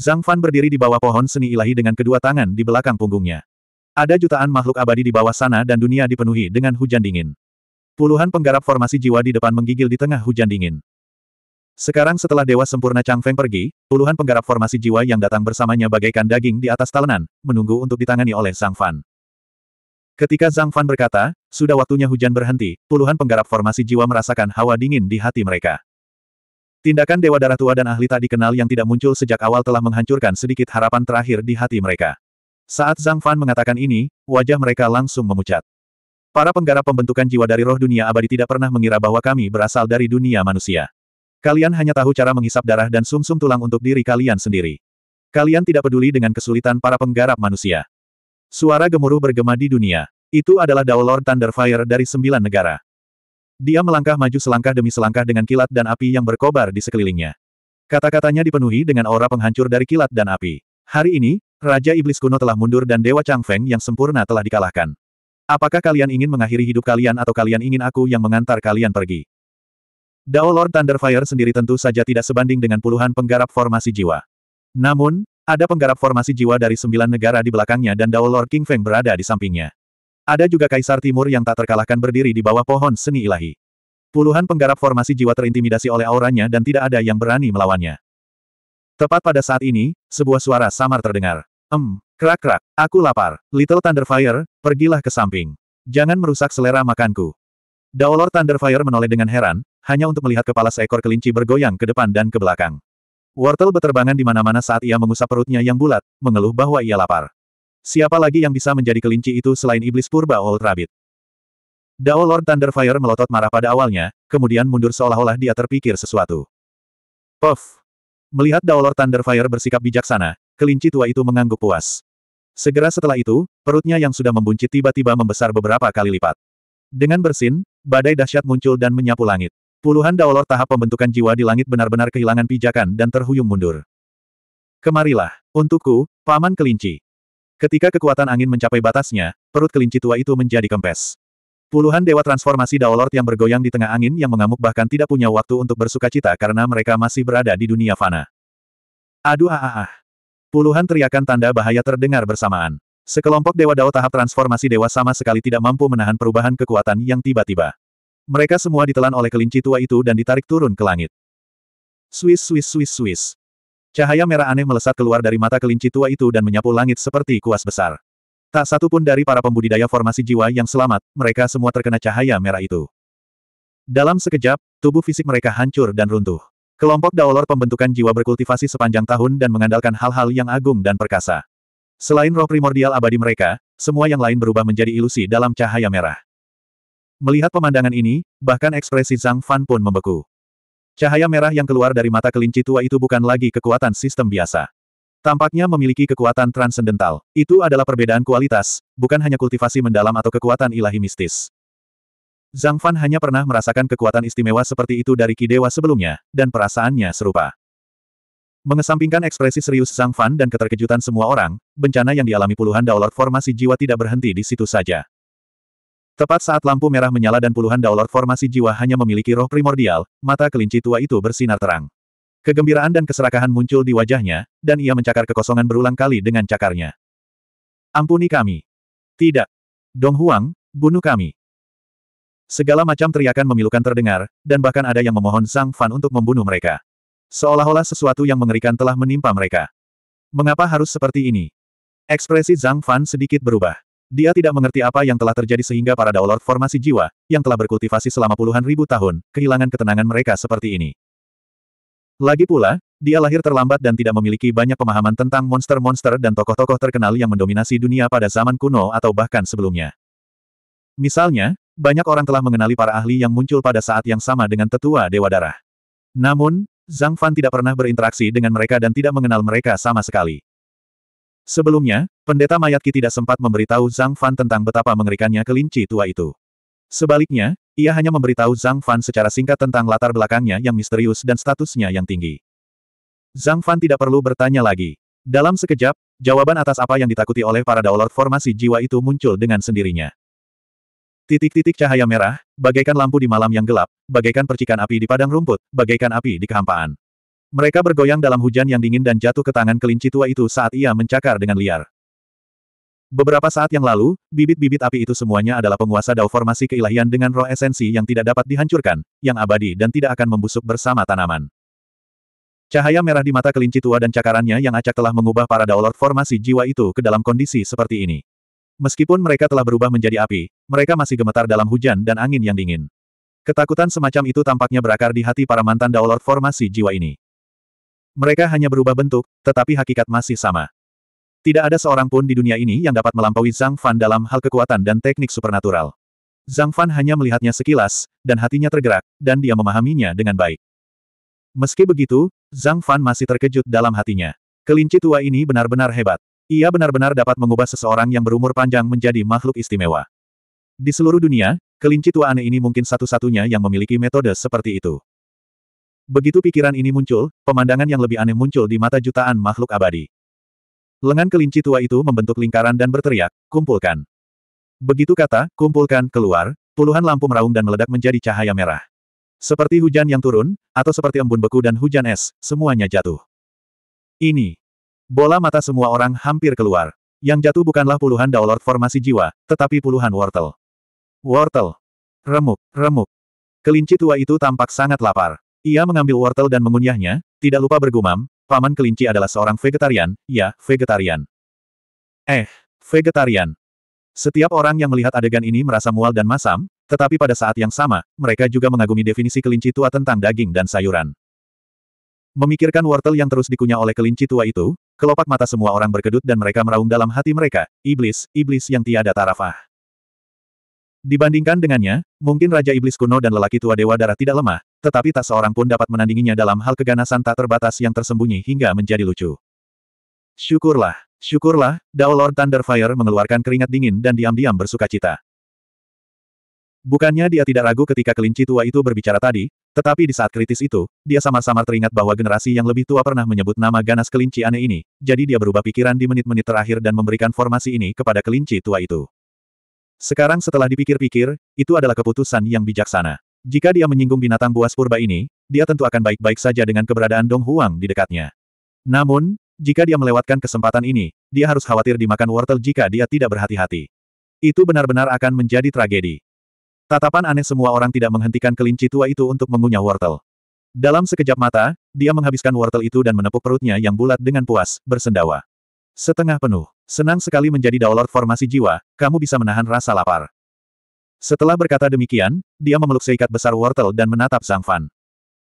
Zhang Fan berdiri di bawah pohon seni ilahi dengan kedua tangan di belakang punggungnya. Ada jutaan makhluk abadi di bawah sana dan dunia dipenuhi dengan hujan dingin. Puluhan penggarap formasi jiwa di depan menggigil di tengah hujan dingin. Sekarang setelah Dewa Sempurna Chang Feng pergi, puluhan penggarap formasi jiwa yang datang bersamanya bagaikan daging di atas talenan, menunggu untuk ditangani oleh Zhang Fan. Ketika Zhang Fan berkata, sudah waktunya hujan berhenti, puluhan penggarap formasi jiwa merasakan hawa dingin di hati mereka. Tindakan Dewa Darah Tua dan ahli tak dikenal yang tidak muncul sejak awal telah menghancurkan sedikit harapan terakhir di hati mereka. Saat Zhang Fan mengatakan ini, wajah mereka langsung memucat. Para penggarap pembentukan jiwa dari roh dunia abadi tidak pernah mengira bahwa kami berasal dari dunia manusia. Kalian hanya tahu cara menghisap darah dan sumsum -sum tulang untuk diri kalian sendiri. Kalian tidak peduli dengan kesulitan para penggarap manusia. Suara gemuruh bergema di dunia. Itu adalah Lord Thunderfire dari sembilan negara. Dia melangkah maju selangkah demi selangkah dengan kilat dan api yang berkobar di sekelilingnya. Kata-katanya dipenuhi dengan aura penghancur dari kilat dan api. Hari ini, Raja Iblis kuno telah mundur dan Dewa Chang Feng yang sempurna telah dikalahkan. Apakah kalian ingin mengakhiri hidup kalian atau kalian ingin aku yang mengantar kalian pergi? Dao Lord Thunderfire sendiri tentu saja tidak sebanding dengan puluhan penggarap formasi jiwa. Namun, ada penggarap formasi jiwa dari sembilan negara di belakangnya dan Dao Lord King Feng berada di sampingnya. Ada juga Kaisar Timur yang tak terkalahkan berdiri di bawah pohon seni ilahi. Puluhan penggarap formasi jiwa terintimidasi oleh auranya dan tidak ada yang berani melawannya. Tepat pada saat ini, sebuah suara samar terdengar. Em, krak-krak, aku lapar. Little Thunderfire, pergilah ke samping. Jangan merusak selera makanku. Daolor Thunderfire menoleh dengan heran, hanya untuk melihat kepala seekor kelinci bergoyang ke depan dan ke belakang. Wortel beterbangan di mana-mana saat ia mengusap perutnya yang bulat, mengeluh bahwa ia lapar. Siapa lagi yang bisa menjadi kelinci itu selain iblis purba Old Rabbit? Dao Lord Thunderfire melotot marah pada awalnya, kemudian mundur seolah-olah dia terpikir sesuatu. Puff! Melihat Dao Lord Thunderfire bersikap bijaksana, kelinci tua itu mengangguk puas. Segera setelah itu, perutnya yang sudah membuncit tiba-tiba membesar beberapa kali lipat. Dengan bersin, badai dahsyat muncul dan menyapu langit. Puluhan daolor tahap pembentukan jiwa di langit benar-benar kehilangan pijakan dan terhuyung mundur. Kemarilah, untukku, Paman Kelinci. Ketika kekuatan angin mencapai batasnya, perut kelinci tua itu menjadi kempes. Puluhan dewa transformasi Daolord yang bergoyang di tengah angin yang mengamuk bahkan tidak punya waktu untuk bersuka cita karena mereka masih berada di dunia fana. Aduh ah ah ah. Puluhan teriakan tanda bahaya terdengar bersamaan. Sekelompok dewa Dao tahap transformasi dewa sama sekali tidak mampu menahan perubahan kekuatan yang tiba-tiba. Mereka semua ditelan oleh kelinci tua itu dan ditarik turun ke langit. Swiss Swiss Swiss Swiss. Cahaya merah aneh melesat keluar dari mata kelinci tua itu dan menyapu langit seperti kuas besar. Tak satu pun dari para pembudidaya formasi jiwa yang selamat, mereka semua terkena cahaya merah itu. Dalam sekejap, tubuh fisik mereka hancur dan runtuh. Kelompok daolor pembentukan jiwa berkultivasi sepanjang tahun dan mengandalkan hal-hal yang agung dan perkasa. Selain roh primordial abadi mereka, semua yang lain berubah menjadi ilusi dalam cahaya merah. Melihat pemandangan ini, bahkan ekspresi Zhang Fan pun membeku. Cahaya merah yang keluar dari mata kelinci tua itu bukan lagi kekuatan sistem biasa. Tampaknya memiliki kekuatan transendental. Itu adalah perbedaan kualitas, bukan hanya kultivasi mendalam atau kekuatan ilahi mistis. Zhang Fan hanya pernah merasakan kekuatan istimewa seperti itu dari Ki Dewa sebelumnya, dan perasaannya serupa. Mengesampingkan ekspresi serius Zhang Fan dan keterkejutan semua orang, bencana yang dialami puluhan daulat formasi jiwa tidak berhenti di situ saja. Tepat saat lampu merah menyala dan puluhan daulor formasi jiwa hanya memiliki roh primordial, mata kelinci tua itu bersinar terang. Kegembiraan dan keserakahan muncul di wajahnya, dan ia mencakar kekosongan berulang kali dengan cakarnya. Ampuni kami. Tidak. Dong Huang, bunuh kami. Segala macam teriakan memilukan terdengar, dan bahkan ada yang memohon sang Fan untuk membunuh mereka. Seolah-olah sesuatu yang mengerikan telah menimpa mereka. Mengapa harus seperti ini? Ekspresi Zhang Fan sedikit berubah. Dia tidak mengerti apa yang telah terjadi sehingga para daulord formasi jiwa, yang telah berkultivasi selama puluhan ribu tahun, kehilangan ketenangan mereka seperti ini. Lagi pula, dia lahir terlambat dan tidak memiliki banyak pemahaman tentang monster-monster dan tokoh-tokoh terkenal yang mendominasi dunia pada zaman kuno atau bahkan sebelumnya. Misalnya, banyak orang telah mengenali para ahli yang muncul pada saat yang sama dengan tetua Dewa Darah. Namun, Zhang Fan tidak pernah berinteraksi dengan mereka dan tidak mengenal mereka sama sekali. Sebelumnya, Pendeta Mayatki tidak sempat memberitahu Zhang Fan tentang betapa mengerikannya kelinci tua itu. Sebaliknya, ia hanya memberitahu Zhang Fan secara singkat tentang latar belakangnya yang misterius dan statusnya yang tinggi. Zhang Fan tidak perlu bertanya lagi. Dalam sekejap, jawaban atas apa yang ditakuti oleh para daulord formasi jiwa itu muncul dengan sendirinya. Titik-titik cahaya merah, bagaikan lampu di malam yang gelap, bagaikan percikan api di padang rumput, bagaikan api di kehampaan. Mereka bergoyang dalam hujan yang dingin dan jatuh ke tangan kelinci tua itu saat ia mencakar dengan liar. Beberapa saat yang lalu, bibit-bibit api itu semuanya adalah penguasa dao formasi keilahian dengan roh esensi yang tidak dapat dihancurkan, yang abadi dan tidak akan membusuk bersama tanaman. Cahaya merah di mata kelinci tua dan cakarannya yang acak telah mengubah para dao lord formasi jiwa itu ke dalam kondisi seperti ini. Meskipun mereka telah berubah menjadi api, mereka masih gemetar dalam hujan dan angin yang dingin. Ketakutan semacam itu tampaknya berakar di hati para mantan Lord formasi jiwa ini. Mereka hanya berubah bentuk, tetapi hakikat masih sama. Tidak ada seorang pun di dunia ini yang dapat melampaui Zhang Fan dalam hal kekuatan dan teknik supernatural. Zhang Fan hanya melihatnya sekilas, dan hatinya tergerak, dan dia memahaminya dengan baik. Meski begitu, Zhang Fan masih terkejut dalam hatinya. Kelinci tua ini benar-benar hebat. Ia benar-benar dapat mengubah seseorang yang berumur panjang menjadi makhluk istimewa. Di seluruh dunia, kelinci tua aneh ini mungkin satu-satunya yang memiliki metode seperti itu. Begitu pikiran ini muncul, pemandangan yang lebih aneh muncul di mata jutaan makhluk abadi. Lengan kelinci tua itu membentuk lingkaran dan berteriak, kumpulkan. Begitu kata, kumpulkan, keluar, puluhan lampu meraung dan meledak menjadi cahaya merah. Seperti hujan yang turun, atau seperti embun beku dan hujan es, semuanya jatuh. Ini. Bola mata semua orang hampir keluar. Yang jatuh bukanlah puluhan Daolord formasi jiwa, tetapi puluhan wortel. Wortel. Remuk, remuk. Kelinci tua itu tampak sangat lapar. Ia mengambil wortel dan mengunyahnya, tidak lupa bergumam, Paman kelinci adalah seorang vegetarian, ya, vegetarian. Eh, vegetarian. Setiap orang yang melihat adegan ini merasa mual dan masam, tetapi pada saat yang sama, mereka juga mengagumi definisi kelinci tua tentang daging dan sayuran. Memikirkan wortel yang terus dikunyah oleh kelinci tua itu, kelopak mata semua orang berkedut dan mereka meraung dalam hati mereka, iblis, iblis yang tiada tarafah. Dibandingkan dengannya, mungkin Raja Iblis kuno dan lelaki tua Dewa Darah tidak lemah, tetapi tak seorang pun dapat menandinginya dalam hal keganasan tak terbatas yang tersembunyi hingga menjadi lucu. Syukurlah, syukurlah, Dao Lord Thunderfire mengeluarkan keringat dingin dan diam-diam bersuka cita. Bukannya dia tidak ragu ketika kelinci tua itu berbicara tadi, tetapi di saat kritis itu, dia samar-samar teringat bahwa generasi yang lebih tua pernah menyebut nama ganas kelinci aneh ini, jadi dia berubah pikiran di menit-menit terakhir dan memberikan formasi ini kepada kelinci tua itu. Sekarang setelah dipikir-pikir, itu adalah keputusan yang bijaksana. Jika dia menyinggung binatang buas purba ini, dia tentu akan baik-baik saja dengan keberadaan Dong Huang di dekatnya. Namun, jika dia melewatkan kesempatan ini, dia harus khawatir dimakan wortel jika dia tidak berhati-hati. Itu benar-benar akan menjadi tragedi. Tatapan aneh semua orang tidak menghentikan kelinci tua itu untuk mengunyah wortel. Dalam sekejap mata, dia menghabiskan wortel itu dan menepuk perutnya yang bulat dengan puas, bersendawa. Setengah penuh. Senang sekali menjadi daulord formasi jiwa, kamu bisa menahan rasa lapar. Setelah berkata demikian, dia memeluk seikat besar wortel dan menatap Zhang Fan.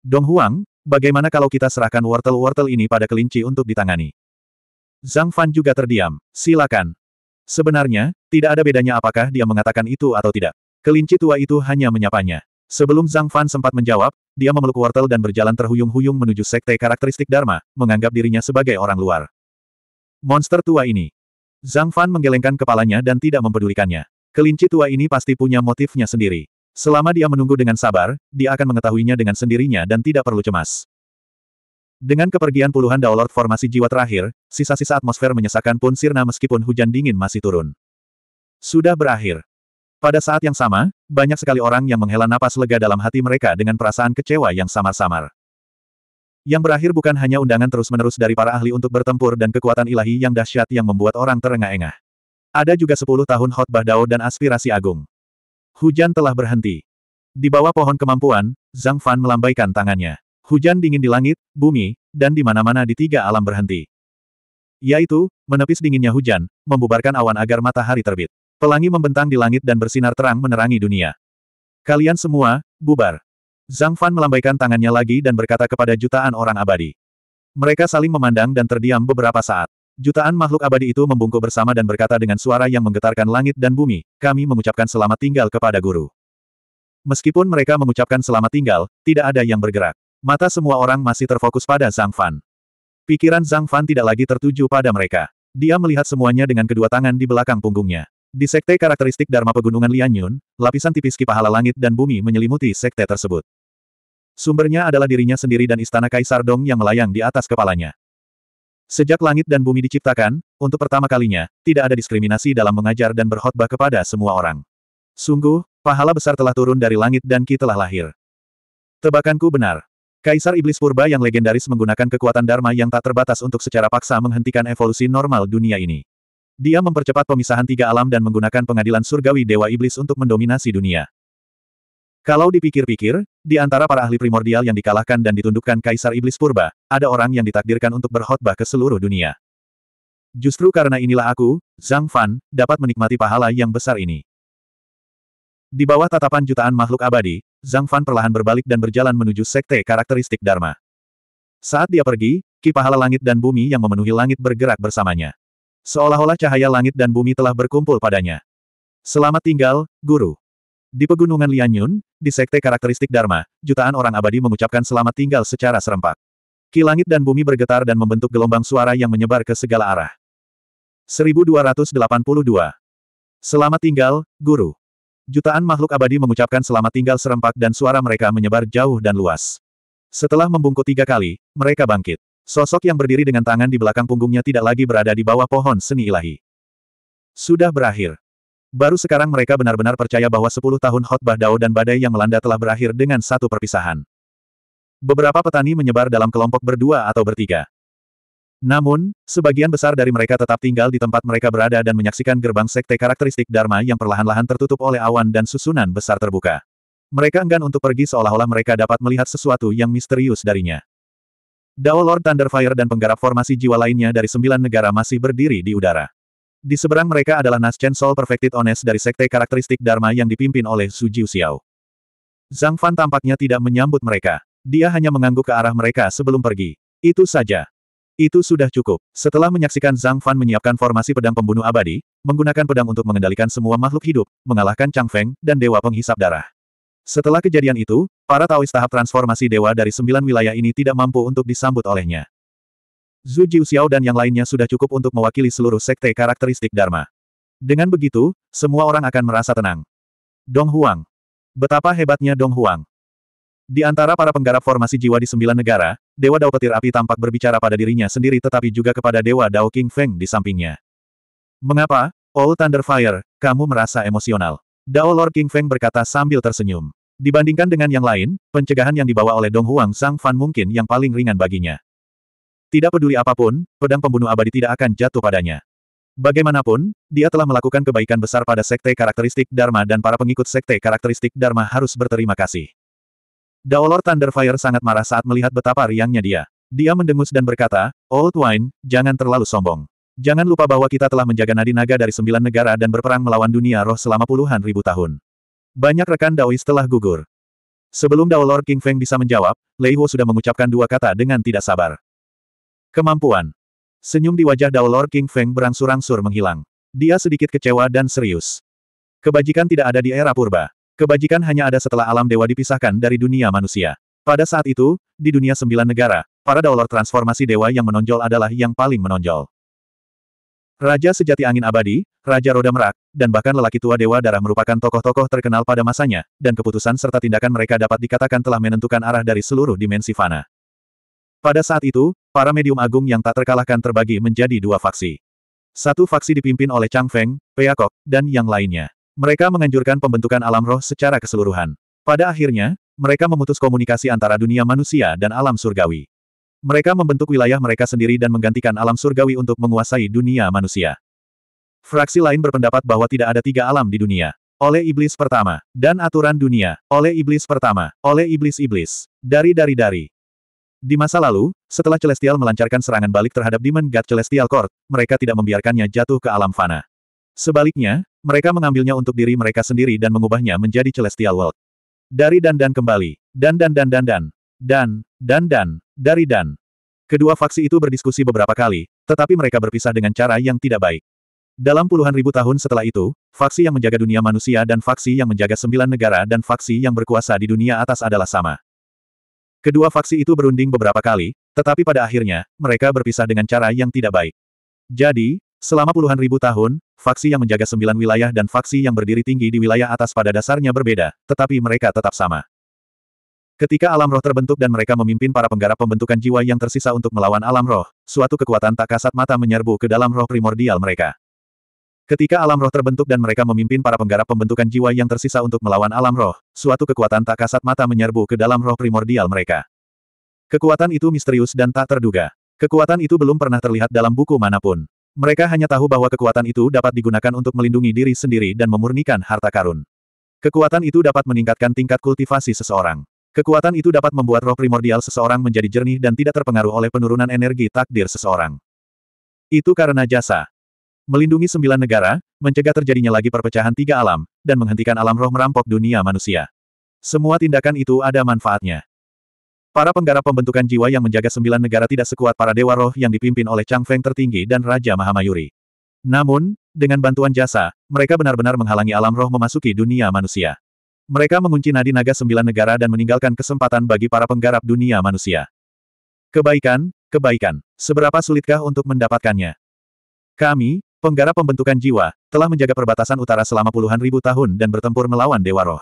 Dong Huang, bagaimana kalau kita serahkan wortel-wortel ini pada kelinci untuk ditangani? Zhang Fan juga terdiam. Silakan. Sebenarnya, tidak ada bedanya apakah dia mengatakan itu atau tidak. Kelinci tua itu hanya menyapanya. Sebelum Zhang Fan sempat menjawab, dia memeluk wortel dan berjalan terhuyung-huyung menuju sekte karakteristik Dharma, menganggap dirinya sebagai orang luar. Monster tua ini. Zhang Fan menggelengkan kepalanya dan tidak mempedulikannya. Kelinci tua ini pasti punya motifnya sendiri. Selama dia menunggu dengan sabar, dia akan mengetahuinya dengan sendirinya dan tidak perlu cemas. Dengan kepergian puluhan Daolord formasi jiwa terakhir, sisa-sisa atmosfer menyesakan pun sirna meskipun hujan dingin masih turun. Sudah berakhir. Pada saat yang sama, banyak sekali orang yang menghela napas lega dalam hati mereka dengan perasaan kecewa yang samar-samar. Yang berakhir bukan hanya undangan terus-menerus dari para ahli untuk bertempur dan kekuatan ilahi yang dahsyat yang membuat orang terengah-engah. Ada juga sepuluh tahun khotbah Dao dan aspirasi agung. Hujan telah berhenti. Di bawah pohon kemampuan, Zhang Fan melambaikan tangannya. Hujan dingin di langit, bumi, dan di mana-mana di tiga alam berhenti. Yaitu, menepis dinginnya hujan, membubarkan awan agar matahari terbit. Pelangi membentang di langit dan bersinar terang menerangi dunia. Kalian semua, bubar. Zhang Fan melambaikan tangannya lagi dan berkata kepada jutaan orang abadi. Mereka saling memandang dan terdiam beberapa saat. Jutaan makhluk abadi itu membungkuk bersama dan berkata dengan suara yang menggetarkan langit dan bumi, kami mengucapkan selamat tinggal kepada guru. Meskipun mereka mengucapkan selamat tinggal, tidak ada yang bergerak. Mata semua orang masih terfokus pada Zhang Fan. Pikiran Zhang Fan tidak lagi tertuju pada mereka. Dia melihat semuanya dengan kedua tangan di belakang punggungnya. Di sekte karakteristik Dharma Pegunungan Lianyun, lapisan tipis kipahala langit dan bumi menyelimuti sekte tersebut. Sumbernya adalah dirinya sendiri dan istana Kaisar Dong yang melayang di atas kepalanya. Sejak langit dan bumi diciptakan, untuk pertama kalinya, tidak ada diskriminasi dalam mengajar dan berkhotbah kepada semua orang. Sungguh, pahala besar telah turun dari langit dan Ki telah lahir. Tebakanku benar. Kaisar Iblis Purba yang legendaris menggunakan kekuatan Dharma yang tak terbatas untuk secara paksa menghentikan evolusi normal dunia ini. Dia mempercepat pemisahan tiga alam dan menggunakan pengadilan surgawi Dewa Iblis untuk mendominasi dunia. Kalau dipikir-pikir, di antara para ahli primordial yang dikalahkan dan ditundukkan Kaisar Iblis Purba, ada orang yang ditakdirkan untuk berkhotbah ke seluruh dunia. Justru karena inilah aku, Zhang Fan, dapat menikmati pahala yang besar ini. Di bawah tatapan jutaan makhluk abadi, Zhang Fan perlahan berbalik dan berjalan menuju sekte karakteristik Dharma. Saat dia pergi, ki pahala langit dan bumi yang memenuhi langit bergerak bersamanya. Seolah-olah cahaya langit dan bumi telah berkumpul padanya. Selamat tinggal, Guru. Di pegunungan Lianyun, di sekte karakteristik Dharma, jutaan orang abadi mengucapkan selamat tinggal secara serempak. Ki langit dan bumi bergetar dan membentuk gelombang suara yang menyebar ke segala arah. 1282. Selamat tinggal, Guru. Jutaan makhluk abadi mengucapkan selamat tinggal serempak dan suara mereka menyebar jauh dan luas. Setelah membungkuk tiga kali, mereka bangkit. Sosok yang berdiri dengan tangan di belakang punggungnya tidak lagi berada di bawah pohon seni ilahi. Sudah berakhir. Baru sekarang mereka benar-benar percaya bahwa sepuluh tahun khotbah Dao dan badai yang melanda telah berakhir dengan satu perpisahan. Beberapa petani menyebar dalam kelompok berdua atau bertiga. Namun, sebagian besar dari mereka tetap tinggal di tempat mereka berada dan menyaksikan gerbang sekte karakteristik Dharma yang perlahan-lahan tertutup oleh awan dan susunan besar terbuka. Mereka enggan untuk pergi seolah-olah mereka dapat melihat sesuatu yang misterius darinya. Dao Lord Thunderfire dan penggarap formasi jiwa lainnya dari sembilan negara masih berdiri di udara. Di seberang mereka adalah Naschen Soul Perfected Ones dari sekte karakteristik Dharma yang dipimpin oleh Su Jiu Xiao. Zhang Fan tampaknya tidak menyambut mereka. Dia hanya mengangguk ke arah mereka sebelum pergi. Itu saja. Itu sudah cukup. Setelah menyaksikan Zhang Fan menyiapkan formasi pedang pembunuh abadi, menggunakan pedang untuk mengendalikan semua makhluk hidup, mengalahkan Chang Feng, dan Dewa Penghisap Darah. Setelah kejadian itu, para Taois tahap transformasi dewa dari sembilan wilayah ini tidak mampu untuk disambut olehnya. Zhu Jiuxiao dan yang lainnya sudah cukup untuk mewakili seluruh sekte karakteristik Dharma. Dengan begitu, semua orang akan merasa tenang. Dong Huang. Betapa hebatnya Dong Huang. Di antara para penggarap formasi jiwa di sembilan negara, Dewa Dao Petir Api tampak berbicara pada dirinya sendiri tetapi juga kepada Dewa Dao King Feng di sampingnya. Mengapa, All Thunderfire, kamu merasa emosional? Dao Lord King Feng berkata sambil tersenyum. Dibandingkan dengan yang lain, pencegahan yang dibawa oleh Dong Huang Sang Fan mungkin yang paling ringan baginya. Tidak peduli apapun, pedang pembunuh abadi tidak akan jatuh padanya. Bagaimanapun, dia telah melakukan kebaikan besar pada sekte karakteristik Dharma dan para pengikut sekte karakteristik Dharma harus berterima kasih. Daolor Thunderfire sangat marah saat melihat betapa riangnya dia. Dia mendengus dan berkata, Old Wine, jangan terlalu sombong. Jangan lupa bahwa kita telah menjaga nadi naga dari sembilan negara dan berperang melawan dunia roh selama puluhan ribu tahun. Banyak rekan Daois telah gugur. Sebelum Daolor King Feng bisa menjawab, Lei Huo sudah mengucapkan dua kata dengan tidak sabar. Kemampuan. Senyum di wajah Dao Lord King Feng berangsur-angsur menghilang. Dia sedikit kecewa dan serius. Kebajikan tidak ada di era purba. Kebajikan hanya ada setelah alam dewa dipisahkan dari dunia manusia. Pada saat itu, di dunia sembilan negara, para Daolor transformasi dewa yang menonjol adalah yang paling menonjol. Raja sejati angin abadi, Raja Roda Merak, dan bahkan lelaki tua Dewa Darah merupakan tokoh-tokoh terkenal pada masanya, dan keputusan serta tindakan mereka dapat dikatakan telah menentukan arah dari seluruh dimensi fana. Pada saat itu, Para medium agung yang tak terkalahkan terbagi menjadi dua faksi. Satu faksi dipimpin oleh Chang Feng, Peacock, dan yang lainnya. Mereka menganjurkan pembentukan alam roh secara keseluruhan. Pada akhirnya, mereka memutus komunikasi antara dunia manusia dan alam surgawi. Mereka membentuk wilayah mereka sendiri dan menggantikan alam surgawi untuk menguasai dunia manusia. Fraksi lain berpendapat bahwa tidak ada tiga alam di dunia. Oleh iblis pertama, dan aturan dunia, oleh iblis pertama, oleh iblis-iblis, dari-dari-dari, di masa lalu, setelah Celestial melancarkan serangan balik terhadap Demon God Celestial Court, mereka tidak membiarkannya jatuh ke alam fana. Sebaliknya, mereka mengambilnya untuk diri mereka sendiri dan mengubahnya menjadi Celestial World. Dari dan dan kembali, dan dan dan dan dan, dan, dan dan, dari dan. Kedua faksi itu berdiskusi beberapa kali, tetapi mereka berpisah dengan cara yang tidak baik. Dalam puluhan ribu tahun setelah itu, faksi yang menjaga dunia manusia dan faksi yang menjaga sembilan negara dan faksi yang berkuasa di dunia atas adalah sama. Kedua faksi itu berunding beberapa kali, tetapi pada akhirnya, mereka berpisah dengan cara yang tidak baik. Jadi, selama puluhan ribu tahun, faksi yang menjaga sembilan wilayah dan faksi yang berdiri tinggi di wilayah atas pada dasarnya berbeda, tetapi mereka tetap sama. Ketika alam roh terbentuk dan mereka memimpin para penggarap pembentukan jiwa yang tersisa untuk melawan alam roh, suatu kekuatan tak kasat mata menyerbu ke dalam roh primordial mereka. Ketika alam roh terbentuk dan mereka memimpin para penggarap pembentukan jiwa yang tersisa untuk melawan alam roh, suatu kekuatan tak kasat mata menyerbu ke dalam roh primordial mereka. Kekuatan itu misterius dan tak terduga. Kekuatan itu belum pernah terlihat dalam buku manapun. Mereka hanya tahu bahwa kekuatan itu dapat digunakan untuk melindungi diri sendiri dan memurnikan harta karun. Kekuatan itu dapat meningkatkan tingkat kultivasi seseorang. Kekuatan itu dapat membuat roh primordial seseorang menjadi jernih dan tidak terpengaruh oleh penurunan energi takdir seseorang. Itu karena jasa melindungi sembilan negara, mencegah terjadinya lagi perpecahan tiga alam, dan menghentikan alam roh merampok dunia manusia. Semua tindakan itu ada manfaatnya. Para penggarap pembentukan jiwa yang menjaga sembilan negara tidak sekuat para dewa roh yang dipimpin oleh Chang Feng tertinggi dan Raja Mahamayuri. Namun, dengan bantuan jasa, mereka benar-benar menghalangi alam roh memasuki dunia manusia. Mereka mengunci nadi naga sembilan negara dan meninggalkan kesempatan bagi para penggarap dunia manusia. Kebaikan, kebaikan. Seberapa sulitkah untuk mendapatkannya? Kami, Penggarap pembentukan jiwa, telah menjaga perbatasan utara selama puluhan ribu tahun dan bertempur melawan Dewa Roh.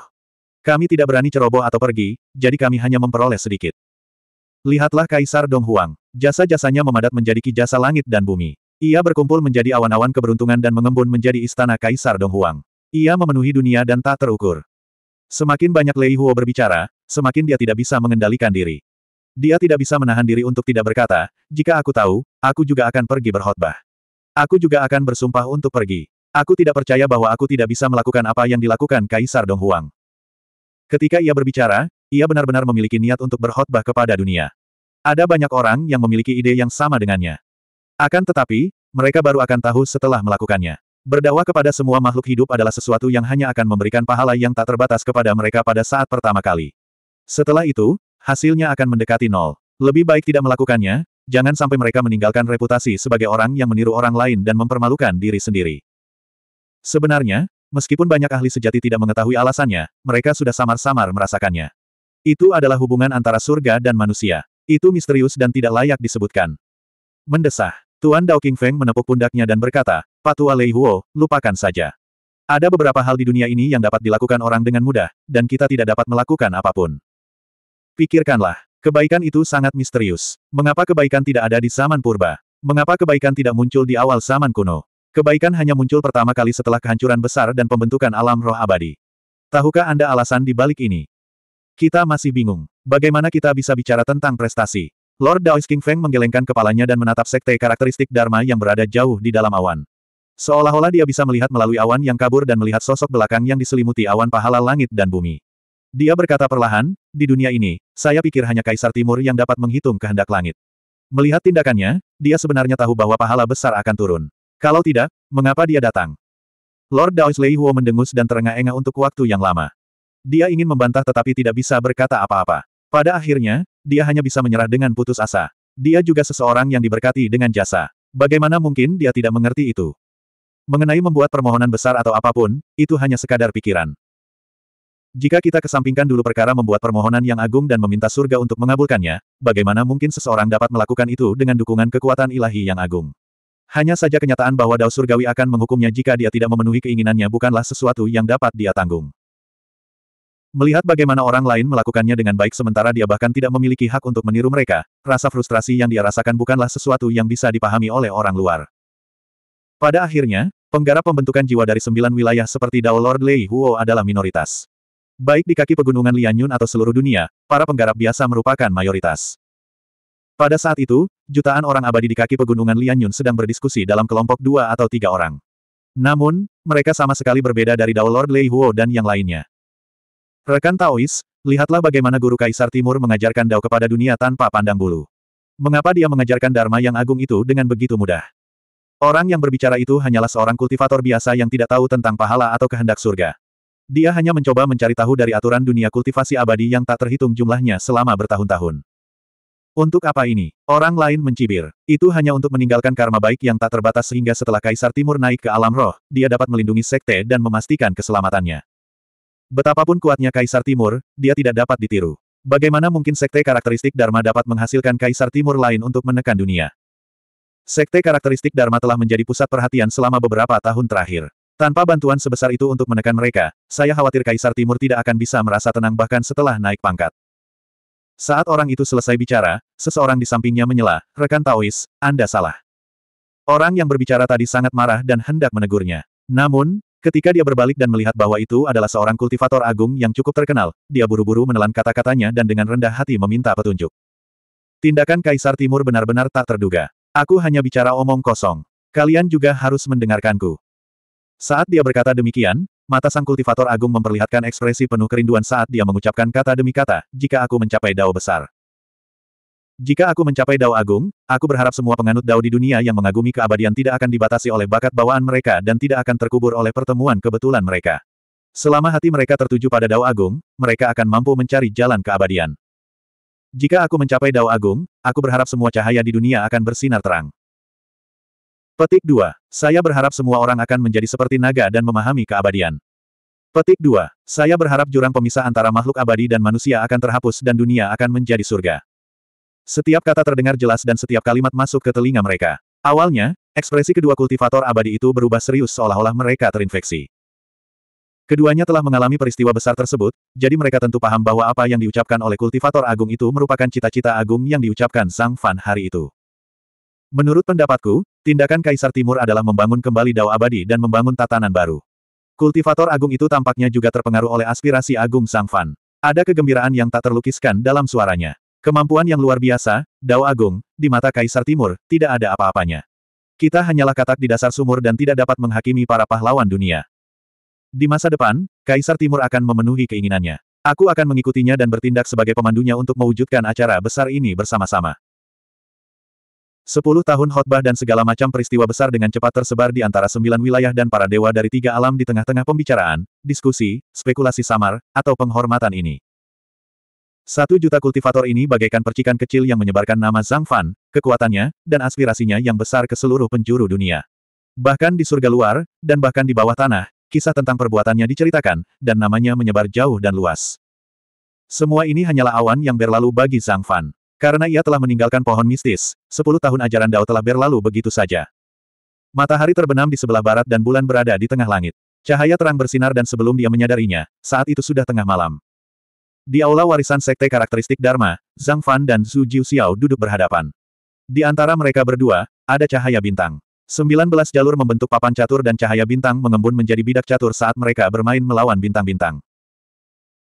Kami tidak berani ceroboh atau pergi, jadi kami hanya memperoleh sedikit. Lihatlah Kaisar Dong Huang. Jasa-jasanya memadat menjadi kijasa langit dan bumi. Ia berkumpul menjadi awan-awan keberuntungan dan mengembun menjadi istana Kaisar Dong Huang. Ia memenuhi dunia dan tak terukur. Semakin banyak Lei Huo berbicara, semakin dia tidak bisa mengendalikan diri. Dia tidak bisa menahan diri untuk tidak berkata, jika aku tahu, aku juga akan pergi berkhotbah. Aku juga akan bersumpah untuk pergi. Aku tidak percaya bahwa aku tidak bisa melakukan apa yang dilakukan Kaisar Donghuang. Ketika ia berbicara, ia benar-benar memiliki niat untuk berkhotbah kepada dunia. Ada banyak orang yang memiliki ide yang sama dengannya. Akan tetapi, mereka baru akan tahu setelah melakukannya. Berdakwah kepada semua makhluk hidup adalah sesuatu yang hanya akan memberikan pahala yang tak terbatas kepada mereka pada saat pertama kali. Setelah itu, hasilnya akan mendekati nol. Lebih baik tidak melakukannya, jangan sampai mereka meninggalkan reputasi sebagai orang yang meniru orang lain dan mempermalukan diri sendiri. Sebenarnya, meskipun banyak ahli sejati tidak mengetahui alasannya, mereka sudah samar-samar merasakannya. Itu adalah hubungan antara surga dan manusia. Itu misterius dan tidak layak disebutkan. Mendesah, Tuan Dao King Feng menepuk pundaknya dan berkata, Patua Lei Huo, lupakan saja. Ada beberapa hal di dunia ini yang dapat dilakukan orang dengan mudah, dan kita tidak dapat melakukan apapun. Pikirkanlah, Kebaikan itu sangat misterius. Mengapa kebaikan tidak ada di zaman purba? Mengapa kebaikan tidak muncul di awal zaman kuno? Kebaikan hanya muncul pertama kali setelah kehancuran besar dan pembentukan alam roh abadi. Tahukah Anda alasan di balik ini? Kita masih bingung. Bagaimana kita bisa bicara tentang prestasi? Lord Daois King Feng menggelengkan kepalanya dan menatap sekte karakteristik Dharma yang berada jauh di dalam awan. Seolah-olah dia bisa melihat melalui awan yang kabur dan melihat sosok belakang yang diselimuti awan pahala langit dan bumi. Dia berkata perlahan, di dunia ini, saya pikir hanya Kaisar Timur yang dapat menghitung kehendak langit. Melihat tindakannya, dia sebenarnya tahu bahwa pahala besar akan turun. Kalau tidak, mengapa dia datang? Lord Lei Huo mendengus dan terengah-engah untuk waktu yang lama. Dia ingin membantah tetapi tidak bisa berkata apa-apa. Pada akhirnya, dia hanya bisa menyerah dengan putus asa. Dia juga seseorang yang diberkati dengan jasa. Bagaimana mungkin dia tidak mengerti itu? Mengenai membuat permohonan besar atau apapun, itu hanya sekadar pikiran. Jika kita kesampingkan dulu perkara membuat permohonan yang agung dan meminta surga untuk mengabulkannya, bagaimana mungkin seseorang dapat melakukan itu dengan dukungan kekuatan ilahi yang agung? Hanya saja kenyataan bahwa Dao Surgawi akan menghukumnya jika dia tidak memenuhi keinginannya bukanlah sesuatu yang dapat dia tanggung. Melihat bagaimana orang lain melakukannya dengan baik sementara dia bahkan tidak memiliki hak untuk meniru mereka, rasa frustrasi yang dia rasakan bukanlah sesuatu yang bisa dipahami oleh orang luar. Pada akhirnya, penggarap pembentukan jiwa dari sembilan wilayah seperti Dao Lord Lei Huo adalah minoritas. Baik di kaki pegunungan Lianyun atau seluruh dunia, para penggarap biasa merupakan mayoritas. Pada saat itu, jutaan orang abadi di kaki pegunungan Lianyun sedang berdiskusi dalam kelompok dua atau tiga orang. Namun, mereka sama sekali berbeda dari Dao Lord Lei Huo dan yang lainnya. Rekan Taois, lihatlah bagaimana guru Kaisar Timur mengajarkan Dao kepada dunia tanpa pandang bulu. Mengapa dia mengajarkan Dharma yang agung itu dengan begitu mudah? Orang yang berbicara itu hanyalah seorang kultivator biasa yang tidak tahu tentang pahala atau kehendak surga. Dia hanya mencoba mencari tahu dari aturan dunia kultivasi abadi yang tak terhitung jumlahnya selama bertahun-tahun. Untuk apa ini? Orang lain mencibir. Itu hanya untuk meninggalkan karma baik yang tak terbatas sehingga setelah Kaisar Timur naik ke alam roh, dia dapat melindungi sekte dan memastikan keselamatannya. Betapapun kuatnya Kaisar Timur, dia tidak dapat ditiru. Bagaimana mungkin sekte karakteristik Dharma dapat menghasilkan Kaisar Timur lain untuk menekan dunia? Sekte karakteristik Dharma telah menjadi pusat perhatian selama beberapa tahun terakhir. Tanpa bantuan sebesar itu untuk menekan mereka, saya khawatir Kaisar Timur tidak akan bisa merasa tenang bahkan setelah naik pangkat. Saat orang itu selesai bicara, seseorang di sampingnya menyela, rekan Taois, Anda salah. Orang yang berbicara tadi sangat marah dan hendak menegurnya. Namun, ketika dia berbalik dan melihat bahwa itu adalah seorang kultivator agung yang cukup terkenal, dia buru-buru menelan kata-katanya dan dengan rendah hati meminta petunjuk. Tindakan Kaisar Timur benar-benar tak terduga. Aku hanya bicara omong kosong. Kalian juga harus mendengarkanku. Saat dia berkata demikian, mata sang kultivator agung memperlihatkan ekspresi penuh kerinduan saat dia mengucapkan kata demi kata, jika aku mencapai dao besar. Jika aku mencapai dao agung, aku berharap semua penganut dao di dunia yang mengagumi keabadian tidak akan dibatasi oleh bakat bawaan mereka dan tidak akan terkubur oleh pertemuan kebetulan mereka. Selama hati mereka tertuju pada dao agung, mereka akan mampu mencari jalan keabadian. Jika aku mencapai dao agung, aku berharap semua cahaya di dunia akan bersinar terang. Petik 2. Saya berharap semua orang akan menjadi seperti naga dan memahami keabadian. Petik 2. Saya berharap jurang pemisah antara makhluk abadi dan manusia akan terhapus dan dunia akan menjadi surga. Setiap kata terdengar jelas dan setiap kalimat masuk ke telinga mereka. Awalnya, ekspresi kedua kultivator abadi itu berubah serius seolah-olah mereka terinfeksi. Keduanya telah mengalami peristiwa besar tersebut, jadi mereka tentu paham bahwa apa yang diucapkan oleh kultivator agung itu merupakan cita-cita agung yang diucapkan Sang Fan hari itu. Menurut pendapatku, tindakan Kaisar Timur adalah membangun kembali Dao Abadi dan membangun tatanan baru. Kultivator agung itu tampaknya juga terpengaruh oleh aspirasi agung Sang Fan. Ada kegembiraan yang tak terlukiskan dalam suaranya. Kemampuan yang luar biasa, Dao Agung, di mata Kaisar Timur, tidak ada apa-apanya. Kita hanyalah katak di dasar sumur dan tidak dapat menghakimi para pahlawan dunia. Di masa depan, Kaisar Timur akan memenuhi keinginannya. Aku akan mengikutinya dan bertindak sebagai pemandunya untuk mewujudkan acara besar ini bersama-sama. Sepuluh tahun khotbah dan segala macam peristiwa besar dengan cepat tersebar di antara sembilan wilayah dan para dewa dari tiga alam di tengah-tengah pembicaraan, diskusi, spekulasi samar, atau penghormatan ini. Satu juta kultivator ini bagaikan percikan kecil yang menyebarkan nama Zhang Fan, kekuatannya, dan aspirasinya yang besar ke seluruh penjuru dunia. Bahkan di surga luar, dan bahkan di bawah tanah, kisah tentang perbuatannya diceritakan, dan namanya menyebar jauh dan luas. Semua ini hanyalah awan yang berlalu bagi Zhang Fan. Karena ia telah meninggalkan pohon mistis, sepuluh tahun ajaran Dao telah berlalu begitu saja. Matahari terbenam di sebelah barat dan bulan berada di tengah langit. Cahaya terang bersinar dan sebelum dia menyadarinya, saat itu sudah tengah malam. Di aula warisan sekte karakteristik Dharma, Zhang Fan dan Zhu Jiuxiao duduk berhadapan. Di antara mereka berdua, ada cahaya bintang. Sembilan belas jalur membentuk papan catur dan cahaya bintang mengembun menjadi bidak catur saat mereka bermain melawan bintang-bintang.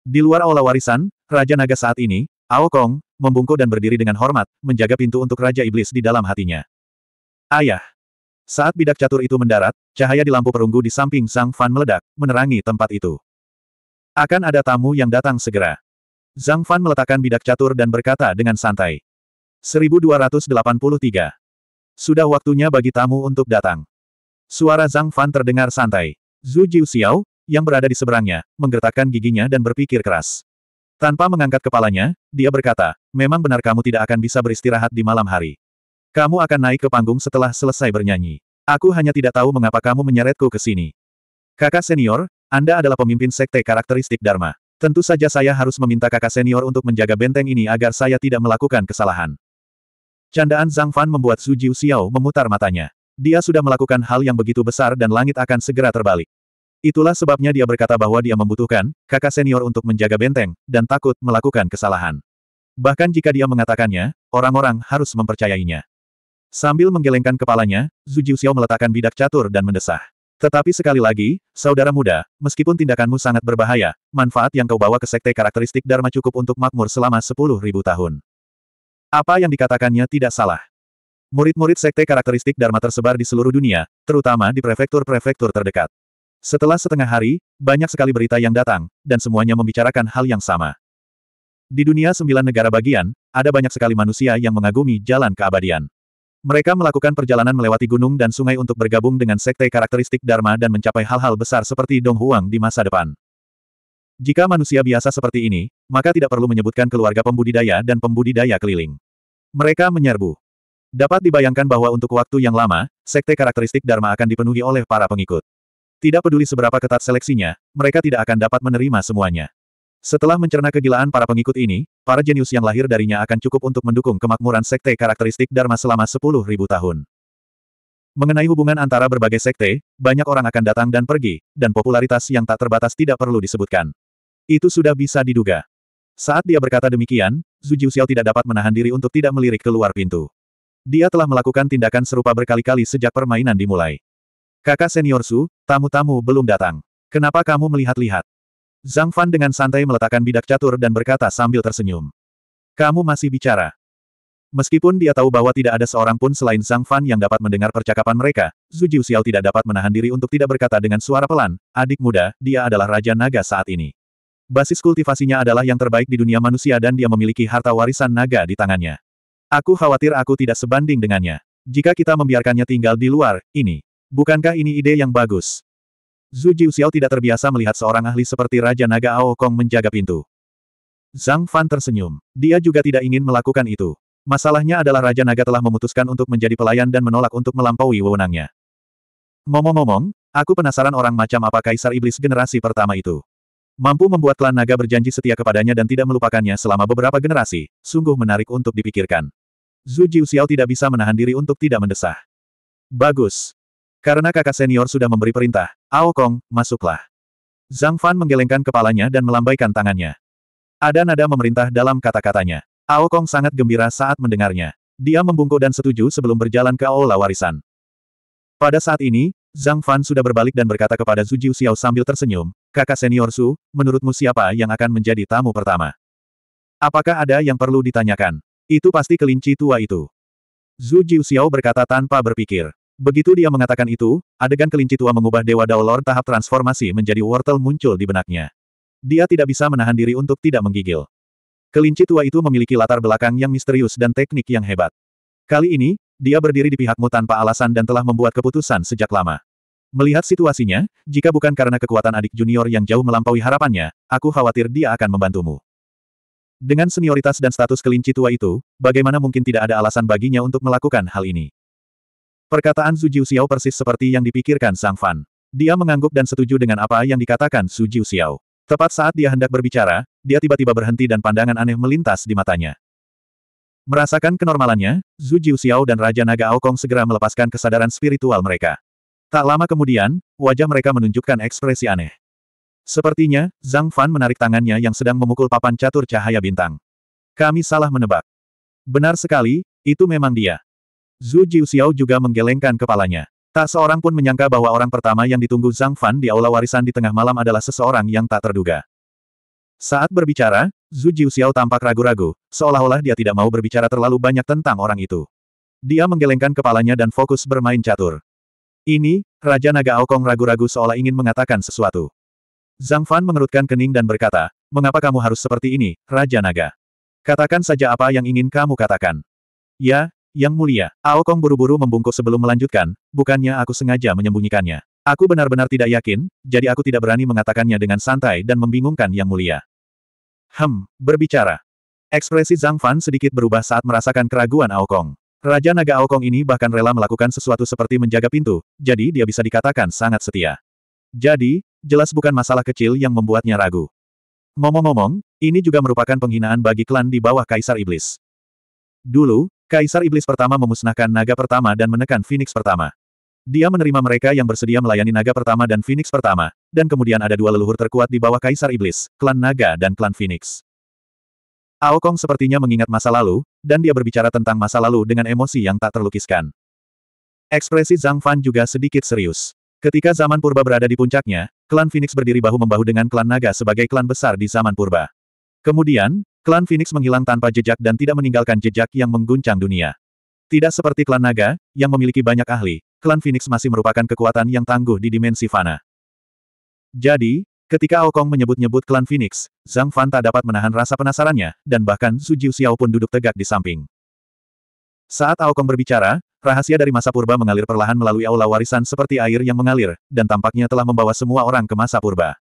Di luar aula warisan, Raja Naga saat ini, Ao Kong, membungkuk dan berdiri dengan hormat, menjaga pintu untuk Raja Iblis di dalam hatinya. Ayah! Saat bidak catur itu mendarat, cahaya di lampu perunggu di samping Sang Fan meledak, menerangi tempat itu. Akan ada tamu yang datang segera. Zhang Fan meletakkan bidak catur dan berkata dengan santai. 1283. Sudah waktunya bagi tamu untuk datang. Suara Zhang Fan terdengar santai. Zhu Xiao, yang berada di seberangnya, menggertakkan giginya dan berpikir keras. Tanpa mengangkat kepalanya, dia berkata, memang benar kamu tidak akan bisa beristirahat di malam hari. Kamu akan naik ke panggung setelah selesai bernyanyi. Aku hanya tidak tahu mengapa kamu menyeretku ke sini. Kakak senior, Anda adalah pemimpin sekte karakteristik Dharma. Tentu saja saya harus meminta kakak senior untuk menjaga benteng ini agar saya tidak melakukan kesalahan. Candaan Zhang Fan membuat Su Jiu Xiao memutar matanya. Dia sudah melakukan hal yang begitu besar dan langit akan segera terbalik. Itulah sebabnya dia berkata bahwa dia membutuhkan kakak senior untuk menjaga benteng, dan takut melakukan kesalahan. Bahkan jika dia mengatakannya, orang-orang harus mempercayainya. Sambil menggelengkan kepalanya, Zhu Jiuxiao meletakkan bidak catur dan mendesah. Tetapi sekali lagi, saudara muda, meskipun tindakanmu sangat berbahaya, manfaat yang kau bawa ke sekte karakteristik Dharma cukup untuk makmur selama 10.000 tahun. Apa yang dikatakannya tidak salah. Murid-murid sekte karakteristik Dharma tersebar di seluruh dunia, terutama di prefektur-prefektur terdekat. Setelah setengah hari, banyak sekali berita yang datang, dan semuanya membicarakan hal yang sama. Di dunia sembilan negara bagian, ada banyak sekali manusia yang mengagumi jalan keabadian. Mereka melakukan perjalanan melewati gunung dan sungai untuk bergabung dengan sekte karakteristik Dharma dan mencapai hal-hal besar seperti Dong Huang di masa depan. Jika manusia biasa seperti ini, maka tidak perlu menyebutkan keluarga pembudidaya dan pembudidaya keliling. Mereka menyerbu. Dapat dibayangkan bahwa untuk waktu yang lama, sekte karakteristik Dharma akan dipenuhi oleh para pengikut. Tidak peduli seberapa ketat seleksinya, mereka tidak akan dapat menerima semuanya. Setelah mencerna kegilaan para pengikut ini, para jenius yang lahir darinya akan cukup untuk mendukung kemakmuran sekte karakteristik Dharma selama 10.000 tahun. Mengenai hubungan antara berbagai sekte, banyak orang akan datang dan pergi, dan popularitas yang tak terbatas tidak perlu disebutkan. Itu sudah bisa diduga. Saat dia berkata demikian, Zhu Jiuxiao tidak dapat menahan diri untuk tidak melirik keluar pintu. Dia telah melakukan tindakan serupa berkali-kali sejak permainan dimulai. Kakak senior Su, tamu-tamu belum datang. Kenapa kamu melihat-lihat? Zhang Fan dengan santai meletakkan bidak catur dan berkata sambil tersenyum. Kamu masih bicara. Meskipun dia tahu bahwa tidak ada seorang pun selain Zhang Fan yang dapat mendengar percakapan mereka, Zhu Jiuxiao tidak dapat menahan diri untuk tidak berkata dengan suara pelan, adik muda, dia adalah Raja Naga saat ini. Basis kultivasinya adalah yang terbaik di dunia manusia dan dia memiliki harta warisan naga di tangannya. Aku khawatir aku tidak sebanding dengannya. Jika kita membiarkannya tinggal di luar, ini Bukankah ini ide yang bagus? Zhu Xiao tidak terbiasa melihat seorang ahli seperti Raja Naga Ao Kong menjaga pintu. Zhang Fan tersenyum. Dia juga tidak ingin melakukan itu. Masalahnya adalah Raja Naga telah memutuskan untuk menjadi pelayan dan menolak untuk melampaui wewenangnya. Ngomong-ngomong, aku penasaran orang macam apa Kaisar Iblis generasi pertama itu. Mampu membuat klan naga berjanji setia kepadanya dan tidak melupakannya selama beberapa generasi, sungguh menarik untuk dipikirkan. Zhu Xiao tidak bisa menahan diri untuk tidak mendesah. Bagus, karena kakak senior sudah memberi perintah, Ao Kong, masuklah. Zhang Fan menggelengkan kepalanya dan melambaikan tangannya. Ada nada memerintah dalam kata-katanya. Ao Kong sangat gembira saat mendengarnya. Dia membungkuk dan setuju sebelum berjalan ke Aula Warisan. Pada saat ini, Zhang Fan sudah berbalik dan berkata kepada Zhu Jiu Xiao sambil tersenyum, kakak senior Su, menurutmu siapa yang akan menjadi tamu pertama? Apakah ada yang perlu ditanyakan? Itu pasti kelinci tua itu. Zhu Jiu Xiao berkata tanpa berpikir. Begitu dia mengatakan itu, adegan kelinci tua mengubah Dewa Dao Lord tahap transformasi menjadi wortel muncul di benaknya. Dia tidak bisa menahan diri untuk tidak menggigil. Kelinci tua itu memiliki latar belakang yang misterius dan teknik yang hebat. Kali ini, dia berdiri di pihakmu tanpa alasan dan telah membuat keputusan sejak lama. Melihat situasinya, jika bukan karena kekuatan adik junior yang jauh melampaui harapannya, aku khawatir dia akan membantumu. Dengan senioritas dan status kelinci tua itu, bagaimana mungkin tidak ada alasan baginya untuk melakukan hal ini? Perkataan Su Jiu Xiao persis seperti yang dipikirkan Sang Fan. Dia mengangguk dan setuju dengan apa yang dikatakan Su Jiu Xiao. Tepat saat dia hendak berbicara, dia tiba-tiba berhenti dan pandangan aneh melintas di matanya. Merasakan kenormalannya, Zhu Xiao dan Raja Naga Aokong segera melepaskan kesadaran spiritual mereka. Tak lama kemudian, wajah mereka menunjukkan ekspresi aneh. Sepertinya, Zhang Fan menarik tangannya yang sedang memukul papan catur cahaya bintang. Kami salah menebak. Benar sekali, itu memang dia. Zhu Jiuxiao juga menggelengkan kepalanya. Tak seorang pun menyangka bahwa orang pertama yang ditunggu Zhang Fan di aula warisan di tengah malam adalah seseorang yang tak terduga. Saat berbicara, Zhu Jiuxiao tampak ragu-ragu, seolah-olah dia tidak mau berbicara terlalu banyak tentang orang itu. Dia menggelengkan kepalanya dan fokus bermain catur. Ini, Raja Naga Aokong ragu-ragu seolah ingin mengatakan sesuatu. Zhang Fan mengerutkan kening dan berkata, Mengapa kamu harus seperti ini, Raja Naga? Katakan saja apa yang ingin kamu katakan. Ya, yang mulia, Aokong buru-buru membungkuk sebelum melanjutkan, bukannya aku sengaja menyembunyikannya. Aku benar-benar tidak yakin, jadi aku tidak berani mengatakannya dengan santai dan membingungkan Yang Mulia. Hem, berbicara. Ekspresi Zhang Fan sedikit berubah saat merasakan keraguan Aokong. Raja Naga Aokong ini bahkan rela melakukan sesuatu seperti menjaga pintu, jadi dia bisa dikatakan sangat setia. Jadi, jelas bukan masalah kecil yang membuatnya ragu. Ngomong-ngomong, ini juga merupakan penghinaan bagi klan di bawah Kaisar Iblis. Dulu, Kaisar Iblis pertama memusnahkan naga pertama dan menekan Phoenix pertama. Dia menerima mereka yang bersedia melayani naga pertama dan Phoenix pertama, dan kemudian ada dua leluhur terkuat di bawah Kaisar Iblis, klan naga dan klan Phoenix. Aokong sepertinya mengingat masa lalu, dan dia berbicara tentang masa lalu dengan emosi yang tak terlukiskan. Ekspresi Zhang Fan juga sedikit serius. Ketika zaman purba berada di puncaknya, klan Phoenix berdiri bahu-membahu dengan klan naga sebagai klan besar di zaman purba. Kemudian, Klan Phoenix menghilang tanpa jejak dan tidak meninggalkan jejak yang mengguncang dunia. Tidak seperti klan naga, yang memiliki banyak ahli, klan Phoenix masih merupakan kekuatan yang tangguh di dimensi fana. Jadi, ketika Aokong menyebut-nyebut klan Phoenix, Zhang Fan tak dapat menahan rasa penasarannya, dan bahkan Su Jiu Xiao pun duduk tegak di samping. Saat Aokong berbicara, rahasia dari masa purba mengalir perlahan melalui aula warisan seperti air yang mengalir, dan tampaknya telah membawa semua orang ke masa purba.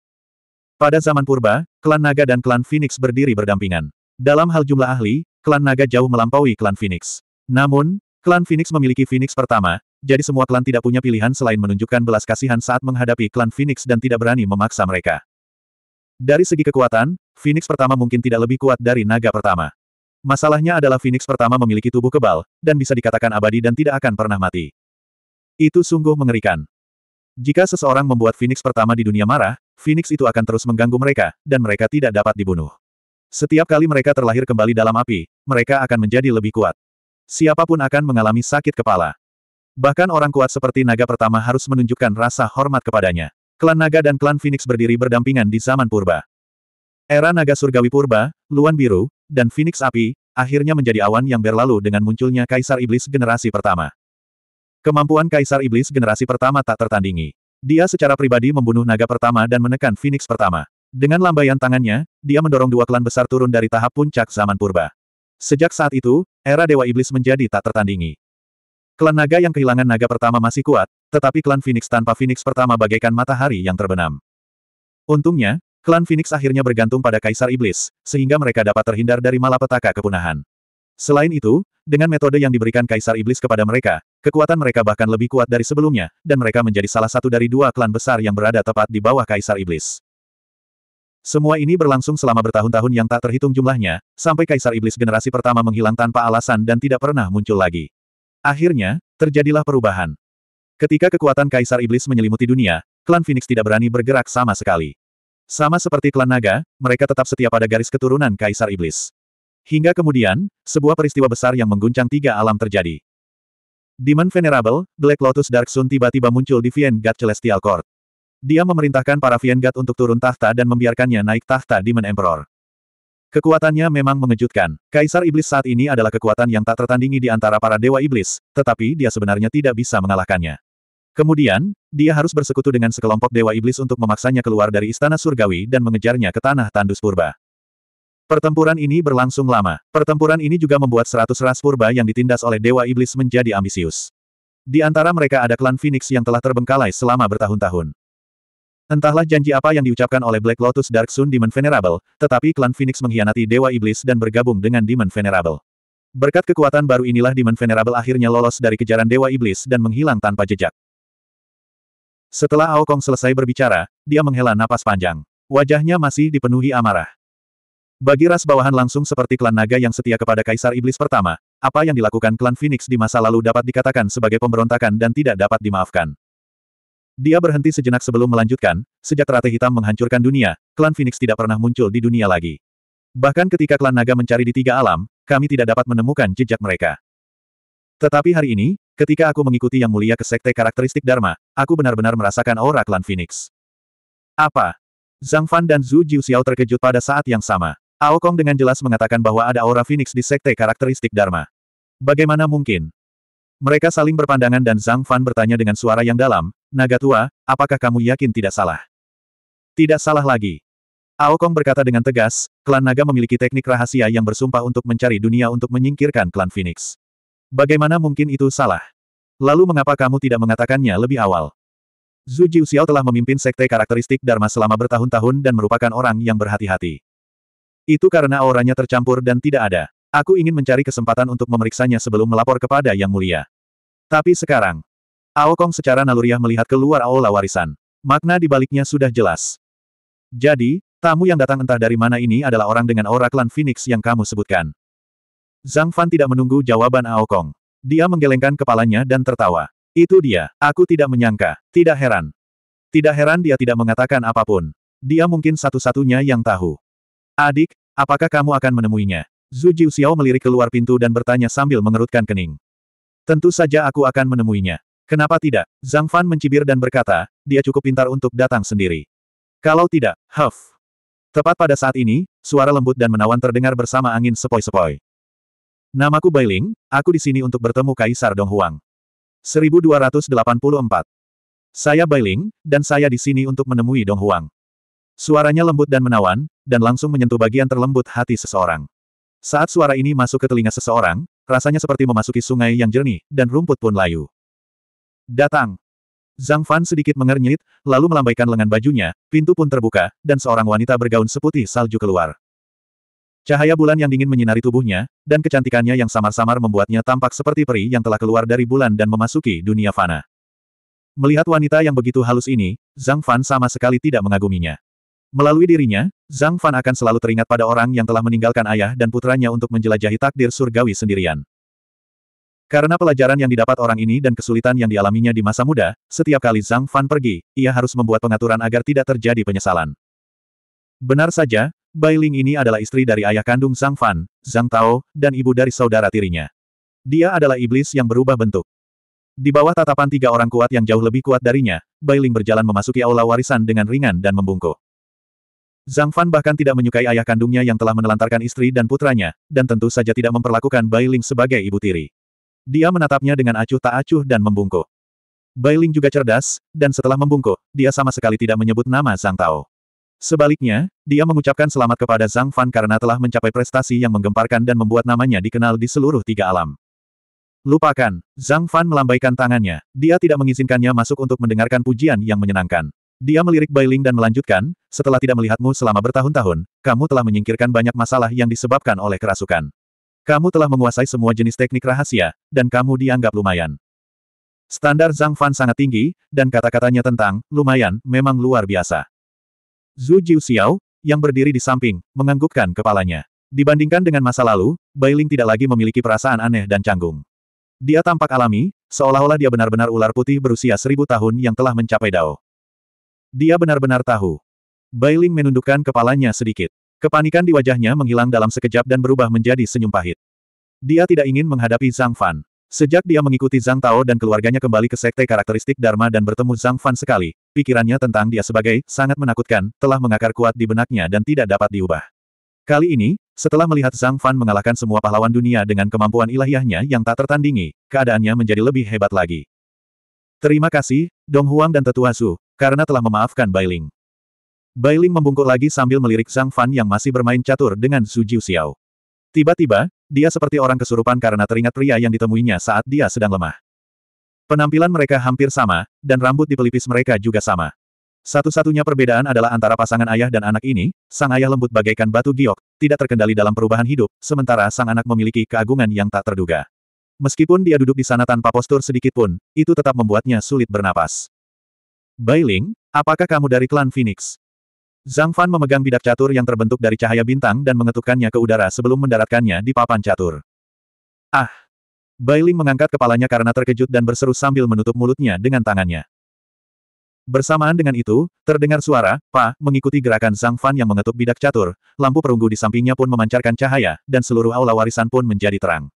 Pada zaman purba, klan naga dan klan Phoenix berdiri berdampingan. Dalam hal jumlah ahli, klan naga jauh melampaui klan Phoenix. Namun, klan Phoenix memiliki Phoenix pertama, jadi semua klan tidak punya pilihan selain menunjukkan belas kasihan saat menghadapi klan Phoenix dan tidak berani memaksa mereka. Dari segi kekuatan, Phoenix pertama mungkin tidak lebih kuat dari naga pertama. Masalahnya adalah Phoenix pertama memiliki tubuh kebal, dan bisa dikatakan abadi dan tidak akan pernah mati. Itu sungguh mengerikan. Jika seseorang membuat Phoenix pertama di dunia marah, Phoenix itu akan terus mengganggu mereka, dan mereka tidak dapat dibunuh. Setiap kali mereka terlahir kembali dalam api, mereka akan menjadi lebih kuat. Siapapun akan mengalami sakit kepala. Bahkan orang kuat seperti naga pertama harus menunjukkan rasa hormat kepadanya. Klan naga dan klan Phoenix berdiri berdampingan di zaman purba. Era naga surgawi purba, luan biru, dan Phoenix api, akhirnya menjadi awan yang berlalu dengan munculnya Kaisar Iblis generasi pertama. Kemampuan Kaisar Iblis generasi pertama tak tertandingi. Dia secara pribadi membunuh naga pertama dan menekan Phoenix pertama. Dengan lambaian tangannya, dia mendorong dua klan besar turun dari tahap puncak zaman purba. Sejak saat itu, era Dewa Iblis menjadi tak tertandingi. Klan naga yang kehilangan naga pertama masih kuat, tetapi klan Phoenix tanpa Phoenix pertama bagaikan matahari yang terbenam. Untungnya, klan Phoenix akhirnya bergantung pada Kaisar Iblis, sehingga mereka dapat terhindar dari malapetaka kepunahan. Selain itu, dengan metode yang diberikan Kaisar Iblis kepada mereka, kekuatan mereka bahkan lebih kuat dari sebelumnya, dan mereka menjadi salah satu dari dua klan besar yang berada tepat di bawah Kaisar Iblis. Semua ini berlangsung selama bertahun-tahun yang tak terhitung jumlahnya, sampai Kaisar Iblis generasi pertama menghilang tanpa alasan dan tidak pernah muncul lagi. Akhirnya, terjadilah perubahan. Ketika kekuatan Kaisar Iblis menyelimuti dunia, klan Phoenix tidak berani bergerak sama sekali. Sama seperti klan naga, mereka tetap setia pada garis keturunan Kaisar Iblis. Hingga kemudian, sebuah peristiwa besar yang mengguncang tiga alam terjadi. Demon Venerable, Black Lotus Dark Sun tiba-tiba muncul di Viengard Celestial Court. Dia memerintahkan para Viengard untuk turun tahta dan membiarkannya naik tahta Demon Emperor. Kekuatannya memang mengejutkan. Kaisar Iblis saat ini adalah kekuatan yang tak tertandingi di antara para Dewa Iblis, tetapi dia sebenarnya tidak bisa mengalahkannya. Kemudian, dia harus bersekutu dengan sekelompok Dewa Iblis untuk memaksanya keluar dari Istana Surgawi dan mengejarnya ke Tanah Tandus Purba. Pertempuran ini berlangsung lama. Pertempuran ini juga membuat seratus ras purba yang ditindas oleh Dewa Iblis menjadi ambisius. Di antara mereka ada klan Phoenix yang telah terbengkalai selama bertahun-tahun. Entahlah janji apa yang diucapkan oleh Black Lotus Dark Sun Demon Venerable, tetapi klan Phoenix mengkhianati Dewa Iblis dan bergabung dengan Demon Venerable. Berkat kekuatan baru inilah Demon Venerable akhirnya lolos dari kejaran Dewa Iblis dan menghilang tanpa jejak. Setelah Aokong selesai berbicara, dia menghela napas panjang. Wajahnya masih dipenuhi amarah. Bagi ras bawahan langsung seperti klan naga yang setia kepada Kaisar Iblis pertama, apa yang dilakukan klan Phoenix di masa lalu dapat dikatakan sebagai pemberontakan dan tidak dapat dimaafkan. Dia berhenti sejenak sebelum melanjutkan, sejak Rate Hitam menghancurkan dunia, klan Phoenix tidak pernah muncul di dunia lagi. Bahkan ketika klan naga mencari di tiga alam, kami tidak dapat menemukan jejak mereka. Tetapi hari ini, ketika aku mengikuti Yang Mulia ke Sekte Karakteristik Dharma, aku benar-benar merasakan aura klan Phoenix. Apa? Zhang Fan dan Zhu Jiuxiao terkejut pada saat yang sama. Ao Kong dengan jelas mengatakan bahwa ada aura Phoenix di sekte karakteristik Dharma. Bagaimana mungkin? Mereka saling berpandangan dan Zhang Fan bertanya dengan suara yang dalam, Naga tua, apakah kamu yakin tidak salah? Tidak salah lagi. Ao Kong berkata dengan tegas, klan naga memiliki teknik rahasia yang bersumpah untuk mencari dunia untuk menyingkirkan klan Phoenix. Bagaimana mungkin itu salah? Lalu mengapa kamu tidak mengatakannya lebih awal? Zhu Xiao telah memimpin sekte karakteristik Dharma selama bertahun-tahun dan merupakan orang yang berhati-hati. Itu karena auranya tercampur dan tidak ada. Aku ingin mencari kesempatan untuk memeriksanya sebelum melapor kepada Yang Mulia. Tapi sekarang, Aokong secara naluriah melihat keluar aula warisan. Makna baliknya sudah jelas. Jadi, tamu yang datang entah dari mana ini adalah orang dengan aura klan Phoenix yang kamu sebutkan. Zhang Fan tidak menunggu jawaban Aokong. Dia menggelengkan kepalanya dan tertawa. Itu dia, aku tidak menyangka, tidak heran. Tidak heran dia tidak mengatakan apapun. Dia mungkin satu-satunya yang tahu. Adik, apakah kamu akan menemuinya? Zhu Jiuxiao melirik keluar pintu dan bertanya sambil mengerutkan kening. Tentu saja aku akan menemuinya. Kenapa tidak? Zhang Fan mencibir dan berkata, dia cukup pintar untuk datang sendiri. Kalau tidak, huff. Tepat pada saat ini, suara lembut dan menawan terdengar bersama angin sepoi-sepoi. Namaku Bailing, aku di sini untuk bertemu Kaisar Donghuang. 1284. Saya Bailing, dan saya di sini untuk menemui Donghuang. Suaranya lembut dan menawan, dan langsung menyentuh bagian terlembut hati seseorang. Saat suara ini masuk ke telinga seseorang, rasanya seperti memasuki sungai yang jernih, dan rumput pun layu. Datang! Zhang Fan sedikit mengernyit, lalu melambaikan lengan bajunya, pintu pun terbuka, dan seorang wanita bergaun seputih salju keluar. Cahaya bulan yang dingin menyinari tubuhnya, dan kecantikannya yang samar-samar membuatnya tampak seperti peri yang telah keluar dari bulan dan memasuki dunia fana. Melihat wanita yang begitu halus ini, Zhang Fan sama sekali tidak mengaguminya. Melalui dirinya, Zhang Fan akan selalu teringat pada orang yang telah meninggalkan ayah dan putranya untuk menjelajahi takdir surgawi sendirian. Karena pelajaran yang didapat orang ini dan kesulitan yang dialaminya di masa muda, setiap kali Zhang Fan pergi, ia harus membuat pengaturan agar tidak terjadi penyesalan. Benar saja, Bai Ling ini adalah istri dari ayah kandung Zhang Fan, Zhang Tao, dan ibu dari saudara tirinya. Dia adalah iblis yang berubah bentuk. Di bawah tatapan tiga orang kuat yang jauh lebih kuat darinya, Ling berjalan memasuki aula warisan dengan ringan dan membungkuk. Zhang Fan bahkan tidak menyukai ayah kandungnya yang telah menelantarkan istri dan putranya, dan tentu saja tidak memperlakukan Bai Ling sebagai ibu tiri. Dia menatapnya dengan acuh tak acuh dan membungkuk. Bai Ling juga cerdas, dan setelah membungkuk, dia sama sekali tidak menyebut nama Zhang Tao. Sebaliknya, dia mengucapkan selamat kepada Zhang Fan karena telah mencapai prestasi yang menggemparkan dan membuat namanya dikenal di seluruh tiga alam. Lupakan, Zhang Fan melambaikan tangannya. Dia tidak mengizinkannya masuk untuk mendengarkan pujian yang menyenangkan. Dia melirik Bailing dan melanjutkan, setelah tidak melihatmu selama bertahun-tahun, kamu telah menyingkirkan banyak masalah yang disebabkan oleh kerasukan. Kamu telah menguasai semua jenis teknik rahasia, dan kamu dianggap lumayan. Standar Zhang Fan sangat tinggi, dan kata-katanya tentang, lumayan, memang luar biasa. Zhu Jiuxiao, yang berdiri di samping, menganggukkan kepalanya. Dibandingkan dengan masa lalu, Bailing tidak lagi memiliki perasaan aneh dan canggung. Dia tampak alami, seolah-olah dia benar-benar ular putih berusia seribu tahun yang telah mencapai Dao. Dia benar-benar tahu. Bailing menundukkan kepalanya sedikit. Kepanikan di wajahnya menghilang dalam sekejap dan berubah menjadi senyum pahit. Dia tidak ingin menghadapi Zhang Fan. Sejak dia mengikuti Zhang Tao dan keluarganya kembali ke sekte karakteristik Dharma dan bertemu Zhang Fan sekali, pikirannya tentang dia sebagai sangat menakutkan telah mengakar kuat di benaknya dan tidak dapat diubah. Kali ini, setelah melihat Zhang Fan mengalahkan semua pahlawan dunia dengan kemampuan ilahiyahnya yang tak tertandingi, keadaannya menjadi lebih hebat lagi. Terima kasih, Dong Huang dan Tetua Su, karena telah memaafkan Bailing. Bailing membungkuk lagi sambil melirik Zhang Fan yang masih bermain catur dengan Su Jiu Xiao. Tiba-tiba, dia seperti orang kesurupan karena teringat pria yang ditemuinya saat dia sedang lemah. Penampilan mereka hampir sama, dan rambut di pelipis mereka juga sama. Satu-satunya perbedaan adalah antara pasangan ayah dan anak ini, sang ayah lembut bagaikan batu giok, tidak terkendali dalam perubahan hidup, sementara sang anak memiliki keagungan yang tak terduga. Meskipun dia duduk di sana tanpa postur sedikit pun, itu tetap membuatnya sulit bernapas. Bailing, apakah kamu dari klan Phoenix? Zhang Fan memegang bidak catur yang terbentuk dari cahaya bintang dan mengetukkannya ke udara sebelum mendaratkannya di papan catur. Ah! Bailing mengangkat kepalanya karena terkejut dan berseru sambil menutup mulutnya dengan tangannya. Bersamaan dengan itu, terdengar suara, Pa, mengikuti gerakan Zhang Fan yang mengetuk bidak catur, lampu perunggu di sampingnya pun memancarkan cahaya, dan seluruh aula warisan pun menjadi terang.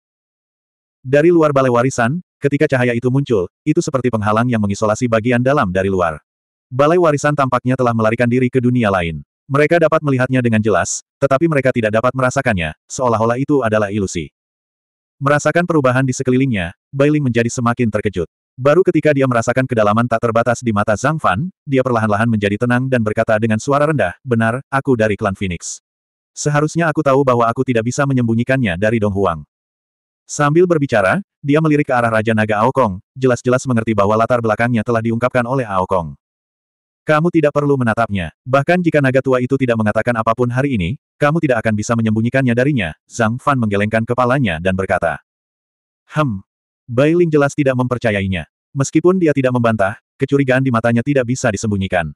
Dari luar balai warisan, Ketika cahaya itu muncul, itu seperti penghalang yang mengisolasi bagian dalam dari luar. Balai warisan tampaknya telah melarikan diri ke dunia lain. Mereka dapat melihatnya dengan jelas, tetapi mereka tidak dapat merasakannya, seolah-olah itu adalah ilusi. Merasakan perubahan di sekelilingnya, Bailing menjadi semakin terkejut. Baru ketika dia merasakan kedalaman tak terbatas di mata Zhang Fan, dia perlahan-lahan menjadi tenang dan berkata dengan suara rendah, benar, aku dari klan Phoenix. Seharusnya aku tahu bahwa aku tidak bisa menyembunyikannya dari Dong Huang. Sambil berbicara, dia melirik ke arah Raja Naga Aokong, jelas-jelas mengerti bahwa latar belakangnya telah diungkapkan oleh Aokong. Kamu tidak perlu menatapnya. Bahkan jika naga tua itu tidak mengatakan apapun hari ini, kamu tidak akan bisa menyembunyikannya darinya. Zhang Fan menggelengkan kepalanya dan berkata. Hem. Bai Ling jelas tidak mempercayainya. Meskipun dia tidak membantah, kecurigaan di matanya tidak bisa disembunyikan.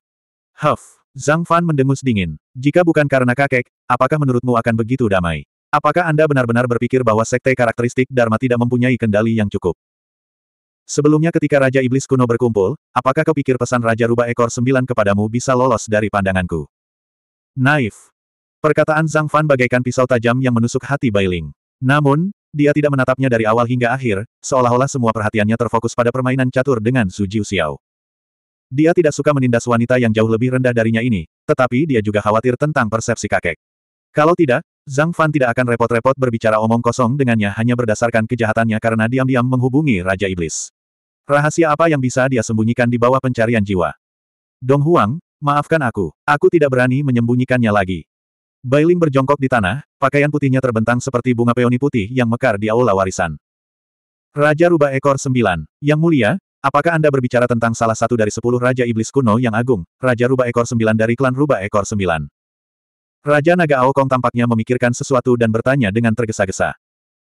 Huff. Zhang Fan mendengus dingin. Jika bukan karena kakek, apakah menurutmu akan begitu damai? Apakah Anda benar-benar berpikir bahwa sekte karakteristik Dharma tidak mempunyai kendali yang cukup? Sebelumnya ketika Raja Iblis kuno berkumpul, apakah kau pikir pesan Raja Rubah Ekor Sembilan kepadamu bisa lolos dari pandanganku? Naif. Perkataan Zhang Fan bagaikan pisau tajam yang menusuk hati Bailing. Namun, dia tidak menatapnya dari awal hingga akhir, seolah-olah semua perhatiannya terfokus pada permainan catur dengan Su Jiu Xiao. Dia tidak suka menindas wanita yang jauh lebih rendah darinya ini, tetapi dia juga khawatir tentang persepsi kakek. Kalau tidak, Zhang Fan tidak akan repot-repot berbicara omong kosong dengannya hanya berdasarkan kejahatannya karena diam-diam menghubungi Raja Iblis. Rahasia apa yang bisa dia sembunyikan di bawah pencarian jiwa? Dong Huang, maafkan aku, aku tidak berani menyembunyikannya lagi. Bailing berjongkok di tanah, pakaian putihnya terbentang seperti bunga peoni putih yang mekar di aula warisan. Raja Rubah Ekor Sembilan, Yang Mulia, apakah Anda berbicara tentang salah satu dari sepuluh Raja Iblis kuno yang agung, Raja Rubah Ekor Sembilan dari klan Rubah Ekor Sembilan? Raja Naga Aokong tampaknya memikirkan sesuatu dan bertanya dengan tergesa-gesa.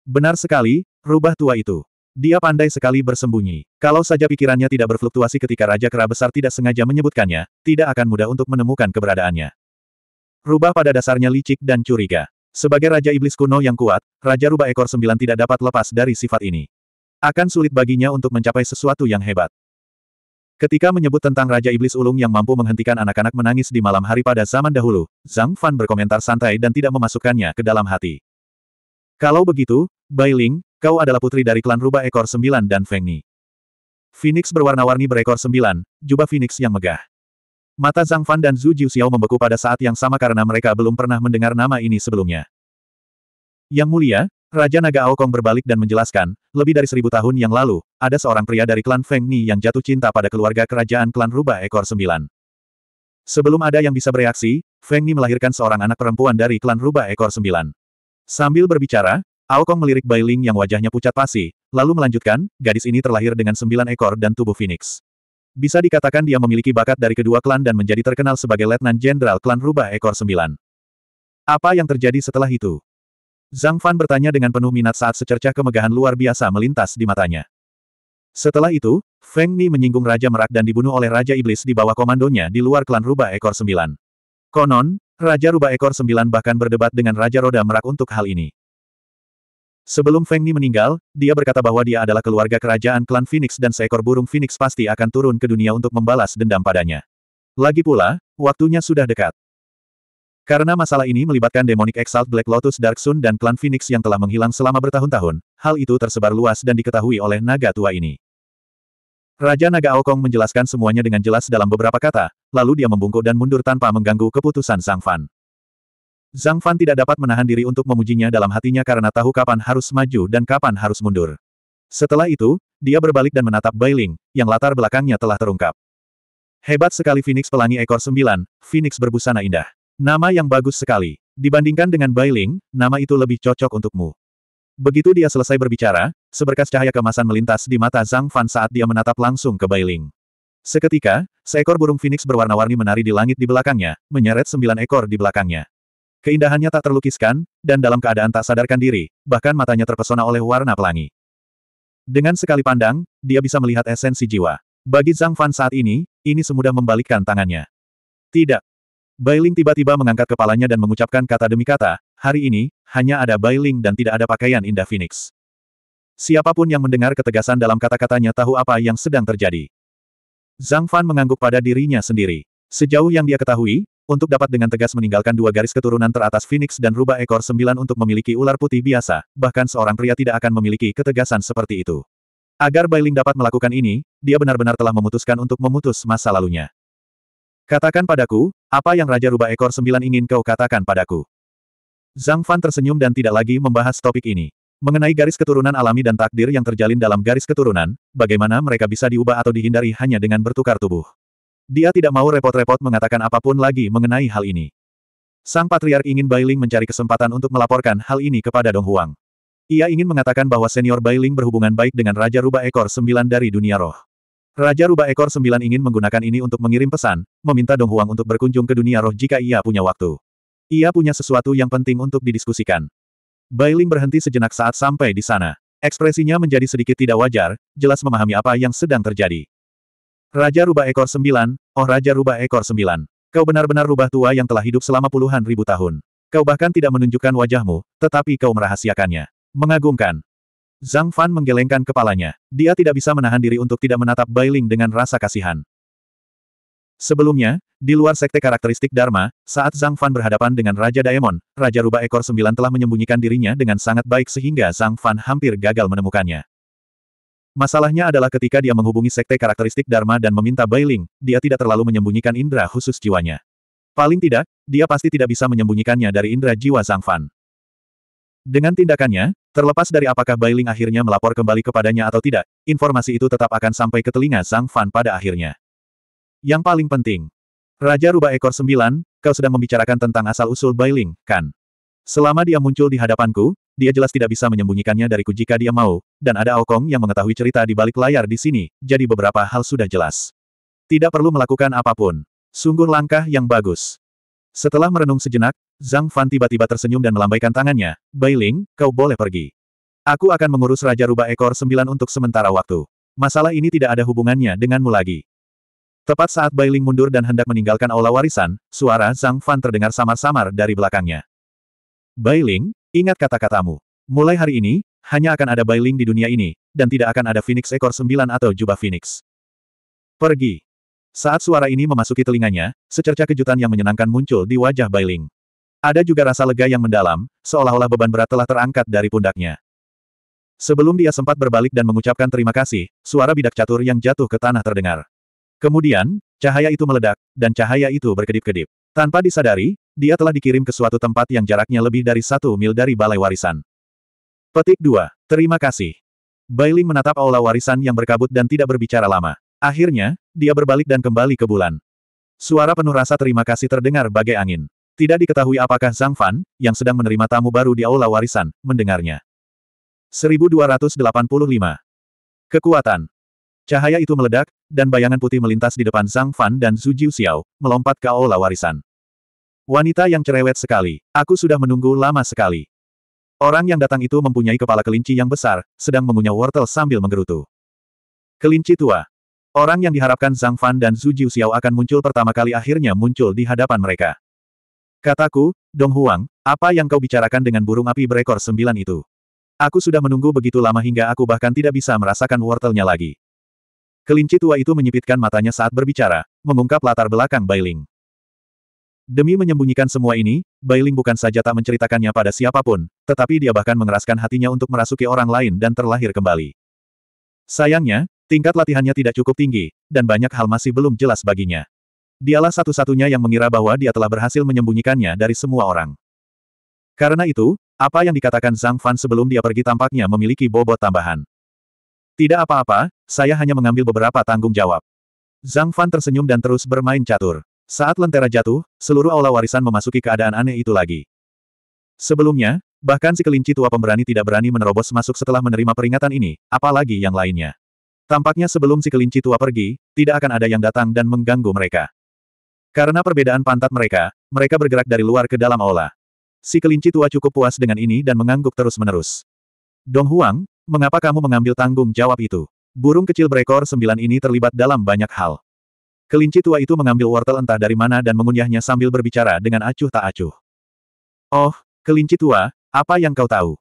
Benar sekali, rubah tua itu. Dia pandai sekali bersembunyi. Kalau saja pikirannya tidak berfluktuasi ketika Raja Kera Besar tidak sengaja menyebutkannya, tidak akan mudah untuk menemukan keberadaannya. Rubah pada dasarnya licik dan curiga. Sebagai Raja Iblis kuno yang kuat, Raja Rubah Ekor Sembilan tidak dapat lepas dari sifat ini. Akan sulit baginya untuk mencapai sesuatu yang hebat. Ketika menyebut tentang Raja Iblis Ulung yang mampu menghentikan anak-anak menangis di malam hari pada zaman dahulu, Zhang Fan berkomentar santai dan tidak memasukkannya ke dalam hati. Kalau begitu, Bai Ling, kau adalah putri dari klan rubah ekor sembilan dan Feng Ni. Phoenix berwarna-warni berekor sembilan, jubah Phoenix yang megah. Mata Zhang Fan dan Zhu Jiuxiao membeku pada saat yang sama karena mereka belum pernah mendengar nama ini sebelumnya. Yang mulia, Raja Naga Aokong berbalik dan menjelaskan, lebih dari seribu tahun yang lalu, ada seorang pria dari klan Feng Ni yang jatuh cinta pada keluarga kerajaan klan Rubah Ekor Sembilan. Sebelum ada yang bisa bereaksi, Feng Ni melahirkan seorang anak perempuan dari klan Rubah Ekor Sembilan. Sambil berbicara, Aokong melirik Bai Ling yang wajahnya pucat pasi, lalu melanjutkan, gadis ini terlahir dengan sembilan ekor dan tubuh Phoenix. Bisa dikatakan dia memiliki bakat dari kedua klan dan menjadi terkenal sebagai Letnan Jenderal Klan Rubah Ekor Sembilan. Apa yang terjadi setelah itu? Zhang Fan bertanya dengan penuh minat saat secercah kemegahan luar biasa melintas di matanya. Setelah itu, Feng Ni menyinggung Raja Merak dan dibunuh oleh Raja Iblis di bawah komandonya di luar klan Rubah Ekor Sembilan. Konon, Raja Rubah Ekor Sembilan bahkan berdebat dengan Raja Roda Merak untuk hal ini. Sebelum Feng Ni meninggal, dia berkata bahwa dia adalah keluarga kerajaan klan Phoenix dan seekor burung Phoenix pasti akan turun ke dunia untuk membalas dendam padanya. Lagi pula, waktunya sudah dekat. Karena masalah ini melibatkan Demonic Exalt Black Lotus Dark Sun dan klan Phoenix yang telah menghilang selama bertahun-tahun, hal itu tersebar luas dan diketahui oleh naga tua ini. Raja Naga Aokong menjelaskan semuanya dengan jelas dalam beberapa kata, lalu dia membungkuk dan mundur tanpa mengganggu keputusan Zhang Fan. Zhang Fan tidak dapat menahan diri untuk memujinya dalam hatinya karena tahu kapan harus maju dan kapan harus mundur. Setelah itu, dia berbalik dan menatap Bai Ling, yang latar belakangnya telah terungkap. Hebat sekali Phoenix Pelangi Ekor Sembilan, Phoenix berbusana indah. Nama yang bagus sekali. Dibandingkan dengan Bailing, nama itu lebih cocok untukmu. Begitu dia selesai berbicara, seberkas cahaya kemasan melintas di mata Zhang Fan saat dia menatap langsung ke Bailing. Seketika, seekor burung phoenix berwarna-warni menari di langit di belakangnya, menyeret sembilan ekor di belakangnya. Keindahannya tak terlukiskan, dan dalam keadaan tak sadarkan diri, bahkan matanya terpesona oleh warna pelangi. Dengan sekali pandang, dia bisa melihat esensi jiwa. Bagi Zhang Fan saat ini, ini semudah membalikkan tangannya. Tidak, Bailing tiba-tiba mengangkat kepalanya dan mengucapkan kata demi kata, hari ini, hanya ada Bailing dan tidak ada pakaian indah Phoenix. Siapapun yang mendengar ketegasan dalam kata-katanya tahu apa yang sedang terjadi. Zhang Fan mengangguk pada dirinya sendiri. Sejauh yang dia ketahui, untuk dapat dengan tegas meninggalkan dua garis keturunan teratas Phoenix dan rubah ekor sembilan untuk memiliki ular putih biasa, bahkan seorang pria tidak akan memiliki ketegasan seperti itu. Agar Bailing dapat melakukan ini, dia benar-benar telah memutuskan untuk memutus masa lalunya. Katakan padaku, apa yang Raja Rubah Ekor Sembilan ingin kau katakan padaku? Zhang Fan tersenyum dan tidak lagi membahas topik ini. Mengenai garis keturunan alami dan takdir yang terjalin dalam garis keturunan, bagaimana mereka bisa diubah atau dihindari hanya dengan bertukar tubuh. Dia tidak mau repot-repot mengatakan apapun lagi mengenai hal ini. Sang Patriark ingin Bailing mencari kesempatan untuk melaporkan hal ini kepada Dong Huang. Ia ingin mengatakan bahwa senior Bailing berhubungan baik dengan Raja Rubah Ekor Sembilan dari dunia roh. Raja Rubah Ekor Sembilan ingin menggunakan ini untuk mengirim pesan, meminta Dong Huang untuk berkunjung ke dunia roh jika ia punya waktu. Ia punya sesuatu yang penting untuk didiskusikan. Bailing berhenti sejenak saat sampai di sana. Ekspresinya menjadi sedikit tidak wajar, jelas memahami apa yang sedang terjadi. Raja Rubah Ekor Sembilan, oh Raja Rubah Ekor Sembilan. Kau benar-benar rubah tua yang telah hidup selama puluhan ribu tahun. Kau bahkan tidak menunjukkan wajahmu, tetapi kau merahasiakannya. Mengagumkan. Zhang Fan menggelengkan kepalanya. Dia tidak bisa menahan diri untuk tidak menatap Bailing dengan rasa kasihan. Sebelumnya, di luar sekte karakteristik Dharma, saat Zhang Fan berhadapan dengan Raja Daemon, Raja Rubah Ekor Sembilan telah menyembunyikan dirinya dengan sangat baik sehingga Zhang Fan hampir gagal menemukannya. Masalahnya adalah ketika dia menghubungi sekte karakteristik Dharma dan meminta Bailing, dia tidak terlalu menyembunyikan indera khusus jiwanya. Paling tidak, dia pasti tidak bisa menyembunyikannya dari indera jiwa Zhang Fan. Dengan tindakannya, terlepas dari apakah Bailing akhirnya melapor kembali kepadanya atau tidak, informasi itu tetap akan sampai ke telinga Sang Fan pada akhirnya. Yang paling penting, Raja Rubah Ekor Sembilan, kau sedang membicarakan tentang asal-usul Bailing, kan? Selama dia muncul di hadapanku, dia jelas tidak bisa menyembunyikannya dariku jika dia mau, dan ada Aokong yang mengetahui cerita di balik layar di sini, jadi beberapa hal sudah jelas. Tidak perlu melakukan apapun. Sungguh langkah yang bagus. Setelah merenung sejenak, Zhang Fan tiba-tiba tersenyum dan melambaikan tangannya, Bailing, kau boleh pergi. Aku akan mengurus Raja Rubah Ekor Sembilan untuk sementara waktu. Masalah ini tidak ada hubungannya denganmu lagi. Tepat saat Bailing mundur dan hendak meninggalkan aula warisan, suara Zhang Fan terdengar samar-samar dari belakangnya. Bailing, ingat kata-katamu. Mulai hari ini, hanya akan ada Bailing di dunia ini, dan tidak akan ada Phoenix Ekor Sembilan atau Jubah Phoenix. Pergi. Saat suara ini memasuki telinganya, secerca kejutan yang menyenangkan muncul di wajah Bailing. Ada juga rasa lega yang mendalam, seolah-olah beban berat telah terangkat dari pundaknya. Sebelum dia sempat berbalik dan mengucapkan terima kasih, suara bidak catur yang jatuh ke tanah terdengar. Kemudian, cahaya itu meledak, dan cahaya itu berkedip-kedip. Tanpa disadari, dia telah dikirim ke suatu tempat yang jaraknya lebih dari satu mil dari balai warisan. Petik 2. Terima kasih. Bailing menatap aula warisan yang berkabut dan tidak berbicara lama. Akhirnya, dia berbalik dan kembali ke bulan. Suara penuh rasa terima kasih terdengar bagai angin. Tidak diketahui apakah Zhang Fan, yang sedang menerima tamu baru di aula warisan, mendengarnya. 1285. Kekuatan. Cahaya itu meledak, dan bayangan putih melintas di depan Zhang Fan dan Zhu Jiuxiao, melompat ke aula warisan. Wanita yang cerewet sekali. Aku sudah menunggu lama sekali. Orang yang datang itu mempunyai kepala kelinci yang besar, sedang mengunyah wortel sambil menggerutu. Kelinci tua. Orang yang diharapkan Zhang Fan dan Zhu Xiao akan muncul pertama kali akhirnya muncul di hadapan mereka. Kataku, Dong Huang, apa yang kau bicarakan dengan burung api berekor sembilan itu? Aku sudah menunggu begitu lama hingga aku bahkan tidak bisa merasakan wortelnya lagi. Kelinci tua itu menyipitkan matanya saat berbicara, mengungkap latar belakang Bailing. Demi menyembunyikan semua ini, Bailing bukan saja tak menceritakannya pada siapapun, tetapi dia bahkan mengeraskan hatinya untuk merasuki orang lain dan terlahir kembali. Sayangnya, Tingkat latihannya tidak cukup tinggi, dan banyak hal masih belum jelas baginya. Dialah satu-satunya yang mengira bahwa dia telah berhasil menyembunyikannya dari semua orang. Karena itu, apa yang dikatakan Zhang Fan sebelum dia pergi tampaknya memiliki bobot tambahan. Tidak apa-apa, saya hanya mengambil beberapa tanggung jawab. Zhang Fan tersenyum dan terus bermain catur. Saat lentera jatuh, seluruh aula warisan memasuki keadaan aneh itu lagi. Sebelumnya, bahkan si kelinci tua pemberani tidak berani menerobos masuk setelah menerima peringatan ini, apalagi yang lainnya. Tampaknya sebelum si kelinci tua pergi, tidak akan ada yang datang dan mengganggu mereka. Karena perbedaan pantat mereka, mereka bergerak dari luar ke dalam aula. Si kelinci tua cukup puas dengan ini dan mengangguk terus-menerus. Dong Huang, mengapa kamu mengambil tanggung jawab itu? Burung kecil berekor sembilan ini terlibat dalam banyak hal. Kelinci tua itu mengambil wortel entah dari mana dan mengunyahnya sambil berbicara dengan acuh tak acuh. Oh, kelinci tua, apa yang kau tahu?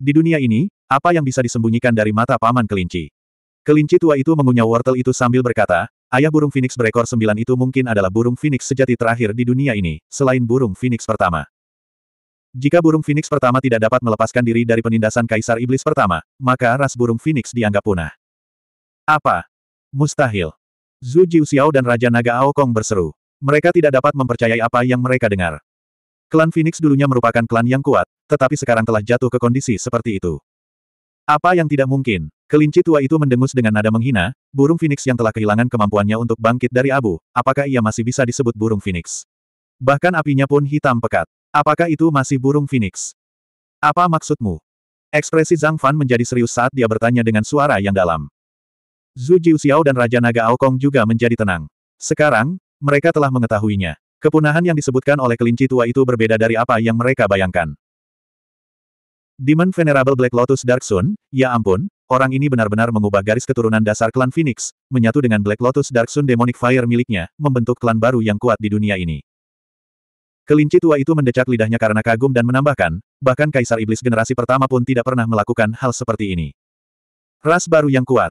Di dunia ini, apa yang bisa disembunyikan dari mata paman kelinci? Kelinci tua itu mengunyah wortel itu sambil berkata, ayah burung Phoenix berekor sembilan itu mungkin adalah burung Phoenix sejati terakhir di dunia ini, selain burung Phoenix pertama. Jika burung Phoenix pertama tidak dapat melepaskan diri dari penindasan Kaisar Iblis pertama, maka ras burung Phoenix dianggap punah. Apa? Mustahil. Zhu Jiuxiao dan Raja Naga Ao Kong berseru. Mereka tidak dapat mempercayai apa yang mereka dengar. Klan Phoenix dulunya merupakan klan yang kuat, tetapi sekarang telah jatuh ke kondisi seperti itu. Apa yang tidak mungkin? Kelinci tua itu mendengus dengan nada menghina, burung Phoenix yang telah kehilangan kemampuannya untuk bangkit dari abu, apakah ia masih bisa disebut burung Phoenix? Bahkan apinya pun hitam pekat. Apakah itu masih burung Phoenix? Apa maksudmu? Ekspresi Zhang Fan menjadi serius saat dia bertanya dengan suara yang dalam. Zhu Jiuxiao dan Raja Naga Aokong juga menjadi tenang. Sekarang, mereka telah mengetahuinya. Kepunahan yang disebutkan oleh kelinci tua itu berbeda dari apa yang mereka bayangkan. Demon Venerable Black Lotus Dark Sun, ya ampun, orang ini benar-benar mengubah garis keturunan dasar klan Phoenix, menyatu dengan Black Lotus Dark Sun Demonic Fire miliknya, membentuk klan baru yang kuat di dunia ini. Kelinci tua itu mendecak lidahnya karena kagum dan menambahkan, bahkan Kaisar Iblis generasi pertama pun tidak pernah melakukan hal seperti ini. Ras baru yang kuat.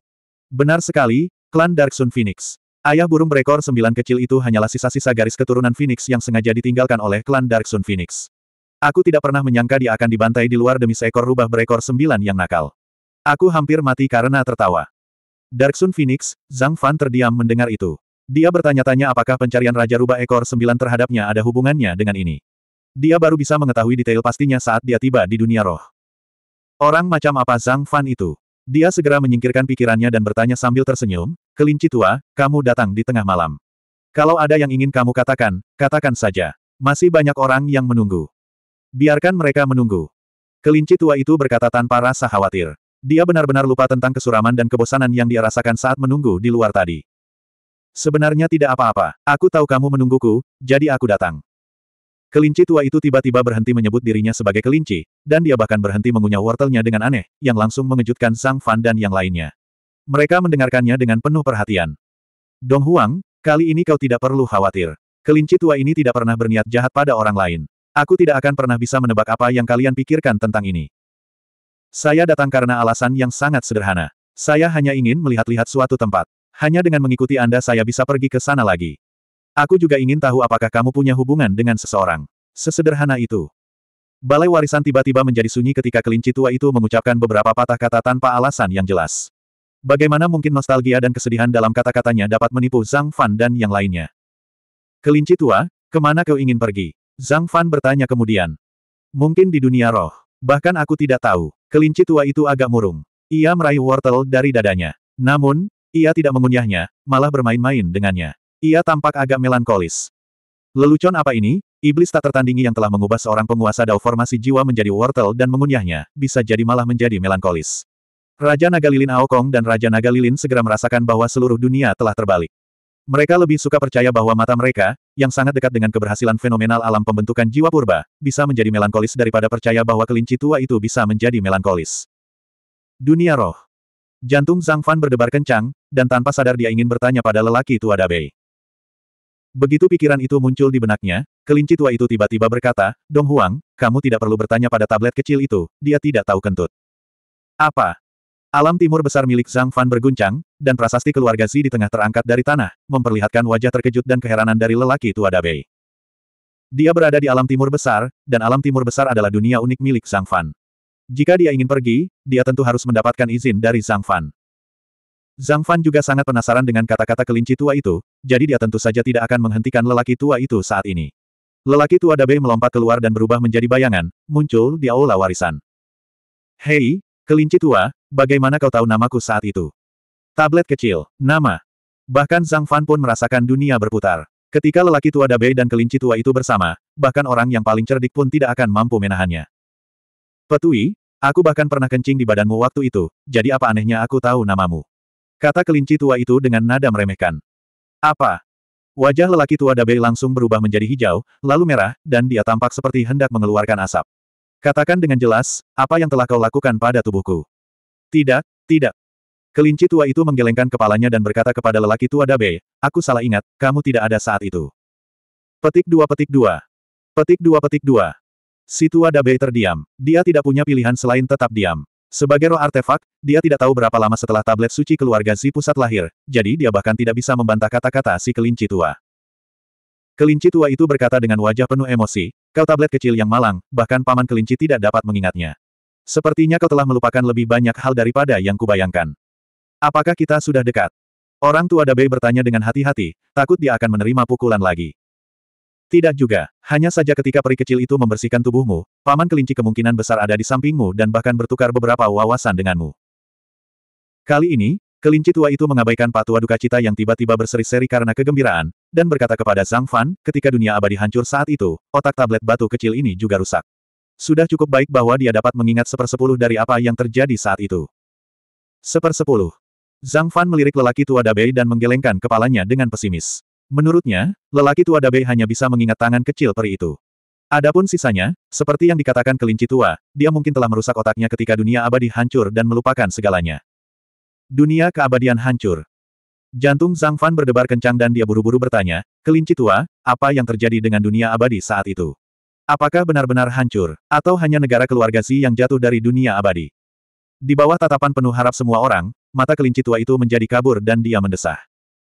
Benar sekali, klan Dark Sun Phoenix. Ayah burung berekor sembilan kecil itu hanyalah sisa-sisa garis keturunan Phoenix yang sengaja ditinggalkan oleh klan Dark Sun Phoenix. Aku tidak pernah menyangka dia akan dibantai di luar demi seekor rubah berekor sembilan yang nakal. Aku hampir mati karena tertawa. Darksun Phoenix, Zhang Fan terdiam mendengar itu. Dia bertanya-tanya apakah pencarian Raja Rubah Ekor Sembilan terhadapnya ada hubungannya dengan ini. Dia baru bisa mengetahui detail pastinya saat dia tiba di dunia roh. Orang macam apa Zhang Fan itu? Dia segera menyingkirkan pikirannya dan bertanya sambil tersenyum, Kelinci tua, kamu datang di tengah malam. Kalau ada yang ingin kamu katakan, katakan saja. Masih banyak orang yang menunggu. Biarkan mereka menunggu. Kelinci tua itu berkata tanpa rasa khawatir. Dia benar-benar lupa tentang kesuraman dan kebosanan yang dia rasakan saat menunggu di luar tadi. Sebenarnya tidak apa-apa, aku tahu kamu menungguku, jadi aku datang. Kelinci tua itu tiba-tiba berhenti menyebut dirinya sebagai kelinci, dan dia bahkan berhenti mengunyah wortelnya dengan aneh, yang langsung mengejutkan Sang Fan dan yang lainnya. Mereka mendengarkannya dengan penuh perhatian. Dong Huang, kali ini kau tidak perlu khawatir. Kelinci tua ini tidak pernah berniat jahat pada orang lain. Aku tidak akan pernah bisa menebak apa yang kalian pikirkan tentang ini. Saya datang karena alasan yang sangat sederhana. Saya hanya ingin melihat-lihat suatu tempat. Hanya dengan mengikuti Anda saya bisa pergi ke sana lagi. Aku juga ingin tahu apakah kamu punya hubungan dengan seseorang. Sesederhana itu. Balai warisan tiba-tiba menjadi sunyi ketika kelinci tua itu mengucapkan beberapa patah kata tanpa alasan yang jelas. Bagaimana mungkin nostalgia dan kesedihan dalam kata-katanya dapat menipu Zhang Fan dan yang lainnya? Kelinci tua, kemana kau ingin pergi? Zhang Fan bertanya kemudian. Mungkin di dunia roh. Bahkan aku tidak tahu. Kelinci tua itu agak murung. Ia meraih wortel dari dadanya. Namun, ia tidak mengunyahnya, malah bermain-main dengannya. Ia tampak agak melankolis. Lelucon apa ini? Iblis tak tertandingi yang telah mengubah seorang penguasa dao formasi jiwa menjadi wortel dan mengunyahnya, bisa jadi malah menjadi melankolis. Raja Naga Lilin Aokong dan Raja Naga Lilin segera merasakan bahwa seluruh dunia telah terbalik. Mereka lebih suka percaya bahwa mata mereka, yang sangat dekat dengan keberhasilan fenomenal alam pembentukan jiwa purba, bisa menjadi melankolis daripada percaya bahwa kelinci tua itu bisa menjadi melankolis. Dunia roh. Jantung Zhang Fan berdebar kencang, dan tanpa sadar dia ingin bertanya pada lelaki tua Dabei. Begitu pikiran itu muncul di benaknya, kelinci tua itu tiba-tiba berkata, Dong Huang, kamu tidak perlu bertanya pada tablet kecil itu, dia tidak tahu kentut. Apa? Alam timur besar milik Zhang Fan berguncang, dan prasasti keluarga Xi di tengah terangkat dari tanah, memperlihatkan wajah terkejut dan keheranan dari lelaki tua Dabei. Dia berada di alam timur besar, dan alam timur besar adalah dunia unik milik Zhang Fan. Jika dia ingin pergi, dia tentu harus mendapatkan izin dari Zhang Fan. Zhang Fan juga sangat penasaran dengan kata-kata kelinci tua itu, jadi dia tentu saja tidak akan menghentikan lelaki tua itu saat ini. Lelaki tua Dabei melompat keluar dan berubah menjadi bayangan, muncul di aula warisan. Hei, Kelinci tua, bagaimana kau tahu namaku saat itu? Tablet kecil, nama. Bahkan Zhang Fan pun merasakan dunia berputar. Ketika lelaki tua Dabei dan kelinci tua itu bersama, bahkan orang yang paling cerdik pun tidak akan mampu menahannya. Petui, aku bahkan pernah kencing di badanmu waktu itu, jadi apa anehnya aku tahu namamu. Kata kelinci tua itu dengan nada meremehkan. Apa? Wajah lelaki tua Dabei langsung berubah menjadi hijau, lalu merah, dan dia tampak seperti hendak mengeluarkan asap. Katakan dengan jelas, apa yang telah kau lakukan pada tubuhku. Tidak, tidak. Kelinci tua itu menggelengkan kepalanya dan berkata kepada lelaki tua Dabe, aku salah ingat, kamu tidak ada saat itu. Petik dua petik dua. Petik dua petik dua. Si tua Dabe terdiam. Dia tidak punya pilihan selain tetap diam. Sebagai roh artefak, dia tidak tahu berapa lama setelah tablet suci keluarga si pusat lahir, jadi dia bahkan tidak bisa membantah kata-kata si kelinci tua. Kelinci tua itu berkata dengan wajah penuh emosi, kau tablet kecil yang malang, bahkan paman kelinci tidak dapat mengingatnya. Sepertinya kau telah melupakan lebih banyak hal daripada yang kubayangkan. Apakah kita sudah dekat? Orang tua Dabei bertanya dengan hati-hati, takut dia akan menerima pukulan lagi. Tidak juga, hanya saja ketika peri kecil itu membersihkan tubuhmu, paman kelinci kemungkinan besar ada di sampingmu dan bahkan bertukar beberapa wawasan denganmu. Kali ini, Kelinci tua itu mengabaikan patua duka cita yang tiba-tiba berseri-seri karena kegembiraan, dan berkata kepada Zhang Fan, ketika dunia abadi hancur saat itu, otak tablet batu kecil ini juga rusak. Sudah cukup baik bahwa dia dapat mengingat sepersepuluh dari apa yang terjadi saat itu. Sepersepuluh. Zhang Fan melirik lelaki tua Dabei dan menggelengkan kepalanya dengan pesimis. Menurutnya, lelaki tua Dabei hanya bisa mengingat tangan kecil peri itu. Adapun sisanya, seperti yang dikatakan kelinci tua, dia mungkin telah merusak otaknya ketika dunia abadi hancur dan melupakan segalanya. Dunia keabadian hancur. Jantung Zhang Fan berdebar kencang dan dia buru-buru bertanya, kelinci tua, apa yang terjadi dengan dunia abadi saat itu? Apakah benar-benar hancur, atau hanya negara keluarga Xi yang jatuh dari dunia abadi? Di bawah tatapan penuh harap semua orang, mata kelinci tua itu menjadi kabur dan dia mendesah.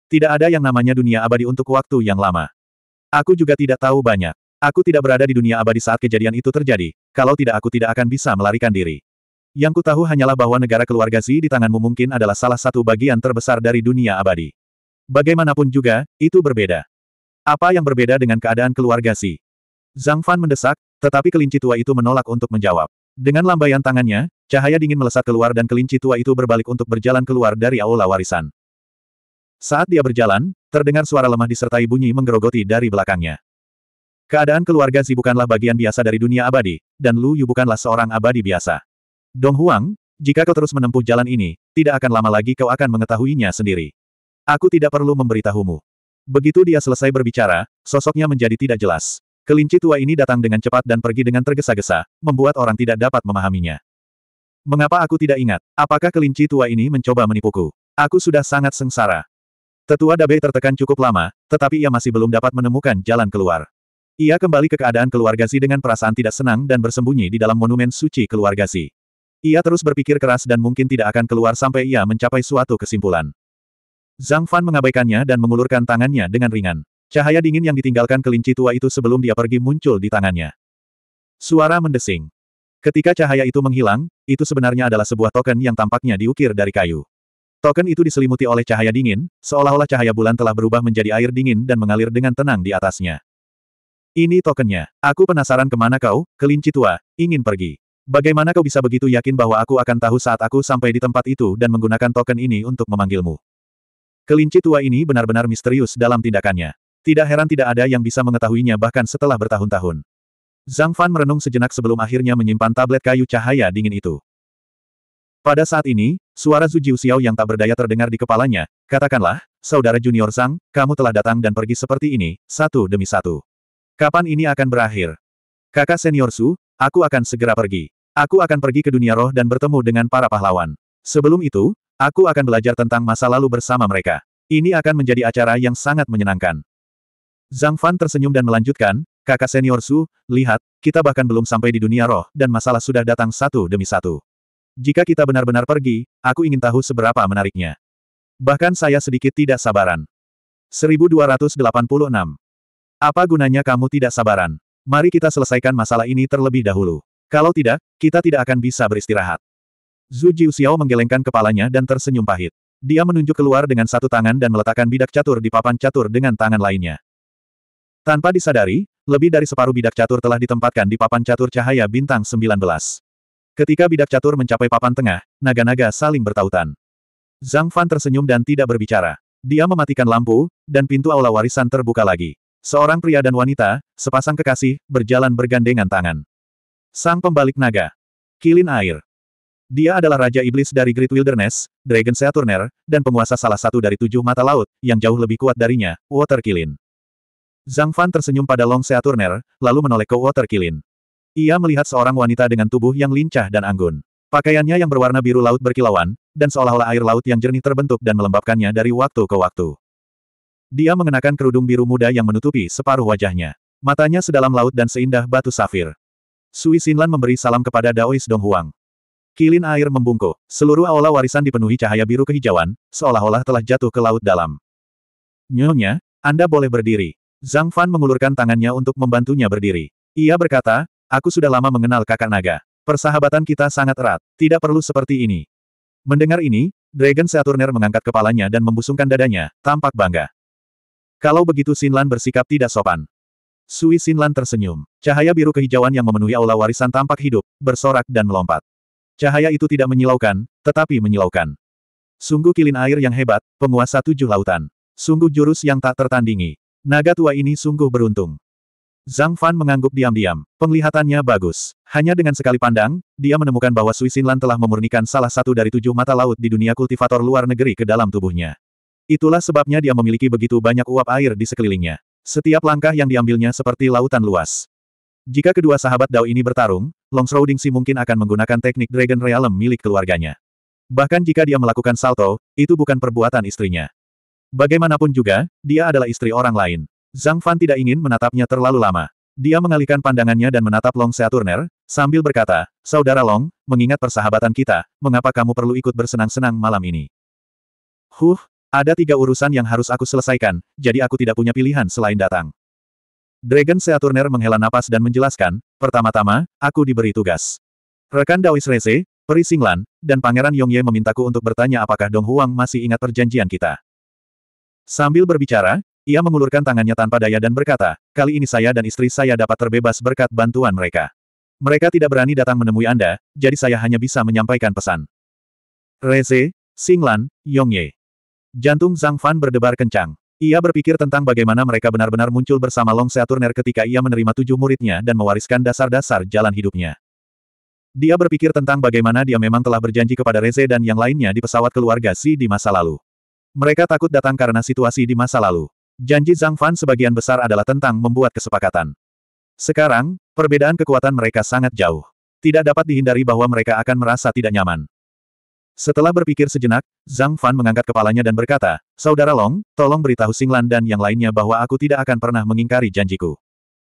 Tidak ada yang namanya dunia abadi untuk waktu yang lama. Aku juga tidak tahu banyak. Aku tidak berada di dunia abadi saat kejadian itu terjadi, kalau tidak aku tidak akan bisa melarikan diri. Yang ku tahu hanyalah bahwa negara keluarga Zi di tanganmu mungkin adalah salah satu bagian terbesar dari dunia abadi. Bagaimanapun juga, itu berbeda. Apa yang berbeda dengan keadaan keluarga Zi? Zhang Fan mendesak, tetapi kelinci tua itu menolak untuk menjawab. Dengan lambaian tangannya, cahaya dingin melesat keluar dan kelinci tua itu berbalik untuk berjalan keluar dari aula warisan. Saat dia berjalan, terdengar suara lemah disertai bunyi menggerogoti dari belakangnya. Keadaan keluarga Zi bukanlah bagian biasa dari dunia abadi, dan Lu Yu bukanlah seorang abadi biasa. Dong Huang, jika kau terus menempuh jalan ini, tidak akan lama lagi kau akan mengetahuinya sendiri. Aku tidak perlu memberitahumu. Begitu dia selesai berbicara, sosoknya menjadi tidak jelas. Kelinci tua ini datang dengan cepat dan pergi dengan tergesa-gesa, membuat orang tidak dapat memahaminya. Mengapa aku tidak ingat? Apakah kelinci tua ini mencoba menipuku? Aku sudah sangat sengsara. Tetua Dabe tertekan cukup lama, tetapi ia masih belum dapat menemukan jalan keluar. Ia kembali ke keadaan keluarga Zi dengan perasaan tidak senang dan bersembunyi di dalam monumen suci keluarga Zi. Ia terus berpikir keras dan mungkin tidak akan keluar sampai ia mencapai suatu kesimpulan. Zhang Fan mengabaikannya dan mengulurkan tangannya dengan ringan. Cahaya dingin yang ditinggalkan kelinci tua itu sebelum dia pergi muncul di tangannya. Suara mendesing. Ketika cahaya itu menghilang, itu sebenarnya adalah sebuah token yang tampaknya diukir dari kayu. Token itu diselimuti oleh cahaya dingin, seolah-olah cahaya bulan telah berubah menjadi air dingin dan mengalir dengan tenang di atasnya. Ini tokennya. Aku penasaran kemana kau, kelinci tua, ingin pergi. Bagaimana kau bisa begitu yakin bahwa aku akan tahu saat aku sampai di tempat itu dan menggunakan token ini untuk memanggilmu? Kelinci tua ini benar-benar misterius dalam tindakannya. Tidak heran tidak ada yang bisa mengetahuinya bahkan setelah bertahun-tahun. Zhang Fan merenung sejenak sebelum akhirnya menyimpan tablet kayu cahaya dingin itu. Pada saat ini, suara Zhu Jiuxiao yang tak berdaya terdengar di kepalanya, katakanlah, Saudara Junior Zhang, kamu telah datang dan pergi seperti ini, satu demi satu. Kapan ini akan berakhir? Kakak senior Su, Aku akan segera pergi. Aku akan pergi ke dunia roh dan bertemu dengan para pahlawan. Sebelum itu, aku akan belajar tentang masa lalu bersama mereka. Ini akan menjadi acara yang sangat menyenangkan. Zhang Fan tersenyum dan melanjutkan, kakak senior Su, lihat, kita bahkan belum sampai di dunia roh, dan masalah sudah datang satu demi satu. Jika kita benar-benar pergi, aku ingin tahu seberapa menariknya. Bahkan saya sedikit tidak sabaran. 1286. Apa gunanya kamu tidak sabaran? Mari kita selesaikan masalah ini terlebih dahulu. Kalau tidak, kita tidak akan bisa beristirahat. Zhu Jiuxiao menggelengkan kepalanya dan tersenyum pahit. Dia menunjuk keluar dengan satu tangan dan meletakkan bidak catur di papan catur dengan tangan lainnya. Tanpa disadari, lebih dari separuh bidak catur telah ditempatkan di papan catur cahaya bintang 19. Ketika bidak catur mencapai papan tengah, naga-naga saling bertautan. Zhang Fan tersenyum dan tidak berbicara. Dia mematikan lampu, dan pintu aula warisan terbuka lagi. Seorang pria dan wanita, sepasang kekasih, berjalan bergandengan tangan. Sang pembalik naga. Kilin air. Dia adalah Raja Iblis dari Great Wilderness, Dragon Saturner, dan penguasa salah satu dari tujuh mata laut, yang jauh lebih kuat darinya, Water Kilin. Zhang Fan tersenyum pada Long Saturner, lalu menoleh ke Water Kilin. Ia melihat seorang wanita dengan tubuh yang lincah dan anggun. Pakaiannya yang berwarna biru laut berkilauan, dan seolah-olah air laut yang jernih terbentuk dan melembabkannya dari waktu ke waktu. Dia mengenakan kerudung biru muda yang menutupi separuh wajahnya. Matanya sedalam laut dan seindah batu safir. Sui Xinlan memberi salam kepada Daois Donghuang. Kilin air membungkuk. Seluruh aula warisan dipenuhi cahaya biru kehijauan, seolah-olah telah jatuh ke laut dalam. Nyonya, Anda boleh berdiri. Zhang Fan mengulurkan tangannya untuk membantunya berdiri. Ia berkata, aku sudah lama mengenal kakak naga. Persahabatan kita sangat erat, tidak perlu seperti ini. Mendengar ini, Dragon Saturner mengangkat kepalanya dan membusungkan dadanya, tampak bangga. Kalau begitu Sinlan bersikap tidak sopan. Sui Sinlan tersenyum. Cahaya biru kehijauan yang memenuhi aula warisan tampak hidup, bersorak dan melompat. Cahaya itu tidak menyilaukan, tetapi menyilaukan. Sungguh kilin air yang hebat, penguasa tujuh lautan. Sungguh jurus yang tak tertandingi. Naga tua ini sungguh beruntung. Zhang Fan mengangguk diam-diam. Penglihatannya bagus. Hanya dengan sekali pandang, dia menemukan bahwa Sui Sinlan telah memurnikan salah satu dari tujuh mata laut di dunia kultivator luar negeri ke dalam tubuhnya. Itulah sebabnya dia memiliki begitu banyak uap air di sekelilingnya. Setiap langkah yang diambilnya seperti lautan luas. Jika kedua sahabat Dao ini bertarung, Longsrow si mungkin akan menggunakan teknik Dragon Realm milik keluarganya. Bahkan jika dia melakukan salto, itu bukan perbuatan istrinya. Bagaimanapun juga, dia adalah istri orang lain. Zhang Fan tidak ingin menatapnya terlalu lama. Dia mengalihkan pandangannya dan menatap Long Seaturner, sambil berkata, Saudara Long, mengingat persahabatan kita, mengapa kamu perlu ikut bersenang-senang malam ini? Huh, ada tiga urusan yang harus aku selesaikan, jadi aku tidak punya pilihan selain datang. Dragon Seaturner menghela napas dan menjelaskan, pertama-tama, aku diberi tugas. Rekan Dawis Reze, Peri Singlan, dan Pangeran Yongye memintaku untuk bertanya apakah Dong Huang masih ingat perjanjian kita. Sambil berbicara, ia mengulurkan tangannya tanpa daya dan berkata, kali ini saya dan istri saya dapat terbebas berkat bantuan mereka. Mereka tidak berani datang menemui Anda, jadi saya hanya bisa menyampaikan pesan. Reze, Singlan, Yongye. Jantung Zhang Fan berdebar kencang. Ia berpikir tentang bagaimana mereka benar-benar muncul bersama Long Seaturner ketika ia menerima tujuh muridnya dan mewariskan dasar-dasar jalan hidupnya. Dia berpikir tentang bagaimana dia memang telah berjanji kepada Reze dan yang lainnya di pesawat keluarga Si di masa lalu. Mereka takut datang karena situasi di masa lalu. Janji Zhang Fan sebagian besar adalah tentang membuat kesepakatan. Sekarang, perbedaan kekuatan mereka sangat jauh. Tidak dapat dihindari bahwa mereka akan merasa tidak nyaman. Setelah berpikir sejenak, Zhang Fan mengangkat kepalanya dan berkata, Saudara Long, tolong beritahu Singlan dan yang lainnya bahwa aku tidak akan pernah mengingkari janjiku.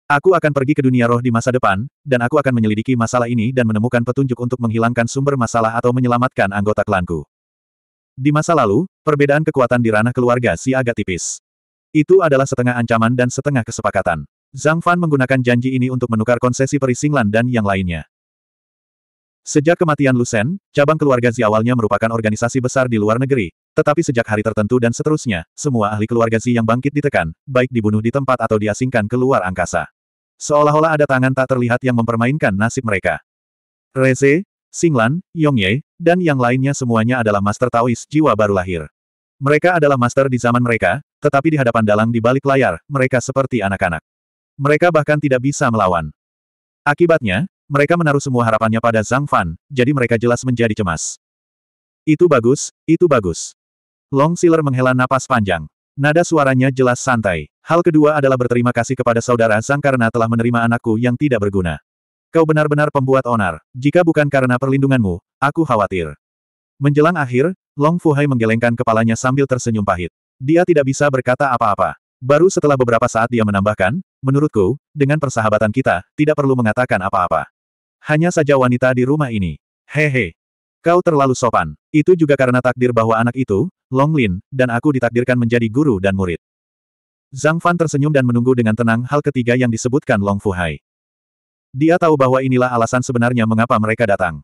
Aku akan pergi ke dunia roh di masa depan, dan aku akan menyelidiki masalah ini dan menemukan petunjuk untuk menghilangkan sumber masalah atau menyelamatkan anggota klanku. Di masa lalu, perbedaan kekuatan di ranah keluarga si agak tipis. Itu adalah setengah ancaman dan setengah kesepakatan. Zhang Fan menggunakan janji ini untuk menukar konsesi perisinglan dan yang lainnya. Sejak kematian Lusen, cabang keluarga Zi awalnya merupakan organisasi besar di luar negeri, tetapi sejak hari tertentu dan seterusnya, semua ahli keluarga Zi yang bangkit ditekan, baik dibunuh di tempat atau diasingkan ke luar angkasa. Seolah-olah ada tangan tak terlihat yang mempermainkan nasib mereka. Reze, Singlan, Yongye, dan yang lainnya semuanya adalah master Taois jiwa baru lahir. Mereka adalah master di zaman mereka, tetapi di hadapan dalang di balik layar, mereka seperti anak-anak. Mereka bahkan tidak bisa melawan. Akibatnya, mereka menaruh semua harapannya pada Zhang Fan, jadi mereka jelas menjadi cemas. Itu bagus, itu bagus. Long Siler menghela napas panjang. Nada suaranya jelas santai. Hal kedua adalah berterima kasih kepada saudara Zhang karena telah menerima anakku yang tidak berguna. Kau benar-benar pembuat onar. Jika bukan karena perlindunganmu, aku khawatir. Menjelang akhir, Long Fuhai menggelengkan kepalanya sambil tersenyum pahit. Dia tidak bisa berkata apa-apa. Baru setelah beberapa saat dia menambahkan, menurutku, dengan persahabatan kita, tidak perlu mengatakan apa-apa. Hanya saja wanita di rumah ini. Hehe. Kau terlalu sopan. Itu juga karena takdir bahwa anak itu, Long Lin, dan aku ditakdirkan menjadi guru dan murid. Zhang Fan tersenyum dan menunggu dengan tenang hal ketiga yang disebutkan Long Fu Hai. Dia tahu bahwa inilah alasan sebenarnya mengapa mereka datang.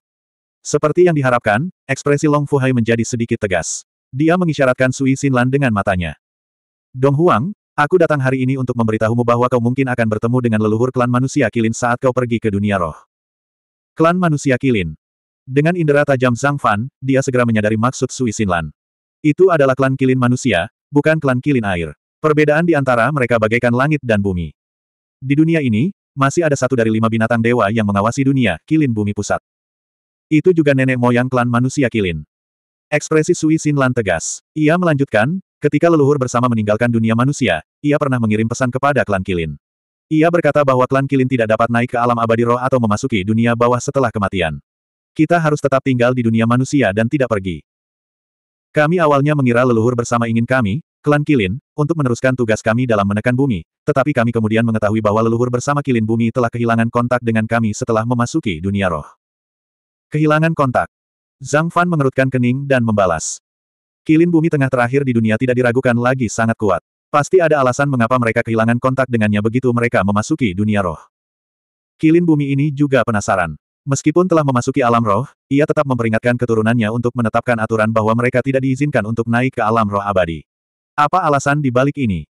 Seperti yang diharapkan, ekspresi Long Fu Hai menjadi sedikit tegas. Dia mengisyaratkan Sui Xinlan dengan matanya. Dong Huang, aku datang hari ini untuk memberitahumu bahwa kau mungkin akan bertemu dengan leluhur klan manusia kilin saat kau pergi ke dunia roh. Klan manusia Kilin. Dengan indera tajam Zhang Fan, dia segera menyadari maksud Sui Xinlan. Itu adalah klan Kilin manusia, bukan klan Kilin air. Perbedaan di antara mereka bagaikan langit dan bumi. Di dunia ini, masih ada satu dari lima binatang dewa yang mengawasi dunia, Kilin bumi pusat. Itu juga nenek moyang klan manusia Kilin. Ekspresi Sui Xinlan tegas. Ia melanjutkan, ketika leluhur bersama meninggalkan dunia manusia, ia pernah mengirim pesan kepada klan Kilin. Ia berkata bahwa klan Kilin tidak dapat naik ke alam abadi roh atau memasuki dunia bawah setelah kematian. Kita harus tetap tinggal di dunia manusia dan tidak pergi. Kami awalnya mengira leluhur bersama ingin kami, klan Kilin, untuk meneruskan tugas kami dalam menekan bumi, tetapi kami kemudian mengetahui bahwa leluhur bersama Kilin bumi telah kehilangan kontak dengan kami setelah memasuki dunia roh. Kehilangan kontak. Zhang Fan mengerutkan kening dan membalas. Kilin bumi tengah terakhir di dunia tidak diragukan lagi sangat kuat. Pasti ada alasan mengapa mereka kehilangan kontak dengannya begitu mereka memasuki dunia roh. Kilin bumi ini juga penasaran. Meskipun telah memasuki alam roh, ia tetap memperingatkan keturunannya untuk menetapkan aturan bahwa mereka tidak diizinkan untuk naik ke alam roh abadi. Apa alasan di balik ini?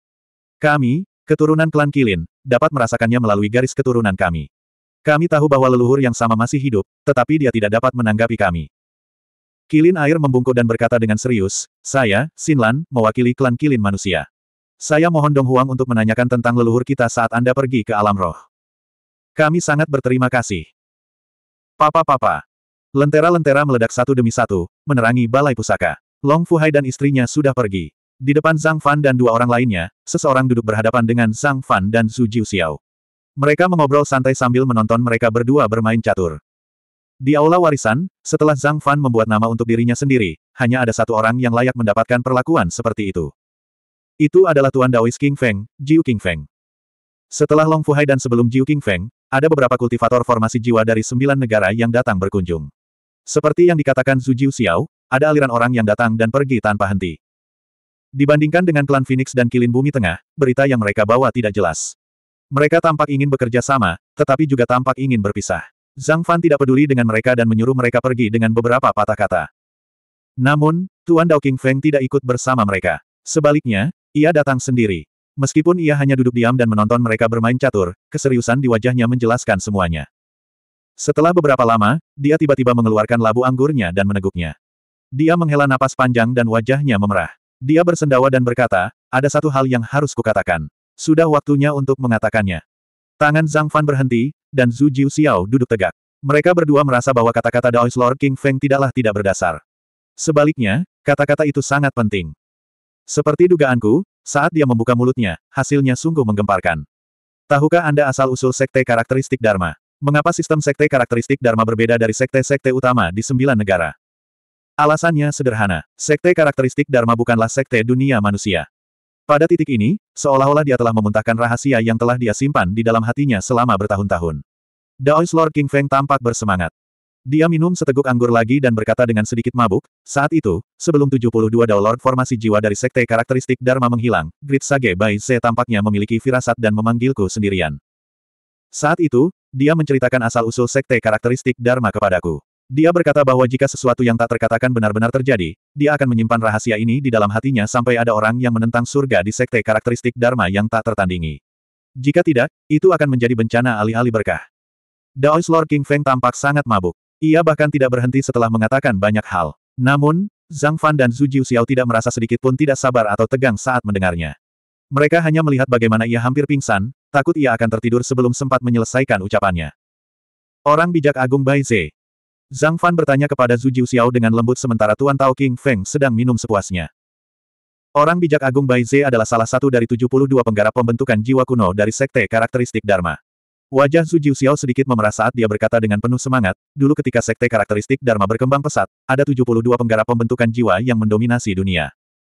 Kami, keturunan klan Kilin, dapat merasakannya melalui garis keturunan kami. Kami tahu bahwa leluhur yang sama masih hidup, tetapi dia tidak dapat menanggapi kami. Kilin air membungkuk dan berkata dengan serius, saya, Sinlan, mewakili klan Kilin manusia. Saya mohon Dong Huang untuk menanyakan tentang leluhur kita saat Anda pergi ke alam roh. Kami sangat berterima kasih. Papa-papa. Lentera-lentera meledak satu demi satu, menerangi balai pusaka. Long Fuhai dan istrinya sudah pergi. Di depan Zhang Fan dan dua orang lainnya, seseorang duduk berhadapan dengan Zhang Fan dan Su Jiu Xiao. Mereka mengobrol santai sambil menonton mereka berdua bermain catur. Di aula warisan, setelah Zhang Fan membuat nama untuk dirinya sendiri, hanya ada satu orang yang layak mendapatkan perlakuan seperti itu. Itu adalah Tuan Daois King Feng, Jiu King Feng. Setelah Long Fuhai dan sebelum Jiu King Feng, ada beberapa kultivator formasi jiwa dari sembilan negara yang datang berkunjung. Seperti yang dikatakan Zhu Jiu Xiao, ada aliran orang yang datang dan pergi tanpa henti. Dibandingkan dengan klan Phoenix dan Kilin Bumi Tengah, berita yang mereka bawa tidak jelas. Mereka tampak ingin bekerja sama, tetapi juga tampak ingin berpisah. Zhang Fan tidak peduli dengan mereka dan menyuruh mereka pergi dengan beberapa patah kata. Namun, Tuan Dao King Feng tidak ikut bersama mereka. Sebaliknya, ia datang sendiri. Meskipun ia hanya duduk diam dan menonton mereka bermain catur, keseriusan di wajahnya menjelaskan semuanya. Setelah beberapa lama, dia tiba-tiba mengeluarkan labu anggurnya dan meneguknya. Dia menghela napas panjang dan wajahnya memerah. Dia bersendawa dan berkata, ada satu hal yang harus kukatakan. Sudah waktunya untuk mengatakannya. Tangan Zhang Fan berhenti, dan Zhu Jiu Xiao duduk tegak. Mereka berdua merasa bahwa kata-kata Daoist Lord King Feng tidaklah tidak berdasar. Sebaliknya, kata-kata itu sangat penting. Seperti dugaanku, saat dia membuka mulutnya, hasilnya sungguh menggemparkan. Tahukah Anda asal-usul sekte karakteristik Dharma? Mengapa sistem sekte karakteristik Dharma berbeda dari sekte-sekte utama di sembilan negara? Alasannya sederhana, sekte karakteristik Dharma bukanlah sekte dunia manusia. Pada titik ini, seolah-olah dia telah memuntahkan rahasia yang telah dia simpan di dalam hatinya selama bertahun-tahun. Daois Lord King Feng tampak bersemangat. Dia minum seteguk anggur lagi dan berkata dengan sedikit mabuk, saat itu, sebelum 72 Lord formasi jiwa dari sekte karakteristik Dharma menghilang, Grid Sage Bai Se tampaknya memiliki firasat dan memanggilku sendirian. Saat itu, dia menceritakan asal-usul sekte karakteristik Dharma kepadaku. Dia berkata bahwa jika sesuatu yang tak terkatakan benar-benar terjadi, dia akan menyimpan rahasia ini di dalam hatinya sampai ada orang yang menentang surga di sekte karakteristik Dharma yang tak tertandingi. Jika tidak, itu akan menjadi bencana alih-alih berkah. Daois Lord King Feng tampak sangat mabuk. Ia bahkan tidak berhenti setelah mengatakan banyak hal. Namun, Zhang Fan dan Zhu Xiao tidak merasa sedikit pun tidak sabar atau tegang saat mendengarnya. Mereka hanya melihat bagaimana ia hampir pingsan, takut ia akan tertidur sebelum sempat menyelesaikan ucapannya. Orang bijak agung Bai Ze. Zhang Fan bertanya kepada Zhu Xiao dengan lembut sementara Tuan Tao King Feng sedang minum sepuasnya. Orang bijak agung Bai Ze adalah salah satu dari 72 penggarap pembentukan jiwa kuno dari sekte karakteristik Dharma. Wajah Su Jiuxiao sedikit memerah saat dia berkata dengan penuh semangat, dulu ketika sekte karakteristik Dharma berkembang pesat, ada 72 penggarap pembentukan jiwa yang mendominasi dunia.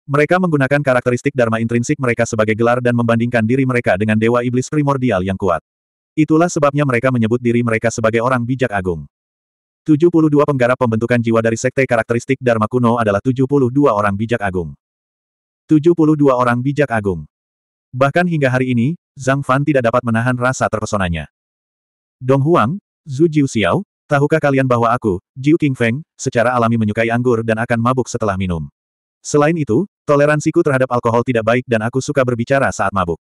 Mereka menggunakan karakteristik Dharma intrinsik mereka sebagai gelar dan membandingkan diri mereka dengan Dewa Iblis primordial yang kuat. Itulah sebabnya mereka menyebut diri mereka sebagai orang bijak agung. 72 penggarap pembentukan jiwa dari sekte karakteristik Dharma kuno adalah 72 orang bijak agung. 72 orang bijak agung. Bahkan hingga hari ini, Zhang Fan tidak dapat menahan rasa terpesonanya. Dong Huang, Zhu Jiu Xiao, tahukah kalian bahwa aku, Jiu King Feng, secara alami menyukai anggur dan akan mabuk setelah minum. Selain itu, toleransiku terhadap alkohol tidak baik dan aku suka berbicara saat mabuk.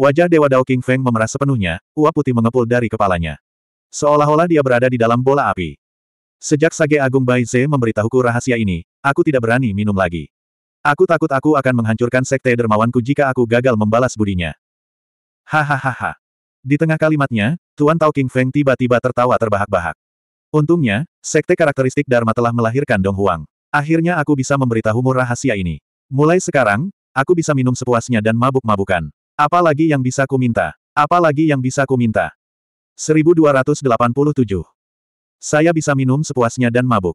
Wajah Dewa Dao King Feng memerah sepenuhnya, uap putih mengepul dari kepalanya. Seolah-olah dia berada di dalam bola api. Sejak Sage Agung Bai Ze memberitahuku rahasia ini, aku tidak berani minum lagi. Aku takut aku akan menghancurkan sekte dermawanku jika aku gagal membalas budinya. Hahaha. Di tengah kalimatnya, Tuan Tao King Feng tiba-tiba tertawa terbahak-bahak. Untungnya, sekte karakteristik Dharma telah melahirkan Dong Huang. Akhirnya aku bisa memberitahumu rahasia ini. Mulai sekarang, aku bisa minum sepuasnya dan mabuk-mabukan. Apalagi yang bisa ku minta? Apalagi yang bisa ku minta? 1287. Saya bisa minum sepuasnya dan mabuk.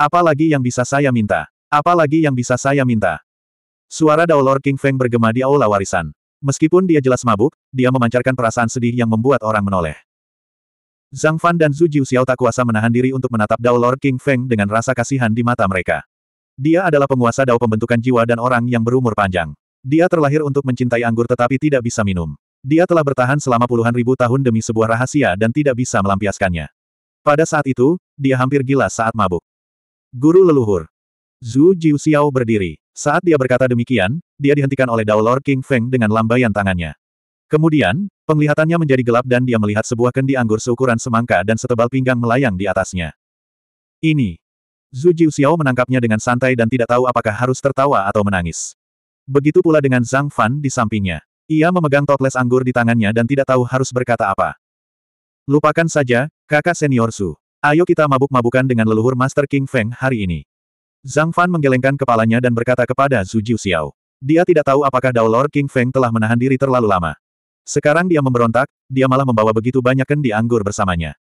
Apalagi yang bisa saya minta? Apalagi yang bisa saya minta? Suara Daolor King Feng bergema di aula warisan. Meskipun dia jelas mabuk, dia memancarkan perasaan sedih yang membuat orang menoleh. Zhang Fan dan Zhu Jiu Xiao tak kuasa menahan diri untuk menatap Dao Lord King Feng dengan rasa kasihan di mata mereka. Dia adalah penguasa Dao pembentukan jiwa dan orang yang berumur panjang. Dia terlahir untuk mencintai anggur tetapi tidak bisa minum. Dia telah bertahan selama puluhan ribu tahun demi sebuah rahasia dan tidak bisa melampiaskannya. Pada saat itu, dia hampir gila saat mabuk. Guru leluhur. Zhu Jiu Xiao berdiri. Saat dia berkata demikian, dia dihentikan oleh Dao Lord King Feng dengan lambaian tangannya. Kemudian, penglihatannya menjadi gelap dan dia melihat sebuah kendi anggur seukuran semangka dan setebal pinggang melayang di atasnya. Ini. Zhu Xiao menangkapnya dengan santai dan tidak tahu apakah harus tertawa atau menangis. Begitu pula dengan Zhang Fan di sampingnya. Ia memegang toples anggur di tangannya dan tidak tahu harus berkata apa. Lupakan saja, kakak senior Su. Ayo kita mabuk-mabukan dengan leluhur Master King Feng hari ini. Zhang Fan menggelengkan kepalanya dan berkata kepada Zhu Xiao, Dia tidak tahu apakah Dao Lord King Feng telah menahan diri terlalu lama. Sekarang dia memberontak, dia malah membawa begitu banyak kendi anggur bersamanya.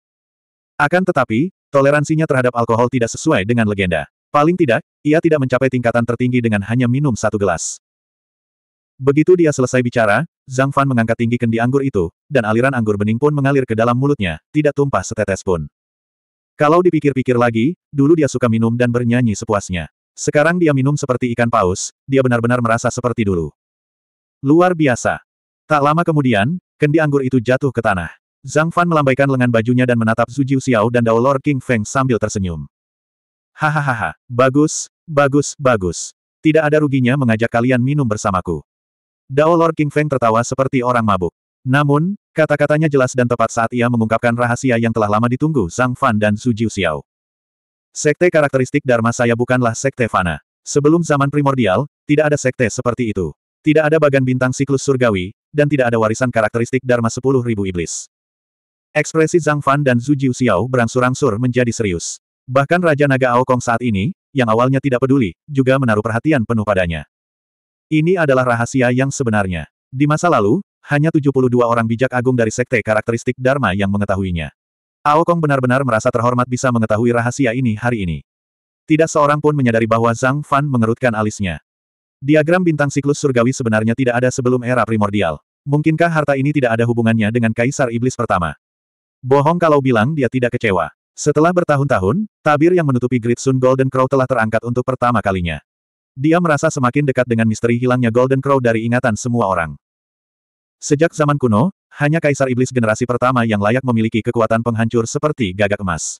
Akan tetapi, toleransinya terhadap alkohol tidak sesuai dengan legenda. Paling tidak, ia tidak mencapai tingkatan tertinggi dengan hanya minum satu gelas. Begitu dia selesai bicara, Zhang Fan mengangkat tinggi kendi anggur itu, dan aliran anggur bening pun mengalir ke dalam mulutnya, tidak tumpah setetes pun. Kalau dipikir-pikir lagi, dulu dia suka minum dan bernyanyi sepuasnya. Sekarang dia minum seperti ikan paus, dia benar-benar merasa seperti dulu. Luar biasa. Tak lama kemudian, kendi anggur itu jatuh ke tanah. Zhang Fan melambaikan lengan bajunya dan menatap Zhu Jiu Xiao dan Dao Lord King Feng sambil tersenyum. Hahaha, bagus, bagus, bagus. Tidak ada ruginya mengajak kalian minum bersamaku. Dao Lord King Feng tertawa seperti orang mabuk. Namun, Kata-katanya jelas dan tepat saat ia mengungkapkan rahasia yang telah lama ditunggu Zhang Fan dan Su Jiu Xiao. Sekte karakteristik Dharma saya bukanlah sekte fana. Sebelum zaman primordial, tidak ada sekte seperti itu. Tidak ada bagan bintang siklus surgawi, dan tidak ada warisan karakteristik Dharma 10.000 iblis. Ekspresi Zhang Fan dan Zhu Jiu Xiao berangsur-angsur menjadi serius. Bahkan Raja Naga Ao Kong saat ini, yang awalnya tidak peduli, juga menaruh perhatian penuh padanya. Ini adalah rahasia yang sebenarnya. Di masa lalu, hanya 72 orang bijak agung dari sekte karakteristik Dharma yang mengetahuinya. Ao Kong benar-benar merasa terhormat bisa mengetahui rahasia ini hari ini. Tidak seorang pun menyadari bahwa Zhang Fan mengerutkan alisnya. Diagram bintang siklus surgawi sebenarnya tidak ada sebelum era primordial. Mungkinkah harta ini tidak ada hubungannya dengan Kaisar Iblis pertama? Bohong kalau bilang dia tidak kecewa. Setelah bertahun-tahun, tabir yang menutupi Great Sun Golden Crow telah terangkat untuk pertama kalinya. Dia merasa semakin dekat dengan misteri hilangnya Golden Crow dari ingatan semua orang. Sejak zaman kuno, hanya Kaisar Iblis generasi pertama yang layak memiliki kekuatan penghancur seperti gagak emas.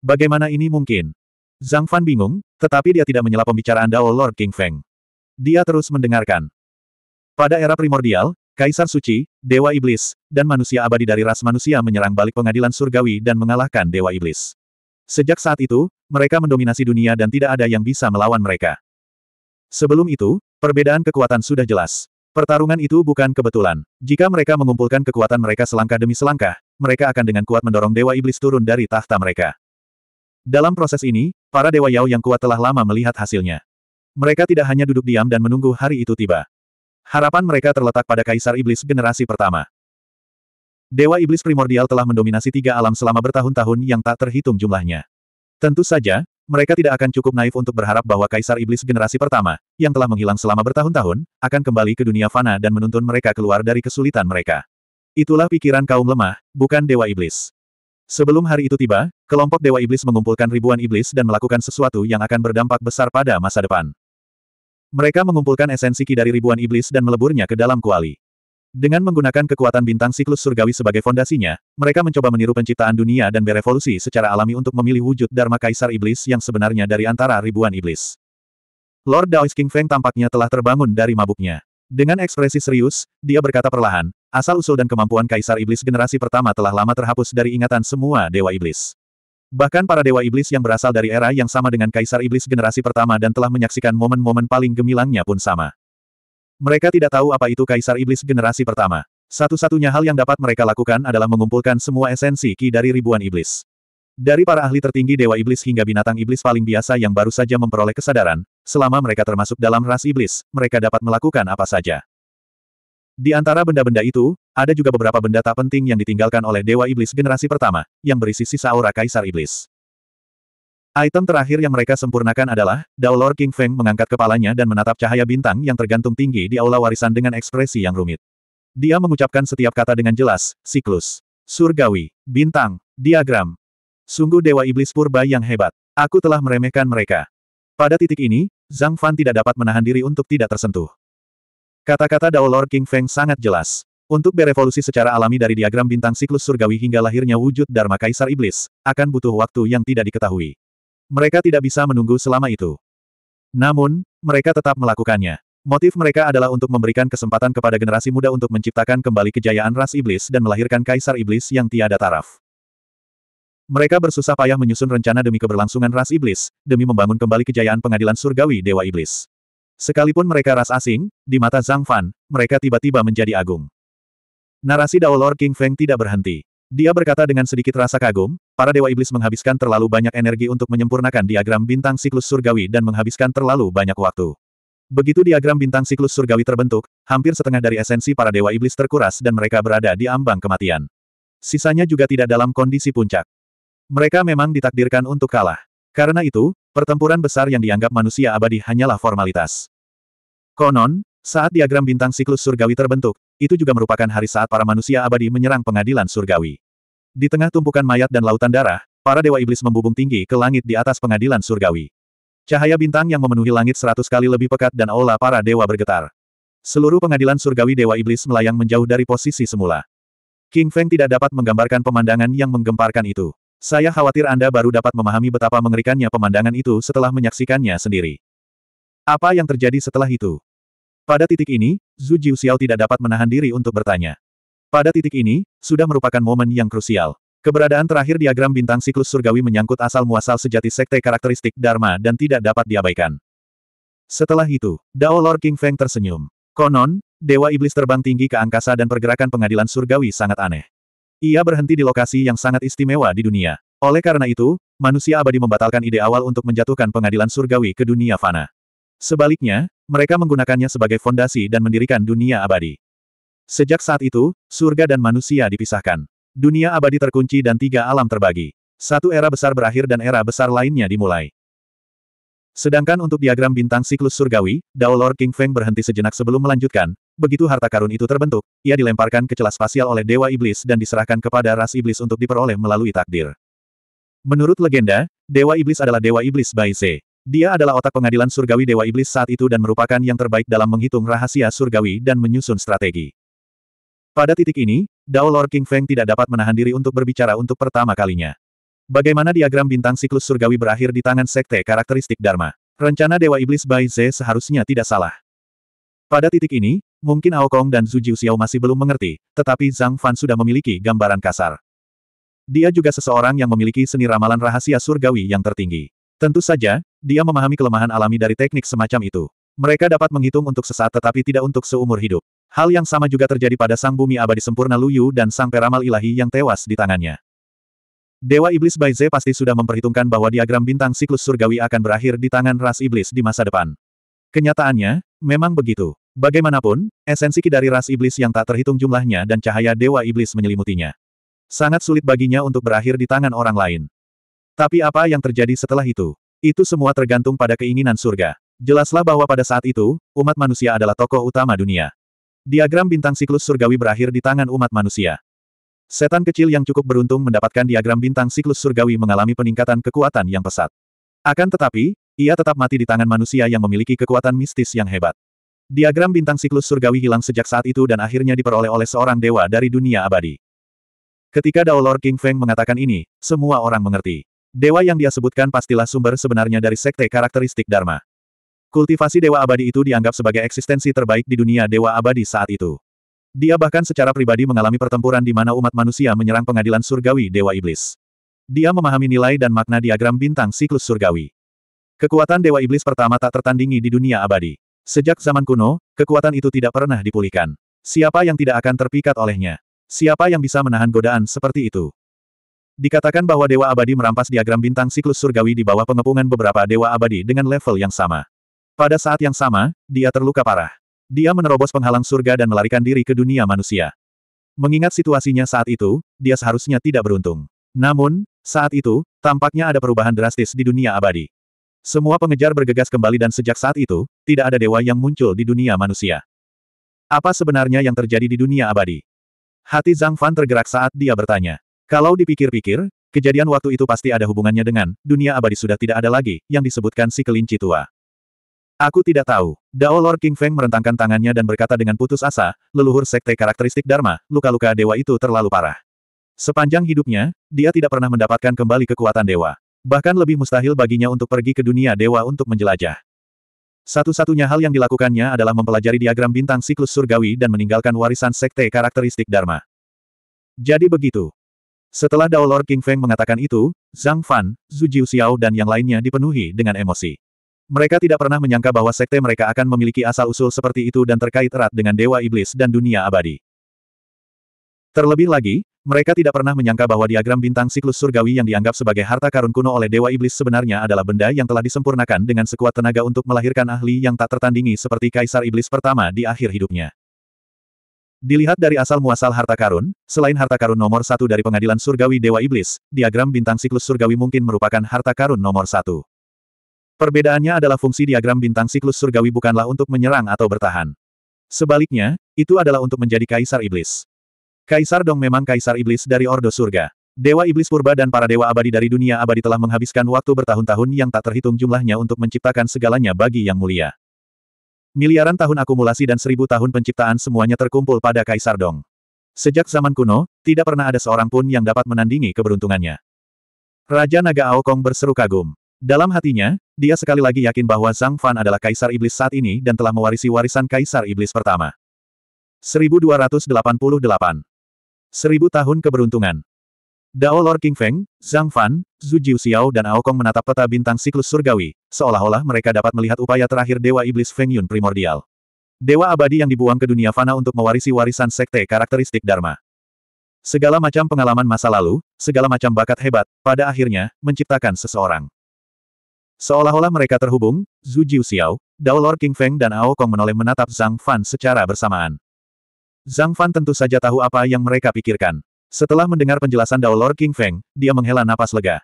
Bagaimana ini mungkin? Zhang Fan bingung, tetapi dia tidak menyela pembicaraan Dao Lord King Feng. Dia terus mendengarkan. Pada era primordial, Kaisar Suci, Dewa Iblis, dan manusia abadi dari ras manusia menyerang balik pengadilan surgawi dan mengalahkan Dewa Iblis. Sejak saat itu, mereka mendominasi dunia dan tidak ada yang bisa melawan mereka. Sebelum itu, perbedaan kekuatan sudah jelas. Pertarungan itu bukan kebetulan. Jika mereka mengumpulkan kekuatan mereka selangkah demi selangkah, mereka akan dengan kuat mendorong Dewa Iblis turun dari tahta mereka. Dalam proses ini, para Dewa Yao yang kuat telah lama melihat hasilnya. Mereka tidak hanya duduk diam dan menunggu hari itu tiba. Harapan mereka terletak pada Kaisar Iblis generasi pertama. Dewa Iblis primordial telah mendominasi tiga alam selama bertahun-tahun yang tak terhitung jumlahnya. Tentu saja, mereka tidak akan cukup naif untuk berharap bahwa Kaisar Iblis generasi pertama, yang telah menghilang selama bertahun-tahun, akan kembali ke dunia fana dan menuntun mereka keluar dari kesulitan mereka. Itulah pikiran kaum lemah, bukan Dewa Iblis. Sebelum hari itu tiba, kelompok Dewa Iblis mengumpulkan ribuan iblis dan melakukan sesuatu yang akan berdampak besar pada masa depan. Mereka mengumpulkan esensi ki dari ribuan iblis dan meleburnya ke dalam kuali. Dengan menggunakan kekuatan bintang siklus surgawi sebagai fondasinya, mereka mencoba meniru penciptaan dunia dan berevolusi secara alami untuk memilih wujud Dharma Kaisar Iblis yang sebenarnya dari antara ribuan iblis. Lord Daois King Feng tampaknya telah terbangun dari mabuknya. Dengan ekspresi serius, dia berkata perlahan, asal-usul dan kemampuan Kaisar Iblis generasi pertama telah lama terhapus dari ingatan semua Dewa Iblis. Bahkan para Dewa Iblis yang berasal dari era yang sama dengan Kaisar Iblis generasi pertama dan telah menyaksikan momen-momen paling gemilangnya pun sama. Mereka tidak tahu apa itu Kaisar Iblis generasi pertama. Satu-satunya hal yang dapat mereka lakukan adalah mengumpulkan semua esensi ki dari ribuan iblis. Dari para ahli tertinggi Dewa Iblis hingga binatang iblis paling biasa yang baru saja memperoleh kesadaran, selama mereka termasuk dalam ras iblis, mereka dapat melakukan apa saja. Di antara benda-benda itu, ada juga beberapa benda tak penting yang ditinggalkan oleh Dewa Iblis generasi pertama, yang berisi sisa aura Kaisar Iblis. Item terakhir yang mereka sempurnakan adalah, Dao Lord King Feng mengangkat kepalanya dan menatap cahaya bintang yang tergantung tinggi di aula warisan dengan ekspresi yang rumit. Dia mengucapkan setiap kata dengan jelas, siklus. Surgawi, bintang, diagram. Sungguh dewa iblis purba yang hebat. Aku telah meremehkan mereka. Pada titik ini, Zhang Fan tidak dapat menahan diri untuk tidak tersentuh. Kata-kata Dao Lord King Feng sangat jelas. Untuk berevolusi secara alami dari diagram bintang siklus surgawi hingga lahirnya wujud Dharma Kaisar Iblis, akan butuh waktu yang tidak diketahui. Mereka tidak bisa menunggu selama itu. Namun, mereka tetap melakukannya. Motif mereka adalah untuk memberikan kesempatan kepada generasi muda untuk menciptakan kembali kejayaan ras iblis dan melahirkan kaisar iblis yang tiada taraf. Mereka bersusah payah menyusun rencana demi keberlangsungan ras iblis, demi membangun kembali kejayaan pengadilan surgawi Dewa Iblis. Sekalipun mereka ras asing, di mata Zhang Fan, mereka tiba-tiba menjadi agung. Narasi Dao Lord King Feng tidak berhenti. Dia berkata dengan sedikit rasa kagum, para dewa iblis menghabiskan terlalu banyak energi untuk menyempurnakan diagram bintang siklus surgawi dan menghabiskan terlalu banyak waktu. Begitu diagram bintang siklus surgawi terbentuk, hampir setengah dari esensi para dewa iblis terkuras dan mereka berada di ambang kematian. Sisanya juga tidak dalam kondisi puncak. Mereka memang ditakdirkan untuk kalah. Karena itu, pertempuran besar yang dianggap manusia abadi hanyalah formalitas. Konon, saat diagram bintang siklus surgawi terbentuk, itu juga merupakan hari saat para manusia abadi menyerang pengadilan surgawi. Di tengah tumpukan mayat dan lautan darah, para dewa iblis membubung tinggi ke langit di atas pengadilan surgawi. Cahaya bintang yang memenuhi langit seratus kali lebih pekat dan aula para dewa bergetar. Seluruh pengadilan surgawi dewa iblis melayang menjauh dari posisi semula. King Feng tidak dapat menggambarkan pemandangan yang menggemparkan itu. Saya khawatir Anda baru dapat memahami betapa mengerikannya pemandangan itu setelah menyaksikannya sendiri. Apa yang terjadi setelah itu? Pada titik ini, Zhu Jiuxiao tidak dapat menahan diri untuk bertanya. Pada titik ini, sudah merupakan momen yang krusial. Keberadaan terakhir diagram bintang siklus surgawi menyangkut asal-muasal sejati sekte karakteristik Dharma dan tidak dapat diabaikan. Setelah itu, Dao Lord King Feng tersenyum. Konon, Dewa Iblis terbang tinggi ke angkasa dan pergerakan pengadilan surgawi sangat aneh. Ia berhenti di lokasi yang sangat istimewa di dunia. Oleh karena itu, manusia abadi membatalkan ide awal untuk menjatuhkan pengadilan surgawi ke dunia fana. Sebaliknya, mereka menggunakannya sebagai fondasi dan mendirikan dunia abadi. Sejak saat itu, surga dan manusia dipisahkan. Dunia abadi terkunci dan tiga alam terbagi. Satu era besar berakhir dan era besar lainnya dimulai. Sedangkan untuk diagram bintang siklus surgawi, Dao Lord King Feng berhenti sejenak sebelum melanjutkan, begitu harta karun itu terbentuk, ia dilemparkan ke celah spasial oleh Dewa Iblis dan diserahkan kepada ras iblis untuk diperoleh melalui takdir. Menurut legenda, Dewa Iblis adalah Dewa Iblis Bai Se. Dia adalah otak pengadilan surgawi Dewa Iblis saat itu dan merupakan yang terbaik dalam menghitung rahasia surgawi dan menyusun strategi. Pada titik ini, Dao Lord King Feng tidak dapat menahan diri untuk berbicara untuk pertama kalinya. Bagaimana diagram bintang siklus surgawi berakhir di tangan sekte karakteristik Dharma? Rencana Dewa Iblis Bai Ze seharusnya tidak salah. Pada titik ini, Mungkin Ao Kong dan Zhu Jiuxiao masih belum mengerti, tetapi Zhang Fan sudah memiliki gambaran kasar. Dia juga seseorang yang memiliki seni ramalan rahasia surgawi yang tertinggi. Tentu saja, dia memahami kelemahan alami dari teknik semacam itu. Mereka dapat menghitung untuk sesaat tetapi tidak untuk seumur hidup. Hal yang sama juga terjadi pada sang bumi abadi sempurna Luyu dan sang peramal ilahi yang tewas di tangannya. Dewa Iblis Baize pasti sudah memperhitungkan bahwa diagram bintang siklus surgawi akan berakhir di tangan ras iblis di masa depan. Kenyataannya, memang begitu. Bagaimanapun, esensi dari ras iblis yang tak terhitung jumlahnya dan cahaya Dewa Iblis menyelimutinya. Sangat sulit baginya untuk berakhir di tangan orang lain. Tapi apa yang terjadi setelah itu? Itu semua tergantung pada keinginan surga. Jelaslah bahwa pada saat itu, umat manusia adalah tokoh utama dunia. Diagram bintang siklus surgawi berakhir di tangan umat manusia. Setan kecil yang cukup beruntung mendapatkan diagram bintang siklus surgawi mengalami peningkatan kekuatan yang pesat. Akan tetapi, ia tetap mati di tangan manusia yang memiliki kekuatan mistis yang hebat. Diagram bintang siklus surgawi hilang sejak saat itu dan akhirnya diperoleh oleh seorang dewa dari dunia abadi. Ketika Daolor King Feng mengatakan ini, semua orang mengerti. Dewa yang dia sebutkan pastilah sumber sebenarnya dari sekte karakteristik Dharma. Kultivasi Dewa Abadi itu dianggap sebagai eksistensi terbaik di dunia Dewa Abadi saat itu. Dia bahkan secara pribadi mengalami pertempuran di mana umat manusia menyerang pengadilan surgawi Dewa Iblis. Dia memahami nilai dan makna diagram bintang siklus surgawi. Kekuatan Dewa Iblis pertama tak tertandingi di dunia abadi. Sejak zaman kuno, kekuatan itu tidak pernah dipulihkan. Siapa yang tidak akan terpikat olehnya? Siapa yang bisa menahan godaan seperti itu? Dikatakan bahwa Dewa Abadi merampas diagram bintang siklus surgawi di bawah pengepungan beberapa Dewa Abadi dengan level yang sama. Pada saat yang sama, dia terluka parah. Dia menerobos penghalang surga dan melarikan diri ke dunia manusia. Mengingat situasinya saat itu, dia seharusnya tidak beruntung. Namun, saat itu, tampaknya ada perubahan drastis di dunia abadi. Semua pengejar bergegas kembali dan sejak saat itu, tidak ada dewa yang muncul di dunia manusia. Apa sebenarnya yang terjadi di dunia abadi? Hati Zhang Fan tergerak saat dia bertanya. Kalau dipikir-pikir, kejadian waktu itu pasti ada hubungannya dengan, dunia abadi sudah tidak ada lagi, yang disebutkan si kelinci tua. Aku tidak tahu. Dao Lord King Feng merentangkan tangannya dan berkata dengan putus asa, leluhur sekte karakteristik Dharma, luka-luka dewa itu terlalu parah. Sepanjang hidupnya, dia tidak pernah mendapatkan kembali kekuatan dewa. Bahkan lebih mustahil baginya untuk pergi ke dunia dewa untuk menjelajah. Satu-satunya hal yang dilakukannya adalah mempelajari diagram bintang siklus surgawi dan meninggalkan warisan sekte karakteristik Dharma. Jadi begitu, setelah Dao Lord King Feng mengatakan itu, Zhang Fan, Zhu Xiao dan yang lainnya dipenuhi dengan emosi. Mereka tidak pernah menyangka bahwa sekte mereka akan memiliki asal-usul seperti itu dan terkait erat dengan Dewa Iblis dan dunia abadi. Terlebih lagi, mereka tidak pernah menyangka bahwa diagram bintang siklus surgawi yang dianggap sebagai harta karun kuno oleh Dewa Iblis sebenarnya adalah benda yang telah disempurnakan dengan sekuat tenaga untuk melahirkan ahli yang tak tertandingi seperti Kaisar Iblis pertama di akhir hidupnya. Dilihat dari asal-muasal harta karun, selain harta karun nomor satu dari pengadilan surgawi Dewa Iblis, diagram bintang siklus surgawi mungkin merupakan harta karun nomor satu. Perbedaannya adalah fungsi diagram bintang siklus surgawi bukanlah untuk menyerang atau bertahan. Sebaliknya, itu adalah untuk menjadi kaisar iblis. Kaisar Dong memang kaisar iblis dari Ordo Surga. Dewa Iblis Purba dan para dewa abadi dari dunia abadi telah menghabiskan waktu bertahun-tahun yang tak terhitung jumlahnya untuk menciptakan segalanya bagi Yang Mulia. Miliaran tahun akumulasi dan seribu tahun penciptaan semuanya terkumpul pada Kaisar Dong. Sejak zaman kuno, tidak pernah ada seorang pun yang dapat menandingi keberuntungannya. Raja Naga Aokong berseru kagum. Dalam hatinya, dia sekali lagi yakin bahwa Zhang Fan adalah Kaisar Iblis saat ini dan telah mewarisi warisan Kaisar Iblis pertama. 1288 Seribu tahun keberuntungan Dao Lord King Feng, Zhang Fan, Zhu Jiuxiao dan Ao Kong menatap peta bintang siklus surgawi, seolah-olah mereka dapat melihat upaya terakhir Dewa Iblis Feng Yun primordial. Dewa abadi yang dibuang ke dunia fana untuk mewarisi warisan sekte karakteristik Dharma. Segala macam pengalaman masa lalu, segala macam bakat hebat, pada akhirnya, menciptakan seseorang. Seolah-olah mereka terhubung, Zhu Jiuxiao, Dao Lord King Feng dan Ao Kong menoleh menatap Zhang Fan secara bersamaan. Zhang Fan tentu saja tahu apa yang mereka pikirkan. Setelah mendengar penjelasan Dao Lord King Feng, dia menghela napas lega.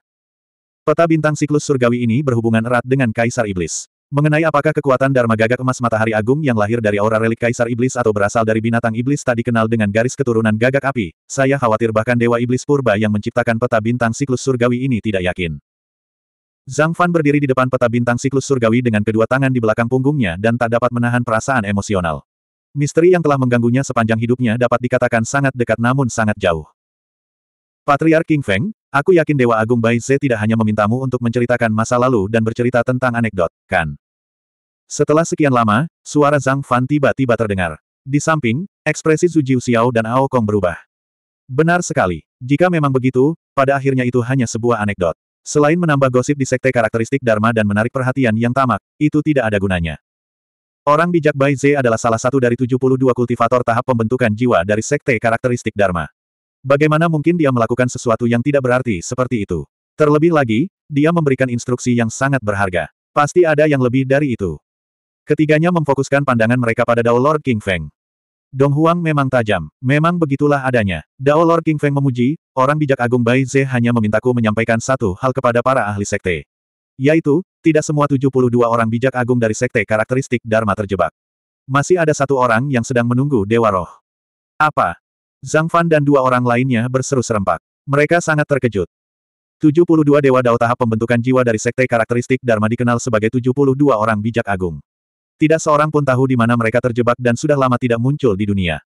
Peta bintang siklus surgawi ini berhubungan erat dengan Kaisar Iblis. Mengenai apakah kekuatan Dharma Gagak Emas Matahari Agung yang lahir dari aura relik Kaisar Iblis atau berasal dari binatang iblis tak dikenal dengan garis keturunan gagak api, saya khawatir bahkan Dewa Iblis Purba yang menciptakan peta bintang siklus surgawi ini tidak yakin. Zhang Fan berdiri di depan peta bintang siklus surgawi dengan kedua tangan di belakang punggungnya dan tak dapat menahan perasaan emosional. Misteri yang telah mengganggunya sepanjang hidupnya dapat dikatakan sangat dekat namun sangat jauh. Patriark King Feng, aku yakin Dewa Agung Bai Ze tidak hanya memintamu untuk menceritakan masa lalu dan bercerita tentang anekdot, kan? Setelah sekian lama, suara Zhang Fan tiba-tiba terdengar. Di samping, ekspresi Zhu Jiu Xiao dan Ao Kong berubah. Benar sekali. Jika memang begitu, pada akhirnya itu hanya sebuah anekdot. Selain menambah gosip di sekte karakteristik Dharma dan menarik perhatian yang tamak, itu tidak ada gunanya. Orang bijak Bai Ze adalah salah satu dari 72 kultivator tahap pembentukan jiwa dari sekte karakteristik Dharma. Bagaimana mungkin dia melakukan sesuatu yang tidak berarti seperti itu? Terlebih lagi, dia memberikan instruksi yang sangat berharga. Pasti ada yang lebih dari itu. Ketiganya memfokuskan pandangan mereka pada Dao Lord King Feng. Dong Huang memang tajam, memang begitulah adanya. Dao Lord King Feng memuji, orang bijak agung Bai Ze hanya memintaku menyampaikan satu hal kepada para ahli sekte. Yaitu, tidak semua 72 orang bijak agung dari sekte karakteristik Dharma terjebak. Masih ada satu orang yang sedang menunggu Dewa Roh. Apa? Zhang Fan dan dua orang lainnya berseru serempak. Mereka sangat terkejut. 72 Dewa Dao tahap pembentukan jiwa dari sekte karakteristik Dharma dikenal sebagai 72 orang bijak agung. Tidak seorang pun tahu di mana mereka terjebak dan sudah lama tidak muncul di dunia.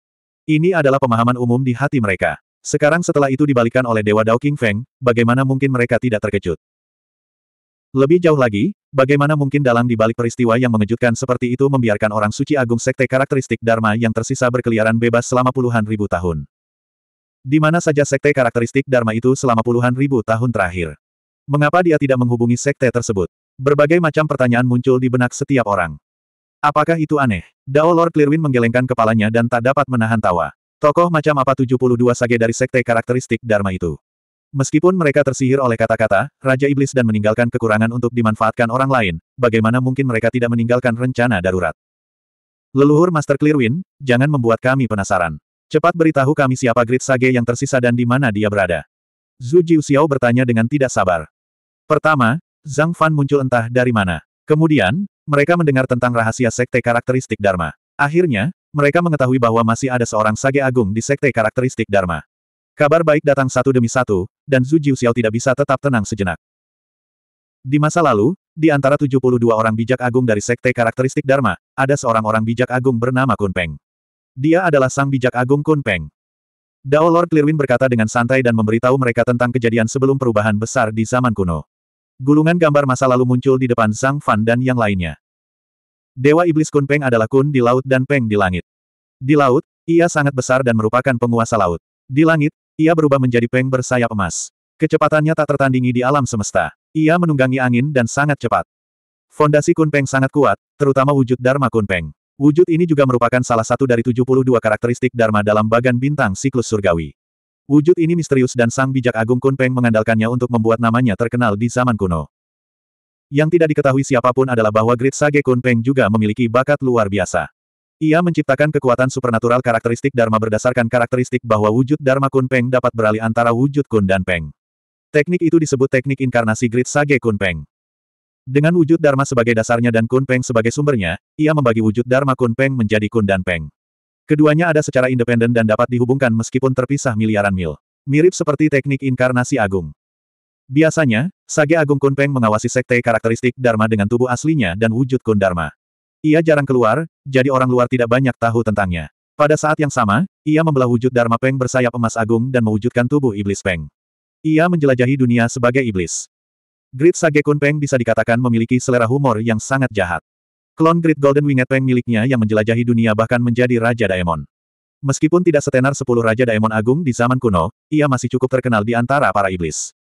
Ini adalah pemahaman umum di hati mereka. Sekarang setelah itu dibalikan oleh Dewa Dao King Feng, bagaimana mungkin mereka tidak terkejut? Lebih jauh lagi, bagaimana mungkin dalang di balik peristiwa yang mengejutkan seperti itu membiarkan orang suci agung sekte karakteristik Dharma yang tersisa berkeliaran bebas selama puluhan ribu tahun? Di mana saja sekte karakteristik Dharma itu selama puluhan ribu tahun terakhir? Mengapa dia tidak menghubungi sekte tersebut? Berbagai macam pertanyaan muncul di benak setiap orang. Apakah itu aneh? Dao Lord Clearwin menggelengkan kepalanya dan tak dapat menahan tawa. Tokoh macam apa 72 sage dari sekte karakteristik Dharma itu? Meskipun mereka tersihir oleh kata-kata, Raja Iblis dan meninggalkan kekurangan untuk dimanfaatkan orang lain, bagaimana mungkin mereka tidak meninggalkan rencana darurat? Leluhur Master Clearwind, jangan membuat kami penasaran. Cepat beritahu kami siapa Great Sage yang tersisa dan di mana dia berada. Zhu Xiao bertanya dengan tidak sabar. Pertama, Zhang Fan muncul entah dari mana. Kemudian, mereka mendengar tentang rahasia sekte karakteristik Dharma. Akhirnya, mereka mengetahui bahwa masih ada seorang Sage Agung di sekte karakteristik Dharma. Kabar baik datang satu demi satu, dan Zhu Jiuxiao tidak bisa tetap tenang sejenak. Di masa lalu, di antara 72 orang bijak agung dari sekte karakteristik Dharma, ada seorang orang bijak agung bernama Kun Peng. Dia adalah sang bijak agung Kunpeng. Dao Lord Clearwin berkata dengan santai dan memberitahu mereka tentang kejadian sebelum perubahan besar di zaman kuno. Gulungan gambar masa lalu muncul di depan Zhang Fan dan yang lainnya. Dewa Iblis Kun Peng adalah Kun di laut dan Peng di langit. Di laut, ia sangat besar dan merupakan penguasa laut. Di langit, ia berubah menjadi peng bersayap emas. Kecepatannya tak tertandingi di alam semesta. Ia menunggangi angin dan sangat cepat. Fondasi Kunpeng sangat kuat, terutama wujud Dharma Kunpeng. Wujud ini juga merupakan salah satu dari 72 karakteristik Dharma dalam bagan bintang siklus surgawi. Wujud ini misterius dan sang bijak agung Kunpeng mengandalkannya untuk membuat namanya terkenal di zaman kuno. Yang tidak diketahui siapapun adalah bahwa grit Sage Kunpeng juga memiliki bakat luar biasa. Ia menciptakan kekuatan supernatural karakteristik Dharma berdasarkan karakteristik bahwa wujud Dharma Kun Peng dapat beralih antara wujud Kun dan Peng. Teknik itu disebut teknik inkarnasi grid Sage Kun Peng. Dengan wujud Dharma sebagai dasarnya dan Kun Peng sebagai sumbernya, ia membagi wujud Dharma Kun Peng menjadi Kun dan Peng. Keduanya ada secara independen dan dapat dihubungkan meskipun terpisah miliaran mil. Mirip seperti teknik inkarnasi agung. Biasanya, Sage Agung Kun Peng mengawasi sekte karakteristik Dharma dengan tubuh aslinya dan wujud Kun Dharma. Ia jarang keluar, jadi orang luar tidak banyak tahu tentangnya. Pada saat yang sama, ia membelah wujud Dharma Peng bersayap emas agung dan mewujudkan tubuh iblis Peng. Ia menjelajahi dunia sebagai iblis. Grid Sagekun Peng bisa dikatakan memiliki selera humor yang sangat jahat. Klon Grid Golden Winged Peng miliknya yang menjelajahi dunia bahkan menjadi Raja Daemon. Meskipun tidak setenar sepuluh Raja Daemon Agung di zaman kuno, ia masih cukup terkenal di antara para iblis.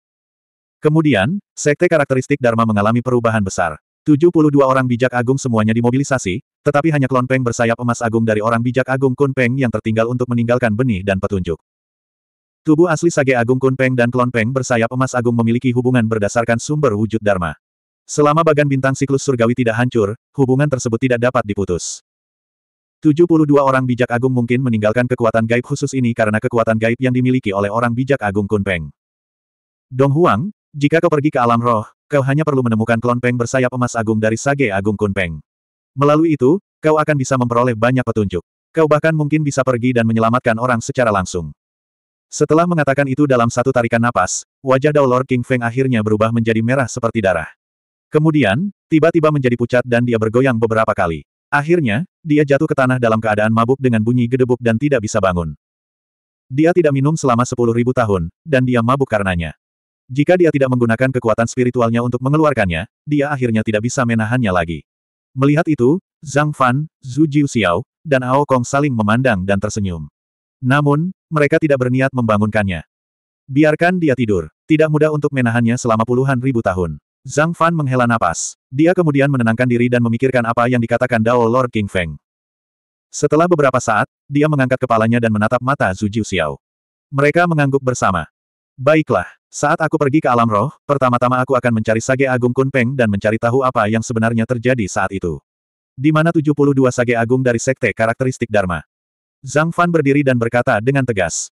Kemudian, sekte karakteristik Dharma mengalami perubahan besar. 72 orang bijak agung semuanya dimobilisasi, tetapi hanya klon Peng bersayap emas agung dari orang bijak agung Kun Peng yang tertinggal untuk meninggalkan benih dan petunjuk. Tubuh asli Sage Agung Kun Peng dan klon Peng bersayap emas agung memiliki hubungan berdasarkan sumber wujud Dharma. Selama bagan bintang siklus surgawi tidak hancur, hubungan tersebut tidak dapat diputus. 72 orang bijak agung mungkin meninggalkan kekuatan gaib khusus ini karena kekuatan gaib yang dimiliki oleh orang bijak agung Kun Peng. Dong Huang, jika kau pergi ke alam roh, kau hanya perlu menemukan klon Peng bersayap emas agung dari Sage Agung Kunpeng. Melalui itu, kau akan bisa memperoleh banyak petunjuk. Kau bahkan mungkin bisa pergi dan menyelamatkan orang secara langsung. Setelah mengatakan itu dalam satu tarikan napas, wajah Dao Lord King Feng akhirnya berubah menjadi merah seperti darah. Kemudian, tiba-tiba menjadi pucat dan dia bergoyang beberapa kali. Akhirnya, dia jatuh ke tanah dalam keadaan mabuk dengan bunyi gedebuk dan tidak bisa bangun. Dia tidak minum selama sepuluh ribu tahun, dan dia mabuk karenanya. Jika dia tidak menggunakan kekuatan spiritualnya untuk mengeluarkannya, dia akhirnya tidak bisa menahannya lagi. Melihat itu, Zhang Fan, Zhu Jiu Xiao, dan Ao Kong saling memandang dan tersenyum. Namun, mereka tidak berniat membangunkannya. Biarkan dia tidur. Tidak mudah untuk menahannya selama puluhan ribu tahun. Zhang Fan menghela napas. Dia kemudian menenangkan diri dan memikirkan apa yang dikatakan Dao Lord King Feng. Setelah beberapa saat, dia mengangkat kepalanya dan menatap mata Zhu Jiu Xiao. Mereka mengangguk bersama. Baiklah, saat aku pergi ke alam roh, pertama-tama aku akan mencari Sage Agung Kunpeng dan mencari tahu apa yang sebenarnya terjadi saat itu. Di mana 72 Sage Agung dari Sekte Karakteristik Dharma. Zhang Fan berdiri dan berkata dengan tegas.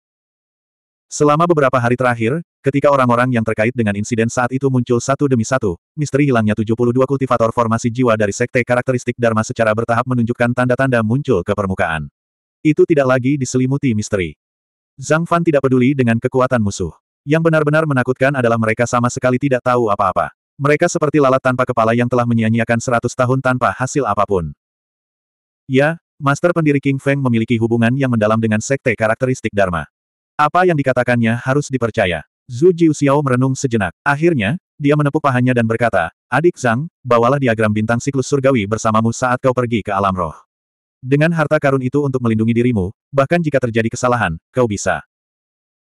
Selama beberapa hari terakhir, ketika orang-orang yang terkait dengan insiden saat itu muncul satu demi satu, misteri hilangnya 72 kultivator formasi jiwa dari Sekte Karakteristik Dharma secara bertahap menunjukkan tanda-tanda muncul ke permukaan. Itu tidak lagi diselimuti misteri. Zhang Fan tidak peduli dengan kekuatan musuh. Yang benar-benar menakutkan adalah mereka sama sekali tidak tahu apa-apa. Mereka seperti lalat tanpa kepala yang telah menyia-nyiakan seratus tahun tanpa hasil apapun. Ya, Master Pendiri King Feng memiliki hubungan yang mendalam dengan sekte karakteristik Dharma. Apa yang dikatakannya harus dipercaya. Zhu Jiuxiao merenung sejenak. Akhirnya, dia menepuk pahanya dan berkata, Adik Zhang, bawalah diagram bintang siklus surgawi bersamamu saat kau pergi ke alam roh. Dengan harta karun itu untuk melindungi dirimu, bahkan jika terjadi kesalahan, kau bisa.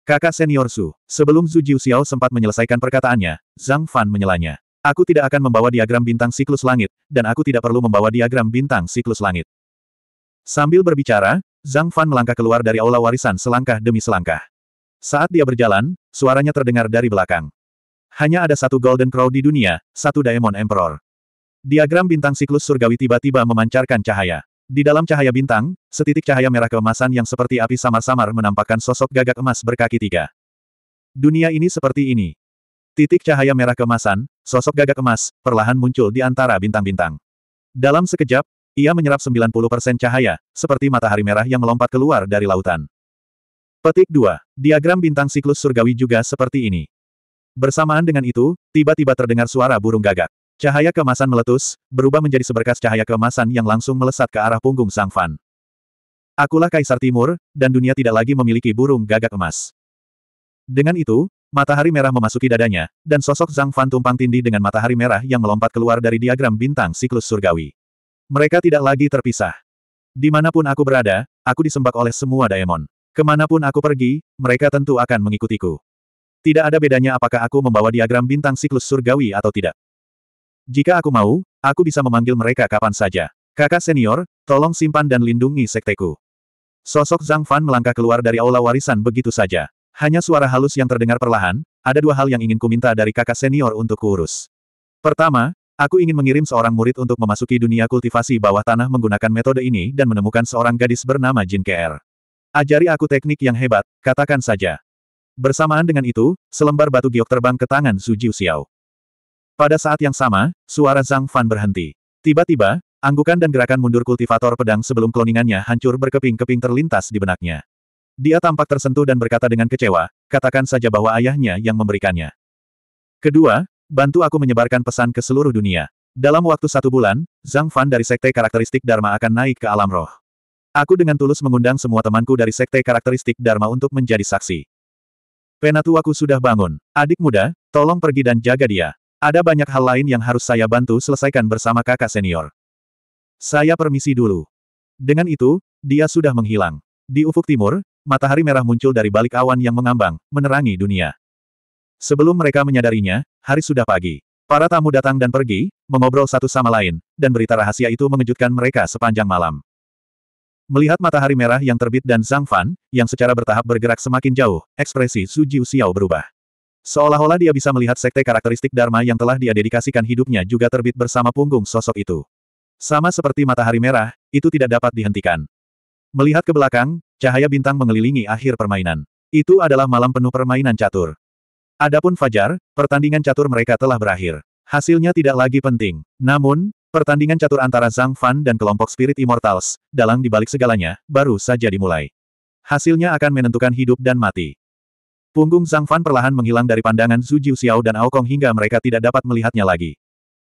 Kakak senior Su, sebelum Zhu Jiuxiao sempat menyelesaikan perkataannya, Zhang Fan menyelanya. Aku tidak akan membawa diagram bintang siklus langit, dan aku tidak perlu membawa diagram bintang siklus langit. Sambil berbicara, Zhang Fan melangkah keluar dari aula warisan selangkah demi selangkah. Saat dia berjalan, suaranya terdengar dari belakang. Hanya ada satu Golden Crow di dunia, satu Diamond Emperor. Diagram bintang siklus surgawi tiba-tiba memancarkan cahaya. Di dalam cahaya bintang, setitik cahaya merah keemasan yang seperti api samar-samar menampakkan sosok gagak emas berkaki tiga. Dunia ini seperti ini. Titik cahaya merah keemasan, sosok gagak emas, perlahan muncul di antara bintang-bintang. Dalam sekejap, ia menyerap 90% cahaya, seperti matahari merah yang melompat keluar dari lautan. Petik 2. Diagram bintang siklus surgawi juga seperti ini. Bersamaan dengan itu, tiba-tiba terdengar suara burung gagak. Cahaya kemasan meletus, berubah menjadi seberkas cahaya kemasan yang langsung melesat ke arah punggung Sang Fan. Akulah Kaisar Timur, dan dunia tidak lagi memiliki burung gagak emas. Dengan itu, matahari merah memasuki dadanya, dan sosok Zhang Fan tumpang tindih dengan matahari merah yang melompat keluar dari diagram bintang siklus surgawi. Mereka tidak lagi terpisah. Dimanapun aku berada, aku disembak oleh semua daemon. Kemanapun aku pergi, mereka tentu akan mengikutiku. Tidak ada bedanya apakah aku membawa diagram bintang siklus surgawi atau tidak. Jika aku mau, aku bisa memanggil mereka kapan saja. Kakak senior, tolong simpan dan lindungi sekteku. Sosok Zhang Fan melangkah keluar dari aula warisan begitu saja. Hanya suara halus yang terdengar perlahan, ada dua hal yang ingin ku minta dari kakak senior untuk kuurus. Pertama, aku ingin mengirim seorang murid untuk memasuki dunia kultivasi bawah tanah menggunakan metode ini dan menemukan seorang gadis bernama Jin KR. Ajari aku teknik yang hebat, katakan saja. Bersamaan dengan itu, selembar batu giok terbang ke tangan Su Jiu Xiao. Pada saat yang sama, suara Zhang Fan berhenti. Tiba-tiba, anggukan dan gerakan mundur kultivator pedang sebelum kloningannya hancur berkeping-keping terlintas di benaknya. Dia tampak tersentuh dan berkata dengan kecewa, katakan saja bahwa ayahnya yang memberikannya. Kedua, bantu aku menyebarkan pesan ke seluruh dunia. Dalam waktu satu bulan, Zhang Fan dari Sekte Karakteristik Dharma akan naik ke alam roh. Aku dengan tulus mengundang semua temanku dari Sekte Karakteristik Dharma untuk menjadi saksi. Penatuaku sudah bangun. Adik muda, tolong pergi dan jaga dia. Ada banyak hal lain yang harus saya bantu selesaikan bersama kakak senior. Saya permisi dulu. Dengan itu, dia sudah menghilang. Di ufuk timur, matahari merah muncul dari balik awan yang mengambang, menerangi dunia. Sebelum mereka menyadarinya, hari sudah pagi. Para tamu datang dan pergi, mengobrol satu sama lain, dan berita rahasia itu mengejutkan mereka sepanjang malam. Melihat matahari merah yang terbit dan Zhang Fan, yang secara bertahap bergerak semakin jauh, ekspresi Su Jiu Xiao berubah. Seolah-olah dia bisa melihat sekte karakteristik Dharma yang telah dia dedikasikan hidupnya juga terbit bersama punggung sosok itu. Sama seperti matahari merah, itu tidak dapat dihentikan. Melihat ke belakang, cahaya bintang mengelilingi akhir permainan. Itu adalah malam penuh permainan catur. Adapun Fajar, pertandingan catur mereka telah berakhir. Hasilnya tidak lagi penting. Namun, pertandingan catur antara Zhang Fan dan kelompok Spirit Immortals, dalang dibalik segalanya, baru saja dimulai. Hasilnya akan menentukan hidup dan mati. Punggung Zhang Fan perlahan menghilang dari pandangan Zhu Jiu Xiao dan Ao Kong hingga mereka tidak dapat melihatnya lagi.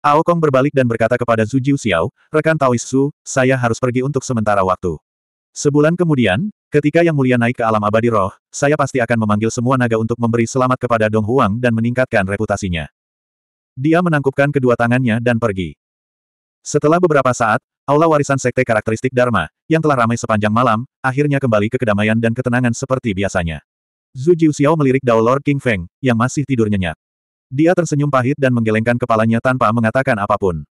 Ao Kong berbalik dan berkata kepada Zhu Jiu Xiao, rekan Taoist Su, saya harus pergi untuk sementara waktu. Sebulan kemudian, ketika Yang Mulia naik ke alam abadi roh, saya pasti akan memanggil semua naga untuk memberi selamat kepada Dong Huang dan meningkatkan reputasinya. Dia menangkupkan kedua tangannya dan pergi. Setelah beberapa saat, aula warisan sekte karakteristik Dharma, yang telah ramai sepanjang malam, akhirnya kembali ke kedamaian dan ketenangan seperti biasanya. Zhu Xiao melirik Dao Lord King Feng, yang masih tidur nyenyak. Dia tersenyum pahit dan menggelengkan kepalanya tanpa mengatakan apapun.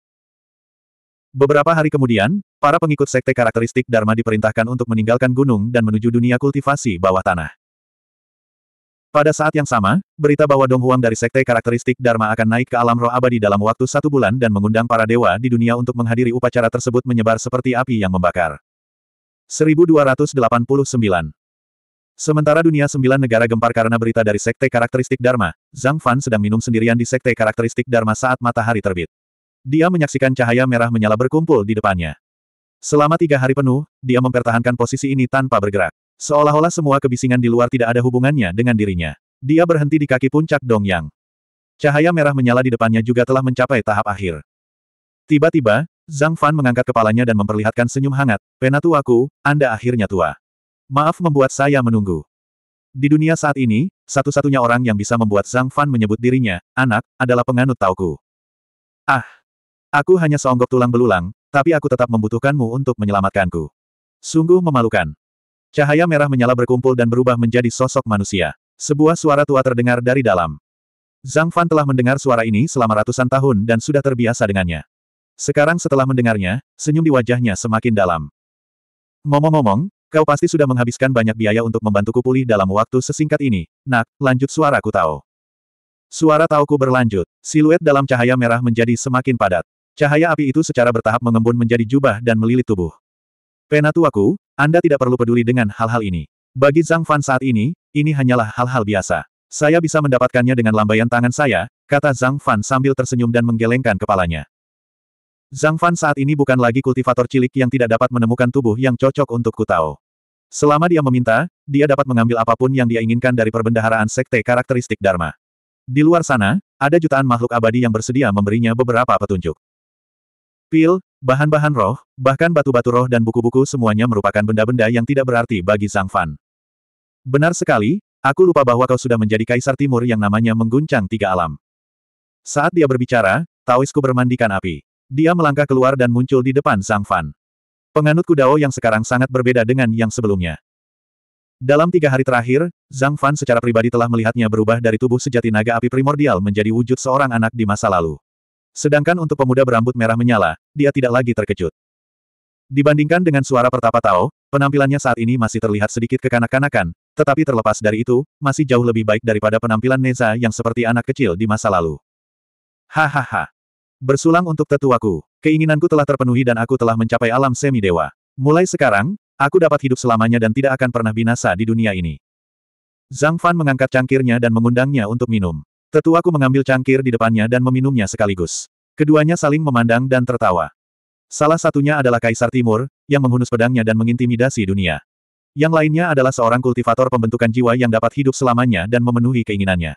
Beberapa hari kemudian, para pengikut sekte karakteristik Dharma diperintahkan untuk meninggalkan gunung dan menuju dunia kultivasi bawah tanah. Pada saat yang sama, berita bahwa Dong Huang dari sekte karakteristik Dharma akan naik ke alam roh abadi dalam waktu satu bulan dan mengundang para dewa di dunia untuk menghadiri upacara tersebut menyebar seperti api yang membakar. 1289 Sementara dunia sembilan negara gempar karena berita dari Sekte Karakteristik Dharma, Zhang Fan sedang minum sendirian di Sekte Karakteristik Dharma saat matahari terbit. Dia menyaksikan cahaya merah menyala berkumpul di depannya. Selama tiga hari penuh, dia mempertahankan posisi ini tanpa bergerak. Seolah-olah semua kebisingan di luar tidak ada hubungannya dengan dirinya. Dia berhenti di kaki puncak Dongyang. Cahaya merah menyala di depannya juga telah mencapai tahap akhir. Tiba-tiba, Zhang Fan mengangkat kepalanya dan memperlihatkan senyum hangat, Penatu aku, Anda akhirnya tua. Maaf membuat saya menunggu. Di dunia saat ini, satu-satunya orang yang bisa membuat Zhang Fan menyebut dirinya, anak, adalah penganut Tauku. Ah! Aku hanya seonggok tulang belulang, tapi aku tetap membutuhkanmu untuk menyelamatkanku. Sungguh memalukan. Cahaya merah menyala berkumpul dan berubah menjadi sosok manusia. Sebuah suara tua terdengar dari dalam. Zhang Fan telah mendengar suara ini selama ratusan tahun dan sudah terbiasa dengannya. Sekarang setelah mendengarnya, senyum di wajahnya semakin dalam. Ngomong-ngomong, Kau pasti sudah menghabiskan banyak biaya untuk membantuku pulih dalam waktu sesingkat ini. Nak, lanjut suara ku tahu. Suara ku berlanjut. Siluet dalam cahaya merah menjadi semakin padat. Cahaya api itu secara bertahap mengembun menjadi jubah dan melilit tubuh. Penatuaku, Anda tidak perlu peduli dengan hal-hal ini. Bagi Zhang Fan saat ini, ini hanyalah hal-hal biasa. Saya bisa mendapatkannya dengan lambaian tangan saya, kata Zhang Fan sambil tersenyum dan menggelengkan kepalanya. Zhang Fan saat ini bukan lagi kultivator cilik yang tidak dapat menemukan tubuh yang cocok untuk Kutao. Selama dia meminta, dia dapat mengambil apapun yang dia inginkan dari perbendaharaan sekte karakteristik Dharma. Di luar sana, ada jutaan makhluk abadi yang bersedia memberinya beberapa petunjuk. Pil, bahan-bahan roh, bahkan batu-batu roh dan buku-buku semuanya merupakan benda-benda yang tidak berarti bagi Zhang Fan. Benar sekali, aku lupa bahwa kau sudah menjadi kaisar timur yang namanya mengguncang tiga alam. Saat dia berbicara, Taoisku bermandikan api. Dia melangkah keluar dan muncul di depan Zhang Fan. Penganut Kudao yang sekarang sangat berbeda dengan yang sebelumnya. Dalam tiga hari terakhir, Zhang Fan secara pribadi telah melihatnya berubah dari tubuh sejati naga api primordial menjadi wujud seorang anak di masa lalu. Sedangkan untuk pemuda berambut merah menyala, dia tidak lagi terkejut. Dibandingkan dengan suara pertapa Tao, penampilannya saat ini masih terlihat sedikit kekanak-kanakan, tetapi terlepas dari itu, masih jauh lebih baik daripada penampilan Neza yang seperti anak kecil di masa lalu. Hahaha. Bersulang untuk tetuaku, keinginanku telah terpenuhi dan aku telah mencapai alam semi-dewa. Mulai sekarang, aku dapat hidup selamanya dan tidak akan pernah binasa di dunia ini. Zhang Fan mengangkat cangkirnya dan mengundangnya untuk minum. Tetuaku mengambil cangkir di depannya dan meminumnya sekaligus. Keduanya saling memandang dan tertawa. Salah satunya adalah Kaisar Timur, yang menghunus pedangnya dan mengintimidasi dunia. Yang lainnya adalah seorang kultivator pembentukan jiwa yang dapat hidup selamanya dan memenuhi keinginannya.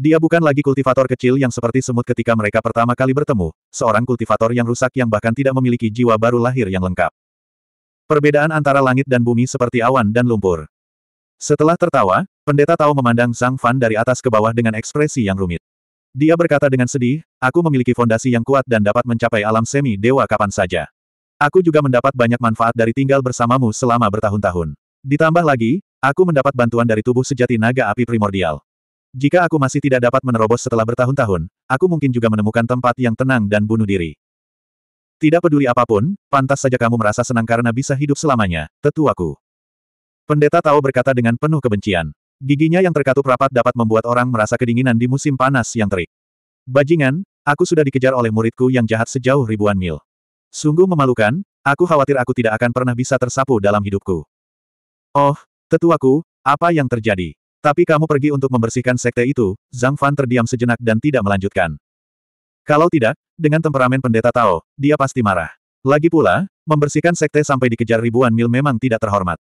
Dia bukan lagi kultivator kecil yang seperti semut ketika mereka pertama kali bertemu, seorang kultivator yang rusak yang bahkan tidak memiliki jiwa baru lahir yang lengkap. Perbedaan antara langit dan bumi seperti awan dan lumpur. Setelah tertawa, pendeta tahu memandang Zhang Fan dari atas ke bawah dengan ekspresi yang rumit. Dia berkata dengan sedih, aku memiliki fondasi yang kuat dan dapat mencapai alam semi dewa kapan saja. Aku juga mendapat banyak manfaat dari tinggal bersamamu selama bertahun-tahun. Ditambah lagi, aku mendapat bantuan dari tubuh sejati naga api primordial. Jika aku masih tidak dapat menerobos setelah bertahun-tahun, aku mungkin juga menemukan tempat yang tenang dan bunuh diri. Tidak peduli apapun, pantas saja kamu merasa senang karena bisa hidup selamanya, tetuaku. Pendeta Tao berkata dengan penuh kebencian. Giginya yang terkatup rapat dapat membuat orang merasa kedinginan di musim panas yang terik. Bajingan, aku sudah dikejar oleh muridku yang jahat sejauh ribuan mil. Sungguh memalukan, aku khawatir aku tidak akan pernah bisa tersapu dalam hidupku. Oh, tetuaku, apa yang terjadi? Tapi kamu pergi untuk membersihkan sekte itu, Zhang Fan terdiam sejenak dan tidak melanjutkan. Kalau tidak, dengan temperamen pendeta Tao, dia pasti marah. Lagi pula, membersihkan sekte sampai dikejar ribuan mil memang tidak terhormat.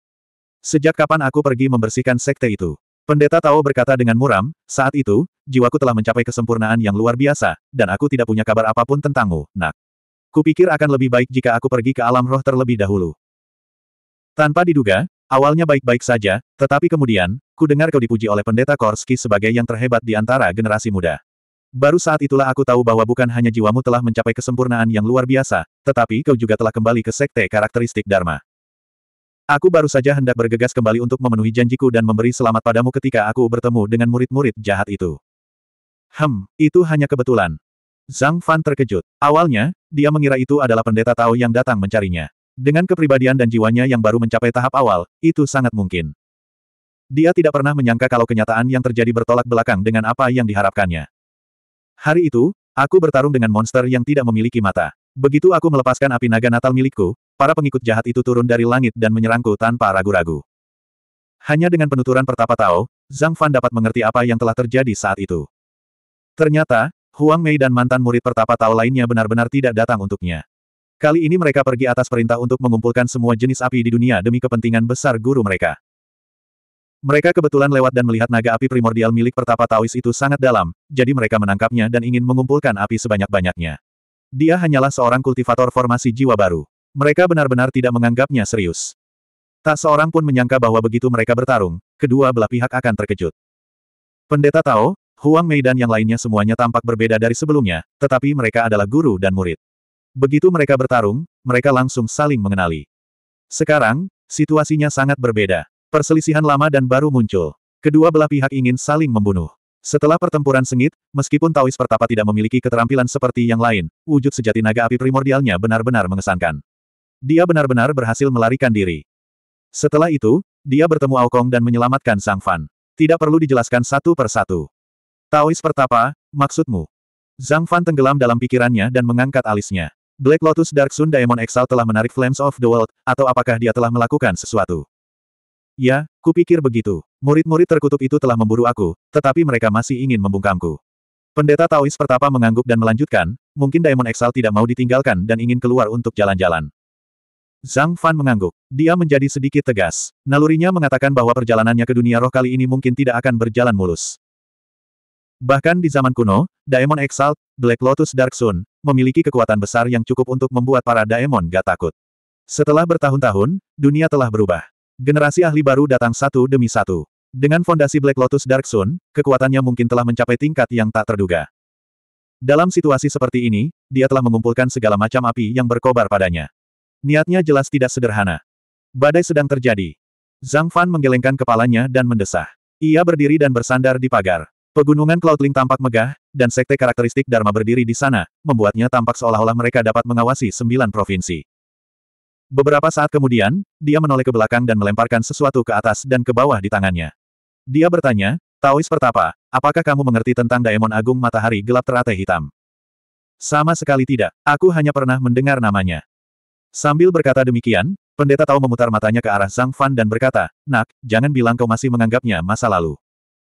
Sejak kapan aku pergi membersihkan sekte itu? Pendeta Tao berkata dengan muram, saat itu, jiwaku telah mencapai kesempurnaan yang luar biasa, dan aku tidak punya kabar apapun tentangmu, nak. Kupikir akan lebih baik jika aku pergi ke alam roh terlebih dahulu. Tanpa diduga, Awalnya baik-baik saja, tetapi kemudian, ku dengar kau dipuji oleh pendeta Korski sebagai yang terhebat di antara generasi muda. Baru saat itulah aku tahu bahwa bukan hanya jiwamu telah mencapai kesempurnaan yang luar biasa, tetapi kau juga telah kembali ke sekte karakteristik Dharma. Aku baru saja hendak bergegas kembali untuk memenuhi janjiku dan memberi selamat padamu ketika aku bertemu dengan murid-murid jahat itu. Hem, itu hanya kebetulan. Zhang Fan terkejut. Awalnya, dia mengira itu adalah pendeta Tao yang datang mencarinya. Dengan kepribadian dan jiwanya yang baru mencapai tahap awal, itu sangat mungkin. Dia tidak pernah menyangka kalau kenyataan yang terjadi bertolak belakang dengan apa yang diharapkannya. Hari itu, aku bertarung dengan monster yang tidak memiliki mata. Begitu aku melepaskan api naga natal milikku, para pengikut jahat itu turun dari langit dan menyerangku tanpa ragu-ragu. Hanya dengan penuturan pertapa Tao, Zhang Fan dapat mengerti apa yang telah terjadi saat itu. Ternyata, Huang Mei dan mantan murid pertapa Tao lainnya benar-benar tidak datang untuknya. Kali ini mereka pergi atas perintah untuk mengumpulkan semua jenis api di dunia demi kepentingan besar guru mereka. Mereka kebetulan lewat dan melihat naga api primordial milik pertapa Taois itu sangat dalam, jadi mereka menangkapnya dan ingin mengumpulkan api sebanyak-banyaknya. Dia hanyalah seorang kultivator formasi jiwa baru. Mereka benar-benar tidak menganggapnya serius. Tak seorang pun menyangka bahwa begitu mereka bertarung, kedua belah pihak akan terkejut. Pendeta Tao, Huang Mei dan yang lainnya semuanya tampak berbeda dari sebelumnya, tetapi mereka adalah guru dan murid. Begitu mereka bertarung, mereka langsung saling mengenali. Sekarang, situasinya sangat berbeda. Perselisihan lama dan baru muncul. Kedua belah pihak ingin saling membunuh. Setelah pertempuran sengit, meskipun Taois Pertapa tidak memiliki keterampilan seperti yang lain, wujud sejati naga api primordialnya benar-benar mengesankan. Dia benar-benar berhasil melarikan diri. Setelah itu, dia bertemu Aokong dan menyelamatkan Sang Fan. Tidak perlu dijelaskan satu per satu. Taois Pertapa, maksudmu? Zhang Fan tenggelam dalam pikirannya dan mengangkat alisnya. Black Lotus Dark Sun Diamond Exile telah menarik Flames of the World, atau apakah dia telah melakukan sesuatu? Ya, kupikir begitu. Murid-murid terkutuk itu telah memburu aku, tetapi mereka masih ingin membungkamku. Pendeta Taois pertapa mengangguk dan melanjutkan, mungkin Diamond Exile tidak mau ditinggalkan dan ingin keluar untuk jalan-jalan. Zhang Fan mengangguk. Dia menjadi sedikit tegas. Nalurinya mengatakan bahwa perjalanannya ke dunia roh kali ini mungkin tidak akan berjalan mulus. Bahkan di zaman kuno, Daemon Exalt, Black Lotus Dark Sun, memiliki kekuatan besar yang cukup untuk membuat para Daemon gak takut. Setelah bertahun-tahun, dunia telah berubah. Generasi ahli baru datang satu demi satu. Dengan fondasi Black Lotus Dark Sun, kekuatannya mungkin telah mencapai tingkat yang tak terduga. Dalam situasi seperti ini, dia telah mengumpulkan segala macam api yang berkobar padanya. Niatnya jelas tidak sederhana. Badai sedang terjadi. Zhang Fan menggelengkan kepalanya dan mendesah. Ia berdiri dan bersandar di pagar. Pegunungan Cloudling tampak megah, dan sekte karakteristik Dharma berdiri di sana, membuatnya tampak seolah-olah mereka dapat mengawasi sembilan provinsi. Beberapa saat kemudian, dia menoleh ke belakang dan melemparkan sesuatu ke atas dan ke bawah di tangannya. Dia bertanya, Taois Pertapa, apakah kamu mengerti tentang Daemon Agung Matahari Gelap Teratai Hitam? Sama sekali tidak, aku hanya pernah mendengar namanya. Sambil berkata demikian, Pendeta tahu memutar matanya ke arah Zhang Fan dan berkata, Nak, jangan bilang kau masih menganggapnya masa lalu.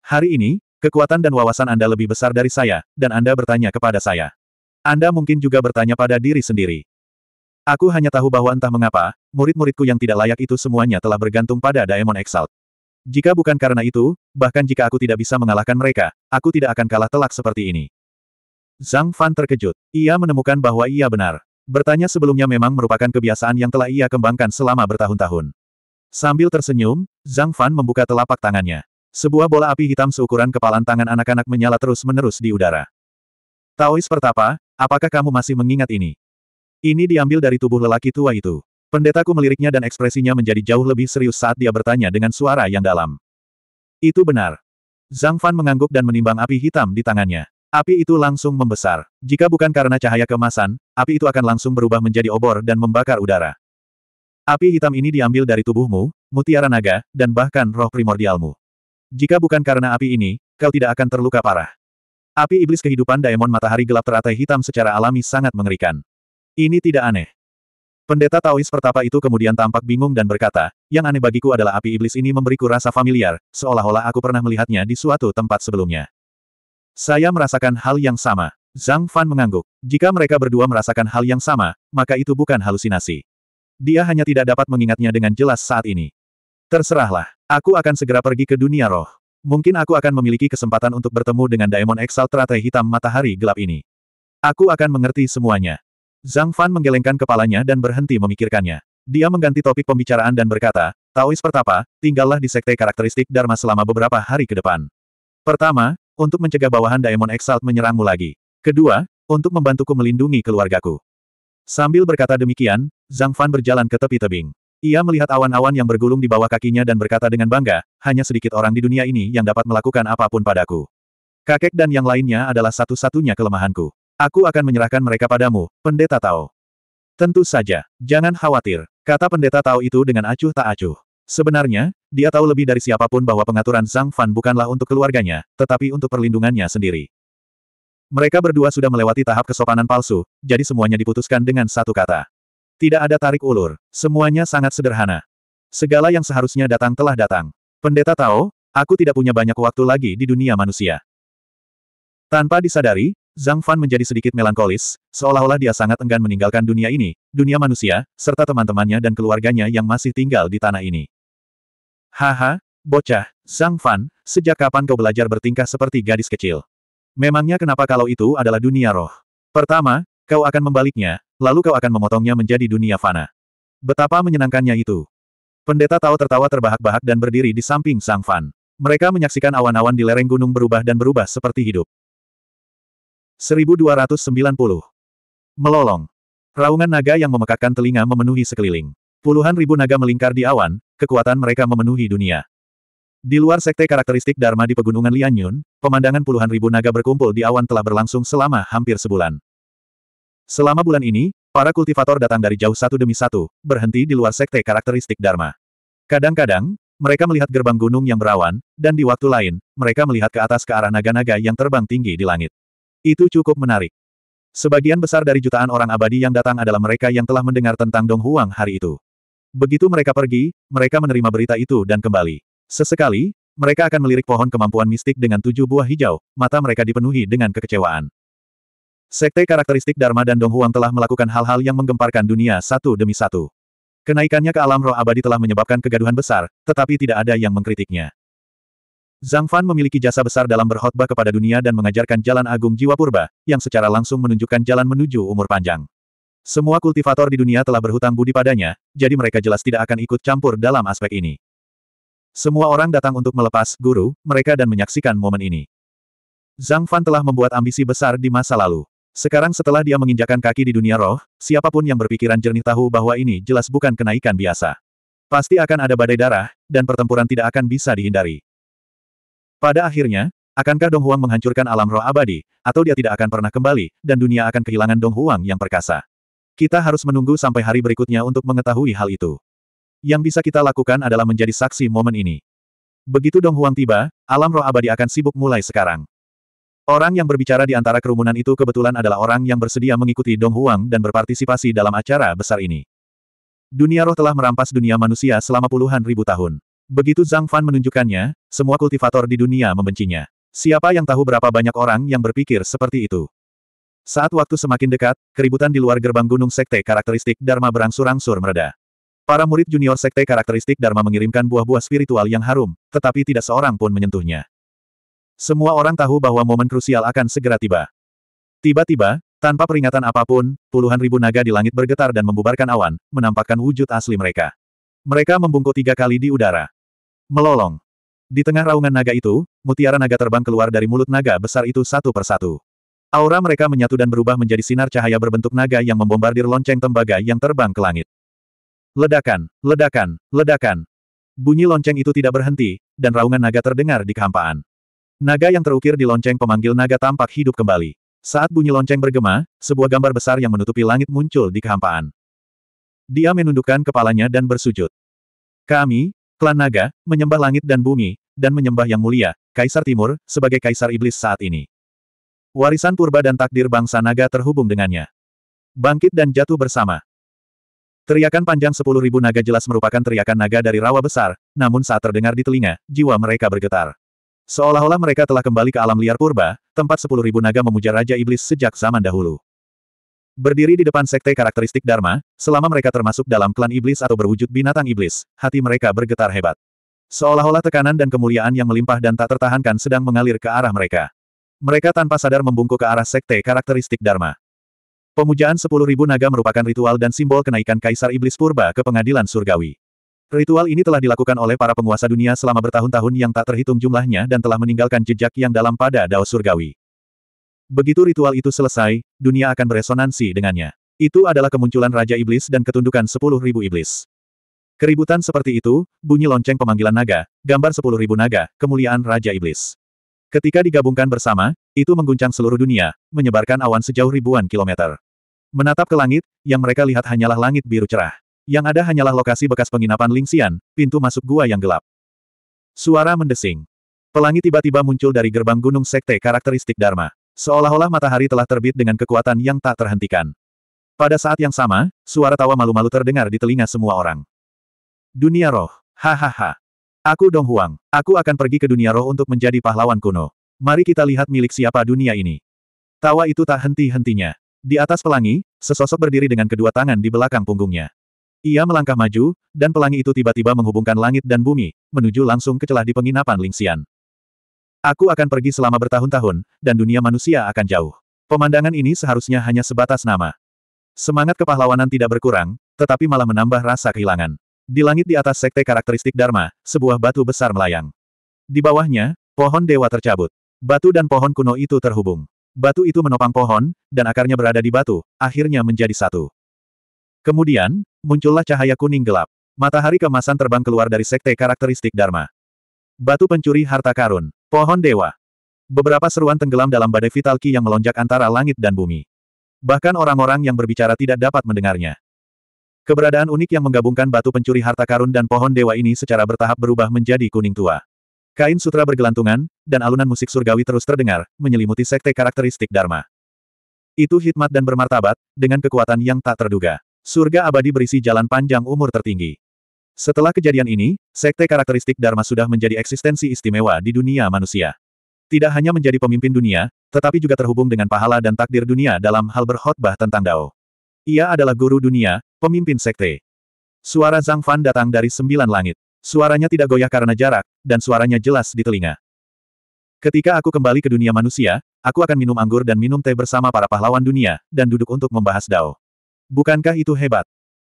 Hari ini, Kekuatan dan wawasan Anda lebih besar dari saya, dan Anda bertanya kepada saya. Anda mungkin juga bertanya pada diri sendiri. Aku hanya tahu bahwa entah mengapa, murid-muridku yang tidak layak itu semuanya telah bergantung pada Daemon Exalt. Jika bukan karena itu, bahkan jika aku tidak bisa mengalahkan mereka, aku tidak akan kalah telak seperti ini. Zhang Fan terkejut. Ia menemukan bahwa ia benar. Bertanya sebelumnya memang merupakan kebiasaan yang telah ia kembangkan selama bertahun-tahun. Sambil tersenyum, Zhang Fan membuka telapak tangannya. Sebuah bola api hitam seukuran kepalan tangan anak-anak menyala terus-menerus di udara. Taois pertapa, apakah kamu masih mengingat ini? Ini diambil dari tubuh lelaki tua itu. Pendetaku meliriknya dan ekspresinya menjadi jauh lebih serius saat dia bertanya dengan suara yang dalam. Itu benar. Zhang Fan mengangguk dan menimbang api hitam di tangannya. Api itu langsung membesar. Jika bukan karena cahaya kemasan, api itu akan langsung berubah menjadi obor dan membakar udara. Api hitam ini diambil dari tubuhmu, mutiara naga, dan bahkan roh primordialmu. Jika bukan karena api ini, kau tidak akan terluka parah. Api iblis kehidupan Daemon Matahari Gelap teratai hitam secara alami sangat mengerikan. Ini tidak aneh. Pendeta Taois pertapa itu kemudian tampak bingung dan berkata, yang aneh bagiku adalah api iblis ini memberiku rasa familiar, seolah-olah aku pernah melihatnya di suatu tempat sebelumnya. Saya merasakan hal yang sama. Zhang Fan mengangguk. Jika mereka berdua merasakan hal yang sama, maka itu bukan halusinasi. Dia hanya tidak dapat mengingatnya dengan jelas saat ini. Terserahlah. Aku akan segera pergi ke dunia roh. Mungkin aku akan memiliki kesempatan untuk bertemu dengan Daemon Exaltrate hitam matahari gelap ini. Aku akan mengerti semuanya. Zhang Fan menggelengkan kepalanya dan berhenti memikirkannya. Dia mengganti topik pembicaraan dan berkata, Taois Pertapa, tinggallah di sekte karakteristik Dharma selama beberapa hari ke depan. Pertama, untuk mencegah bawahan Daemon Exalt menyerangmu lagi. Kedua, untuk membantuku melindungi keluargaku. Sambil berkata demikian, Zhang Fan berjalan ke tepi tebing. Ia melihat awan-awan yang bergulung di bawah kakinya dan berkata dengan bangga, hanya sedikit orang di dunia ini yang dapat melakukan apapun padaku. Kakek dan yang lainnya adalah satu-satunya kelemahanku. Aku akan menyerahkan mereka padamu, pendeta Tao. Tentu saja, jangan khawatir, kata pendeta Tao itu dengan acuh tak acuh. Sebenarnya, dia tahu lebih dari siapapun bahwa pengaturan Zhang Fan bukanlah untuk keluarganya, tetapi untuk perlindungannya sendiri. Mereka berdua sudah melewati tahap kesopanan palsu, jadi semuanya diputuskan dengan satu kata. Tidak ada tarik ulur, semuanya sangat sederhana. Segala yang seharusnya datang telah datang. Pendeta Tao, aku tidak punya banyak waktu lagi di dunia manusia. Tanpa disadari, Zhang Fan menjadi sedikit melankolis, seolah-olah dia sangat enggan meninggalkan dunia ini, dunia manusia, serta teman-temannya dan keluarganya yang masih tinggal di tanah ini. Haha, bocah, Zhang Fan, sejak kapan kau belajar bertingkah seperti gadis kecil? Memangnya kenapa kalau itu adalah dunia roh? Pertama, kau akan membaliknya, Lalu kau akan memotongnya menjadi dunia fana. Betapa menyenangkannya itu. Pendeta Tao tertawa terbahak-bahak dan berdiri di samping Sang Fan. Mereka menyaksikan awan-awan di lereng gunung berubah dan berubah seperti hidup. 1290. Melolong. Raungan naga yang memekakkan telinga memenuhi sekeliling. Puluhan ribu naga melingkar di awan, kekuatan mereka memenuhi dunia. Di luar sekte karakteristik Dharma di pegunungan Lianyun, pemandangan puluhan ribu naga berkumpul di awan telah berlangsung selama hampir sebulan. Selama bulan ini, para kultivator datang dari jauh satu demi satu, berhenti di luar sekte karakteristik Dharma. Kadang-kadang, mereka melihat gerbang gunung yang berawan, dan di waktu lain, mereka melihat ke atas ke arah naga-naga yang terbang tinggi di langit. Itu cukup menarik. Sebagian besar dari jutaan orang abadi yang datang adalah mereka yang telah mendengar tentang Dong Huang hari itu. Begitu mereka pergi, mereka menerima berita itu dan kembali. Sesekali, mereka akan melirik pohon kemampuan mistik dengan tujuh buah hijau, mata mereka dipenuhi dengan kekecewaan. Sekte karakteristik Dharma dan Donghuang telah melakukan hal-hal yang menggemparkan dunia satu demi satu. Kenaikannya ke alam roh abadi telah menyebabkan kegaduhan besar, tetapi tidak ada yang mengkritiknya. Zhang Fan memiliki jasa besar dalam berkhotbah kepada dunia dan mengajarkan jalan agung jiwa purba, yang secara langsung menunjukkan jalan menuju umur panjang. Semua kultivator di dunia telah berhutang budi padanya, jadi mereka jelas tidak akan ikut campur dalam aspek ini. Semua orang datang untuk melepas guru mereka dan menyaksikan momen ini. Zhang Fan telah membuat ambisi besar di masa lalu. Sekarang setelah dia menginjakan kaki di dunia roh, siapapun yang berpikiran jernih tahu bahwa ini jelas bukan kenaikan biasa. Pasti akan ada badai darah, dan pertempuran tidak akan bisa dihindari. Pada akhirnya, akankah Dong Huang menghancurkan alam roh abadi, atau dia tidak akan pernah kembali, dan dunia akan kehilangan Dong Huang yang perkasa? Kita harus menunggu sampai hari berikutnya untuk mengetahui hal itu. Yang bisa kita lakukan adalah menjadi saksi momen ini. Begitu Dong Huang tiba, alam roh abadi akan sibuk mulai sekarang. Orang yang berbicara di antara kerumunan itu kebetulan adalah orang yang bersedia mengikuti Dong Huang dan berpartisipasi dalam acara besar ini. Dunia roh telah merampas dunia manusia selama puluhan ribu tahun. Begitu Zhang Fan menunjukkannya, semua kultivator di dunia membencinya. Siapa yang tahu berapa banyak orang yang berpikir seperti itu? Saat waktu semakin dekat, keributan di luar gerbang gunung sekte karakteristik Dharma berangsur-angsur mereda. Para murid junior sekte karakteristik Dharma mengirimkan buah-buah spiritual yang harum, tetapi tidak seorang pun menyentuhnya. Semua orang tahu bahwa momen krusial akan segera tiba. Tiba-tiba, tanpa peringatan apapun, puluhan ribu naga di langit bergetar dan membubarkan awan, menampakkan wujud asli mereka. Mereka membungkuk tiga kali di udara. Melolong. Di tengah raungan naga itu, mutiara naga terbang keluar dari mulut naga besar itu satu persatu. Aura mereka menyatu dan berubah menjadi sinar cahaya berbentuk naga yang membombardir lonceng tembaga yang terbang ke langit. Ledakan, ledakan, ledakan. Bunyi lonceng itu tidak berhenti, dan raungan naga terdengar di kehampaan. Naga yang terukir di lonceng pemanggil naga tampak hidup kembali. Saat bunyi lonceng bergema, sebuah gambar besar yang menutupi langit muncul di kehampaan. Dia menundukkan kepalanya dan bersujud. Kami, klan naga, menyembah langit dan bumi, dan menyembah yang mulia, Kaisar Timur, sebagai Kaisar Iblis saat ini. Warisan purba dan takdir bangsa naga terhubung dengannya. Bangkit dan jatuh bersama. Teriakan panjang sepuluh ribu naga jelas merupakan teriakan naga dari rawa besar, namun saat terdengar di telinga, jiwa mereka bergetar. Seolah-olah mereka telah kembali ke alam liar purba, tempat sepuluh ribu naga memuja Raja Iblis sejak zaman dahulu. Berdiri di depan sekte karakteristik Dharma, selama mereka termasuk dalam klan iblis atau berwujud binatang iblis, hati mereka bergetar hebat. Seolah-olah tekanan dan kemuliaan yang melimpah dan tak tertahankan sedang mengalir ke arah mereka. Mereka tanpa sadar membungkuk ke arah sekte karakteristik Dharma. Pemujaan sepuluh ribu naga merupakan ritual dan simbol kenaikan Kaisar Iblis Purba ke pengadilan surgawi. Ritual ini telah dilakukan oleh para penguasa dunia selama bertahun-tahun yang tak terhitung jumlahnya dan telah meninggalkan jejak yang dalam pada dao surgawi. Begitu ritual itu selesai, dunia akan beresonansi dengannya. Itu adalah kemunculan Raja Iblis dan ketundukan sepuluh ribu iblis. Keributan seperti itu, bunyi lonceng pemanggilan naga, gambar sepuluh ribu naga, kemuliaan Raja Iblis. Ketika digabungkan bersama, itu mengguncang seluruh dunia, menyebarkan awan sejauh ribuan kilometer. Menatap ke langit, yang mereka lihat hanyalah langit biru cerah. Yang ada hanyalah lokasi bekas penginapan Lingxian, pintu masuk gua yang gelap. Suara mendesing. Pelangi tiba-tiba muncul dari gerbang gunung sekte karakteristik Dharma. Seolah-olah matahari telah terbit dengan kekuatan yang tak terhentikan. Pada saat yang sama, suara tawa malu-malu terdengar di telinga semua orang. Dunia roh. Hahaha. Aku Dong Huang. Aku akan pergi ke dunia roh untuk menjadi pahlawan kuno. Mari kita lihat milik siapa dunia ini. Tawa itu tak henti-hentinya. Di atas pelangi, sesosok berdiri dengan kedua tangan di belakang punggungnya. Ia melangkah maju, dan pelangi itu tiba-tiba menghubungkan langit dan bumi, menuju langsung ke celah di penginapan Lingxian. Aku akan pergi selama bertahun-tahun, dan dunia manusia akan jauh. Pemandangan ini seharusnya hanya sebatas nama. Semangat kepahlawanan tidak berkurang, tetapi malah menambah rasa kehilangan. Di langit di atas sekte karakteristik Dharma, sebuah batu besar melayang. Di bawahnya, pohon dewa tercabut. Batu dan pohon kuno itu terhubung. Batu itu menopang pohon, dan akarnya berada di batu, akhirnya menjadi satu. Kemudian, muncullah cahaya kuning gelap. Matahari kemasan terbang keluar dari sekte karakteristik Dharma. Batu pencuri harta karun. Pohon dewa. Beberapa seruan tenggelam dalam badai vital ki yang melonjak antara langit dan bumi. Bahkan orang-orang yang berbicara tidak dapat mendengarnya. Keberadaan unik yang menggabungkan batu pencuri harta karun dan pohon dewa ini secara bertahap berubah menjadi kuning tua. Kain sutra bergelantungan, dan alunan musik surgawi terus terdengar, menyelimuti sekte karakteristik Dharma. Itu hikmat dan bermartabat, dengan kekuatan yang tak terduga. Surga abadi berisi jalan panjang umur tertinggi. Setelah kejadian ini, sekte karakteristik Dharma sudah menjadi eksistensi istimewa di dunia manusia. Tidak hanya menjadi pemimpin dunia, tetapi juga terhubung dengan pahala dan takdir dunia dalam hal berkhotbah tentang Dao. Ia adalah guru dunia, pemimpin sekte. Suara Zhang Fan datang dari sembilan langit. Suaranya tidak goyah karena jarak, dan suaranya jelas di telinga. Ketika aku kembali ke dunia manusia, aku akan minum anggur dan minum teh bersama para pahlawan dunia, dan duduk untuk membahas Dao. Bukankah itu hebat?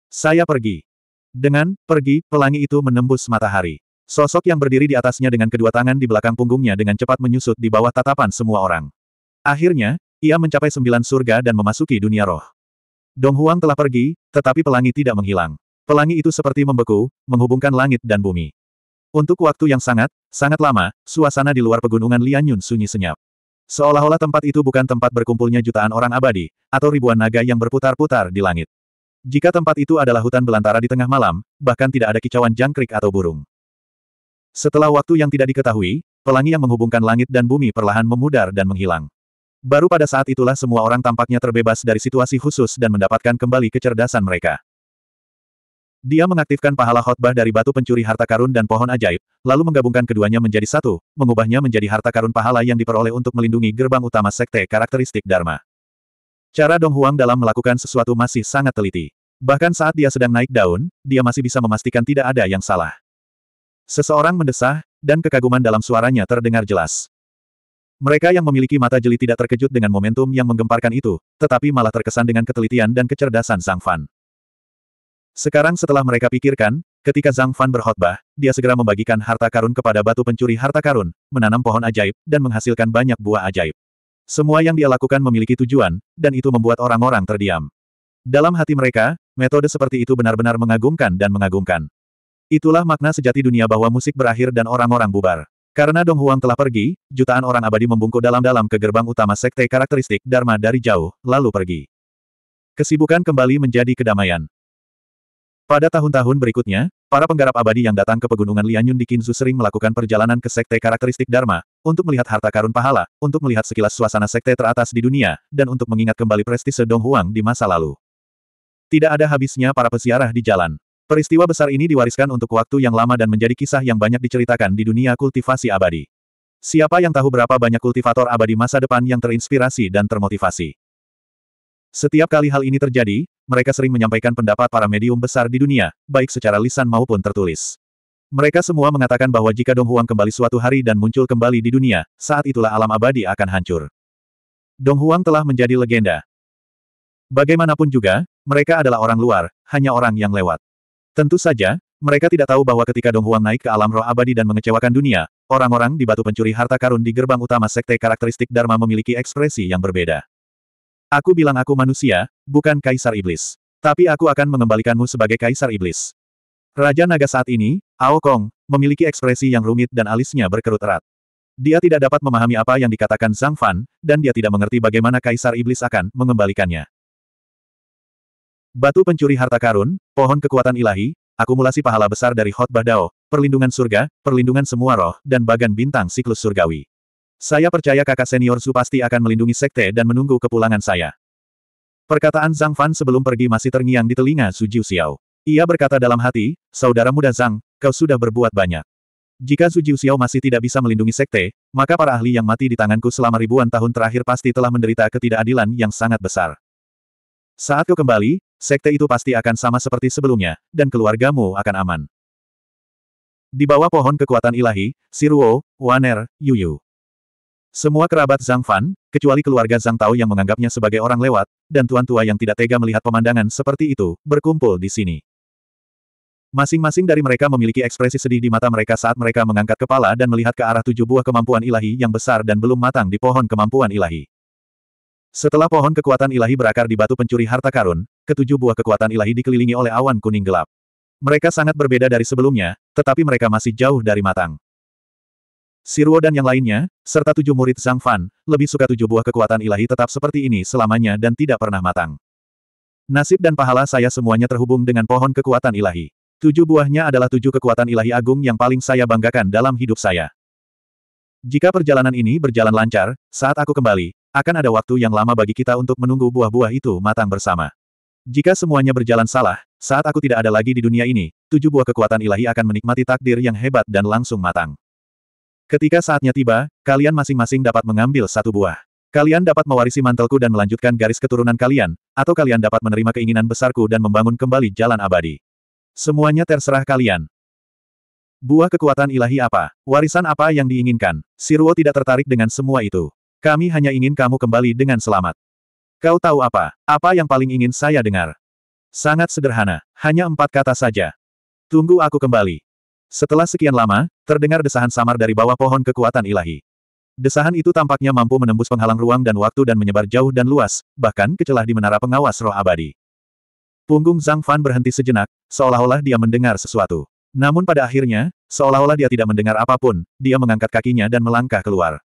Saya pergi. Dengan pergi, pelangi itu menembus matahari. Sosok yang berdiri di atasnya dengan kedua tangan di belakang punggungnya dengan cepat menyusut di bawah tatapan semua orang. Akhirnya, ia mencapai sembilan surga dan memasuki dunia roh. Dong Huang telah pergi, tetapi pelangi tidak menghilang. Pelangi itu seperti membeku, menghubungkan langit dan bumi. Untuk waktu yang sangat, sangat lama, suasana di luar pegunungan Lianyun sunyi senyap. Seolah-olah tempat itu bukan tempat berkumpulnya jutaan orang abadi, atau ribuan naga yang berputar-putar di langit. Jika tempat itu adalah hutan belantara di tengah malam, bahkan tidak ada kicauan jangkrik atau burung. Setelah waktu yang tidak diketahui, pelangi yang menghubungkan langit dan bumi perlahan memudar dan menghilang. Baru pada saat itulah semua orang tampaknya terbebas dari situasi khusus dan mendapatkan kembali kecerdasan mereka. Dia mengaktifkan pahala khotbah dari batu pencuri harta karun dan pohon ajaib, lalu menggabungkan keduanya menjadi satu, mengubahnya menjadi harta karun pahala yang diperoleh untuk melindungi gerbang utama sekte karakteristik Dharma. Cara Dong Huang dalam melakukan sesuatu masih sangat teliti. Bahkan saat dia sedang naik daun, dia masih bisa memastikan tidak ada yang salah. Seseorang mendesah, dan kekaguman dalam suaranya terdengar jelas. Mereka yang memiliki mata jeli tidak terkejut dengan momentum yang menggemparkan itu, tetapi malah terkesan dengan ketelitian dan kecerdasan Sang Fan. Sekarang setelah mereka pikirkan, Ketika Zhang Fan berkhotbah, dia segera membagikan harta karun kepada batu pencuri harta karun, menanam pohon ajaib, dan menghasilkan banyak buah ajaib. Semua yang dia lakukan memiliki tujuan, dan itu membuat orang-orang terdiam. Dalam hati mereka, metode seperti itu benar-benar mengagumkan dan mengagumkan. Itulah makna sejati dunia bahwa musik berakhir dan orang-orang bubar. Karena Dong Huang telah pergi, jutaan orang abadi membungkuk dalam-dalam ke gerbang utama sekte karakteristik Dharma dari jauh, lalu pergi. Kesibukan kembali menjadi kedamaian. Pada tahun-tahun berikutnya, para penggarap abadi yang datang ke pegunungan Lianyun di Kinzu sering melakukan perjalanan ke sekte karakteristik Dharma, untuk melihat harta karun pahala, untuk melihat sekilas suasana sekte teratas di dunia, dan untuk mengingat kembali prestise Dong Huang di masa lalu. Tidak ada habisnya para peziarah di jalan. Peristiwa besar ini diwariskan untuk waktu yang lama dan menjadi kisah yang banyak diceritakan di dunia kultivasi abadi. Siapa yang tahu berapa banyak kultivator abadi masa depan yang terinspirasi dan termotivasi? Setiap kali hal ini terjadi, mereka sering menyampaikan pendapat para medium besar di dunia, baik secara lisan maupun tertulis. Mereka semua mengatakan bahwa jika Dong Huang kembali suatu hari dan muncul kembali di dunia, saat itulah alam abadi akan hancur. Dong Huang telah menjadi legenda. Bagaimanapun juga, mereka adalah orang luar, hanya orang yang lewat. Tentu saja, mereka tidak tahu bahwa ketika Dong Huang naik ke alam roh abadi dan mengecewakan dunia, orang-orang di batu pencuri harta karun di gerbang utama sekte karakteristik Dharma memiliki ekspresi yang berbeda. Aku bilang aku manusia, bukan kaisar iblis. Tapi aku akan mengembalikanmu sebagai kaisar iblis. Raja naga saat ini, Ao Kong, memiliki ekspresi yang rumit dan alisnya berkerut erat. Dia tidak dapat memahami apa yang dikatakan Zhang Fan, dan dia tidak mengerti bagaimana kaisar iblis akan mengembalikannya. Batu pencuri harta karun, pohon kekuatan ilahi, akumulasi pahala besar dari khotbah Dao, perlindungan surga, perlindungan semua roh, dan bagan bintang siklus surgawi. Saya percaya kakak senior Su pasti akan melindungi sekte dan menunggu kepulangan saya. Perkataan Zhang Fan sebelum pergi masih terngiang di telinga Su Jiu Xiao. Ia berkata dalam hati, saudara muda Zhang, kau sudah berbuat banyak. Jika Su Jiu Xiao masih tidak bisa melindungi sekte, maka para ahli yang mati di tanganku selama ribuan tahun terakhir pasti telah menderita ketidakadilan yang sangat besar. Saat kau kembali, sekte itu pasti akan sama seperti sebelumnya, dan keluargamu akan aman. Di bawah pohon kekuatan ilahi, Siruo, Waner, Yuyu. Semua kerabat Zhang Fan, kecuali keluarga Zhang Tao yang menganggapnya sebagai orang lewat, dan tuan tua yang tidak tega melihat pemandangan seperti itu, berkumpul di sini. Masing-masing dari mereka memiliki ekspresi sedih di mata mereka saat mereka mengangkat kepala dan melihat ke arah tujuh buah kemampuan ilahi yang besar dan belum matang di pohon kemampuan ilahi. Setelah pohon kekuatan ilahi berakar di batu pencuri harta karun, ketujuh buah kekuatan ilahi dikelilingi oleh awan kuning gelap. Mereka sangat berbeda dari sebelumnya, tetapi mereka masih jauh dari matang. Siruo dan yang lainnya, serta tujuh murid Zhang Fan, lebih suka tujuh buah kekuatan ilahi tetap seperti ini selamanya dan tidak pernah matang. Nasib dan pahala saya semuanya terhubung dengan pohon kekuatan ilahi. Tujuh buahnya adalah tujuh kekuatan ilahi agung yang paling saya banggakan dalam hidup saya. Jika perjalanan ini berjalan lancar, saat aku kembali, akan ada waktu yang lama bagi kita untuk menunggu buah-buah itu matang bersama. Jika semuanya berjalan salah, saat aku tidak ada lagi di dunia ini, tujuh buah kekuatan ilahi akan menikmati takdir yang hebat dan langsung matang. Ketika saatnya tiba, kalian masing-masing dapat mengambil satu buah. Kalian dapat mewarisi mantelku dan melanjutkan garis keturunan kalian, atau kalian dapat menerima keinginan besarku dan membangun kembali jalan abadi. Semuanya terserah kalian. Buah kekuatan ilahi apa? Warisan apa yang diinginkan? Siruo tidak tertarik dengan semua itu. Kami hanya ingin kamu kembali dengan selamat. Kau tahu apa? Apa yang paling ingin saya dengar? Sangat sederhana, hanya empat kata saja. Tunggu aku kembali. Setelah sekian lama, terdengar desahan samar dari bawah pohon kekuatan ilahi. Desahan itu tampaknya mampu menembus penghalang ruang dan waktu dan menyebar jauh dan luas, bahkan ke celah di menara pengawas roh abadi. Punggung Zhang Fan berhenti sejenak, seolah-olah dia mendengar sesuatu. Namun pada akhirnya, seolah-olah dia tidak mendengar apapun, dia mengangkat kakinya dan melangkah keluar.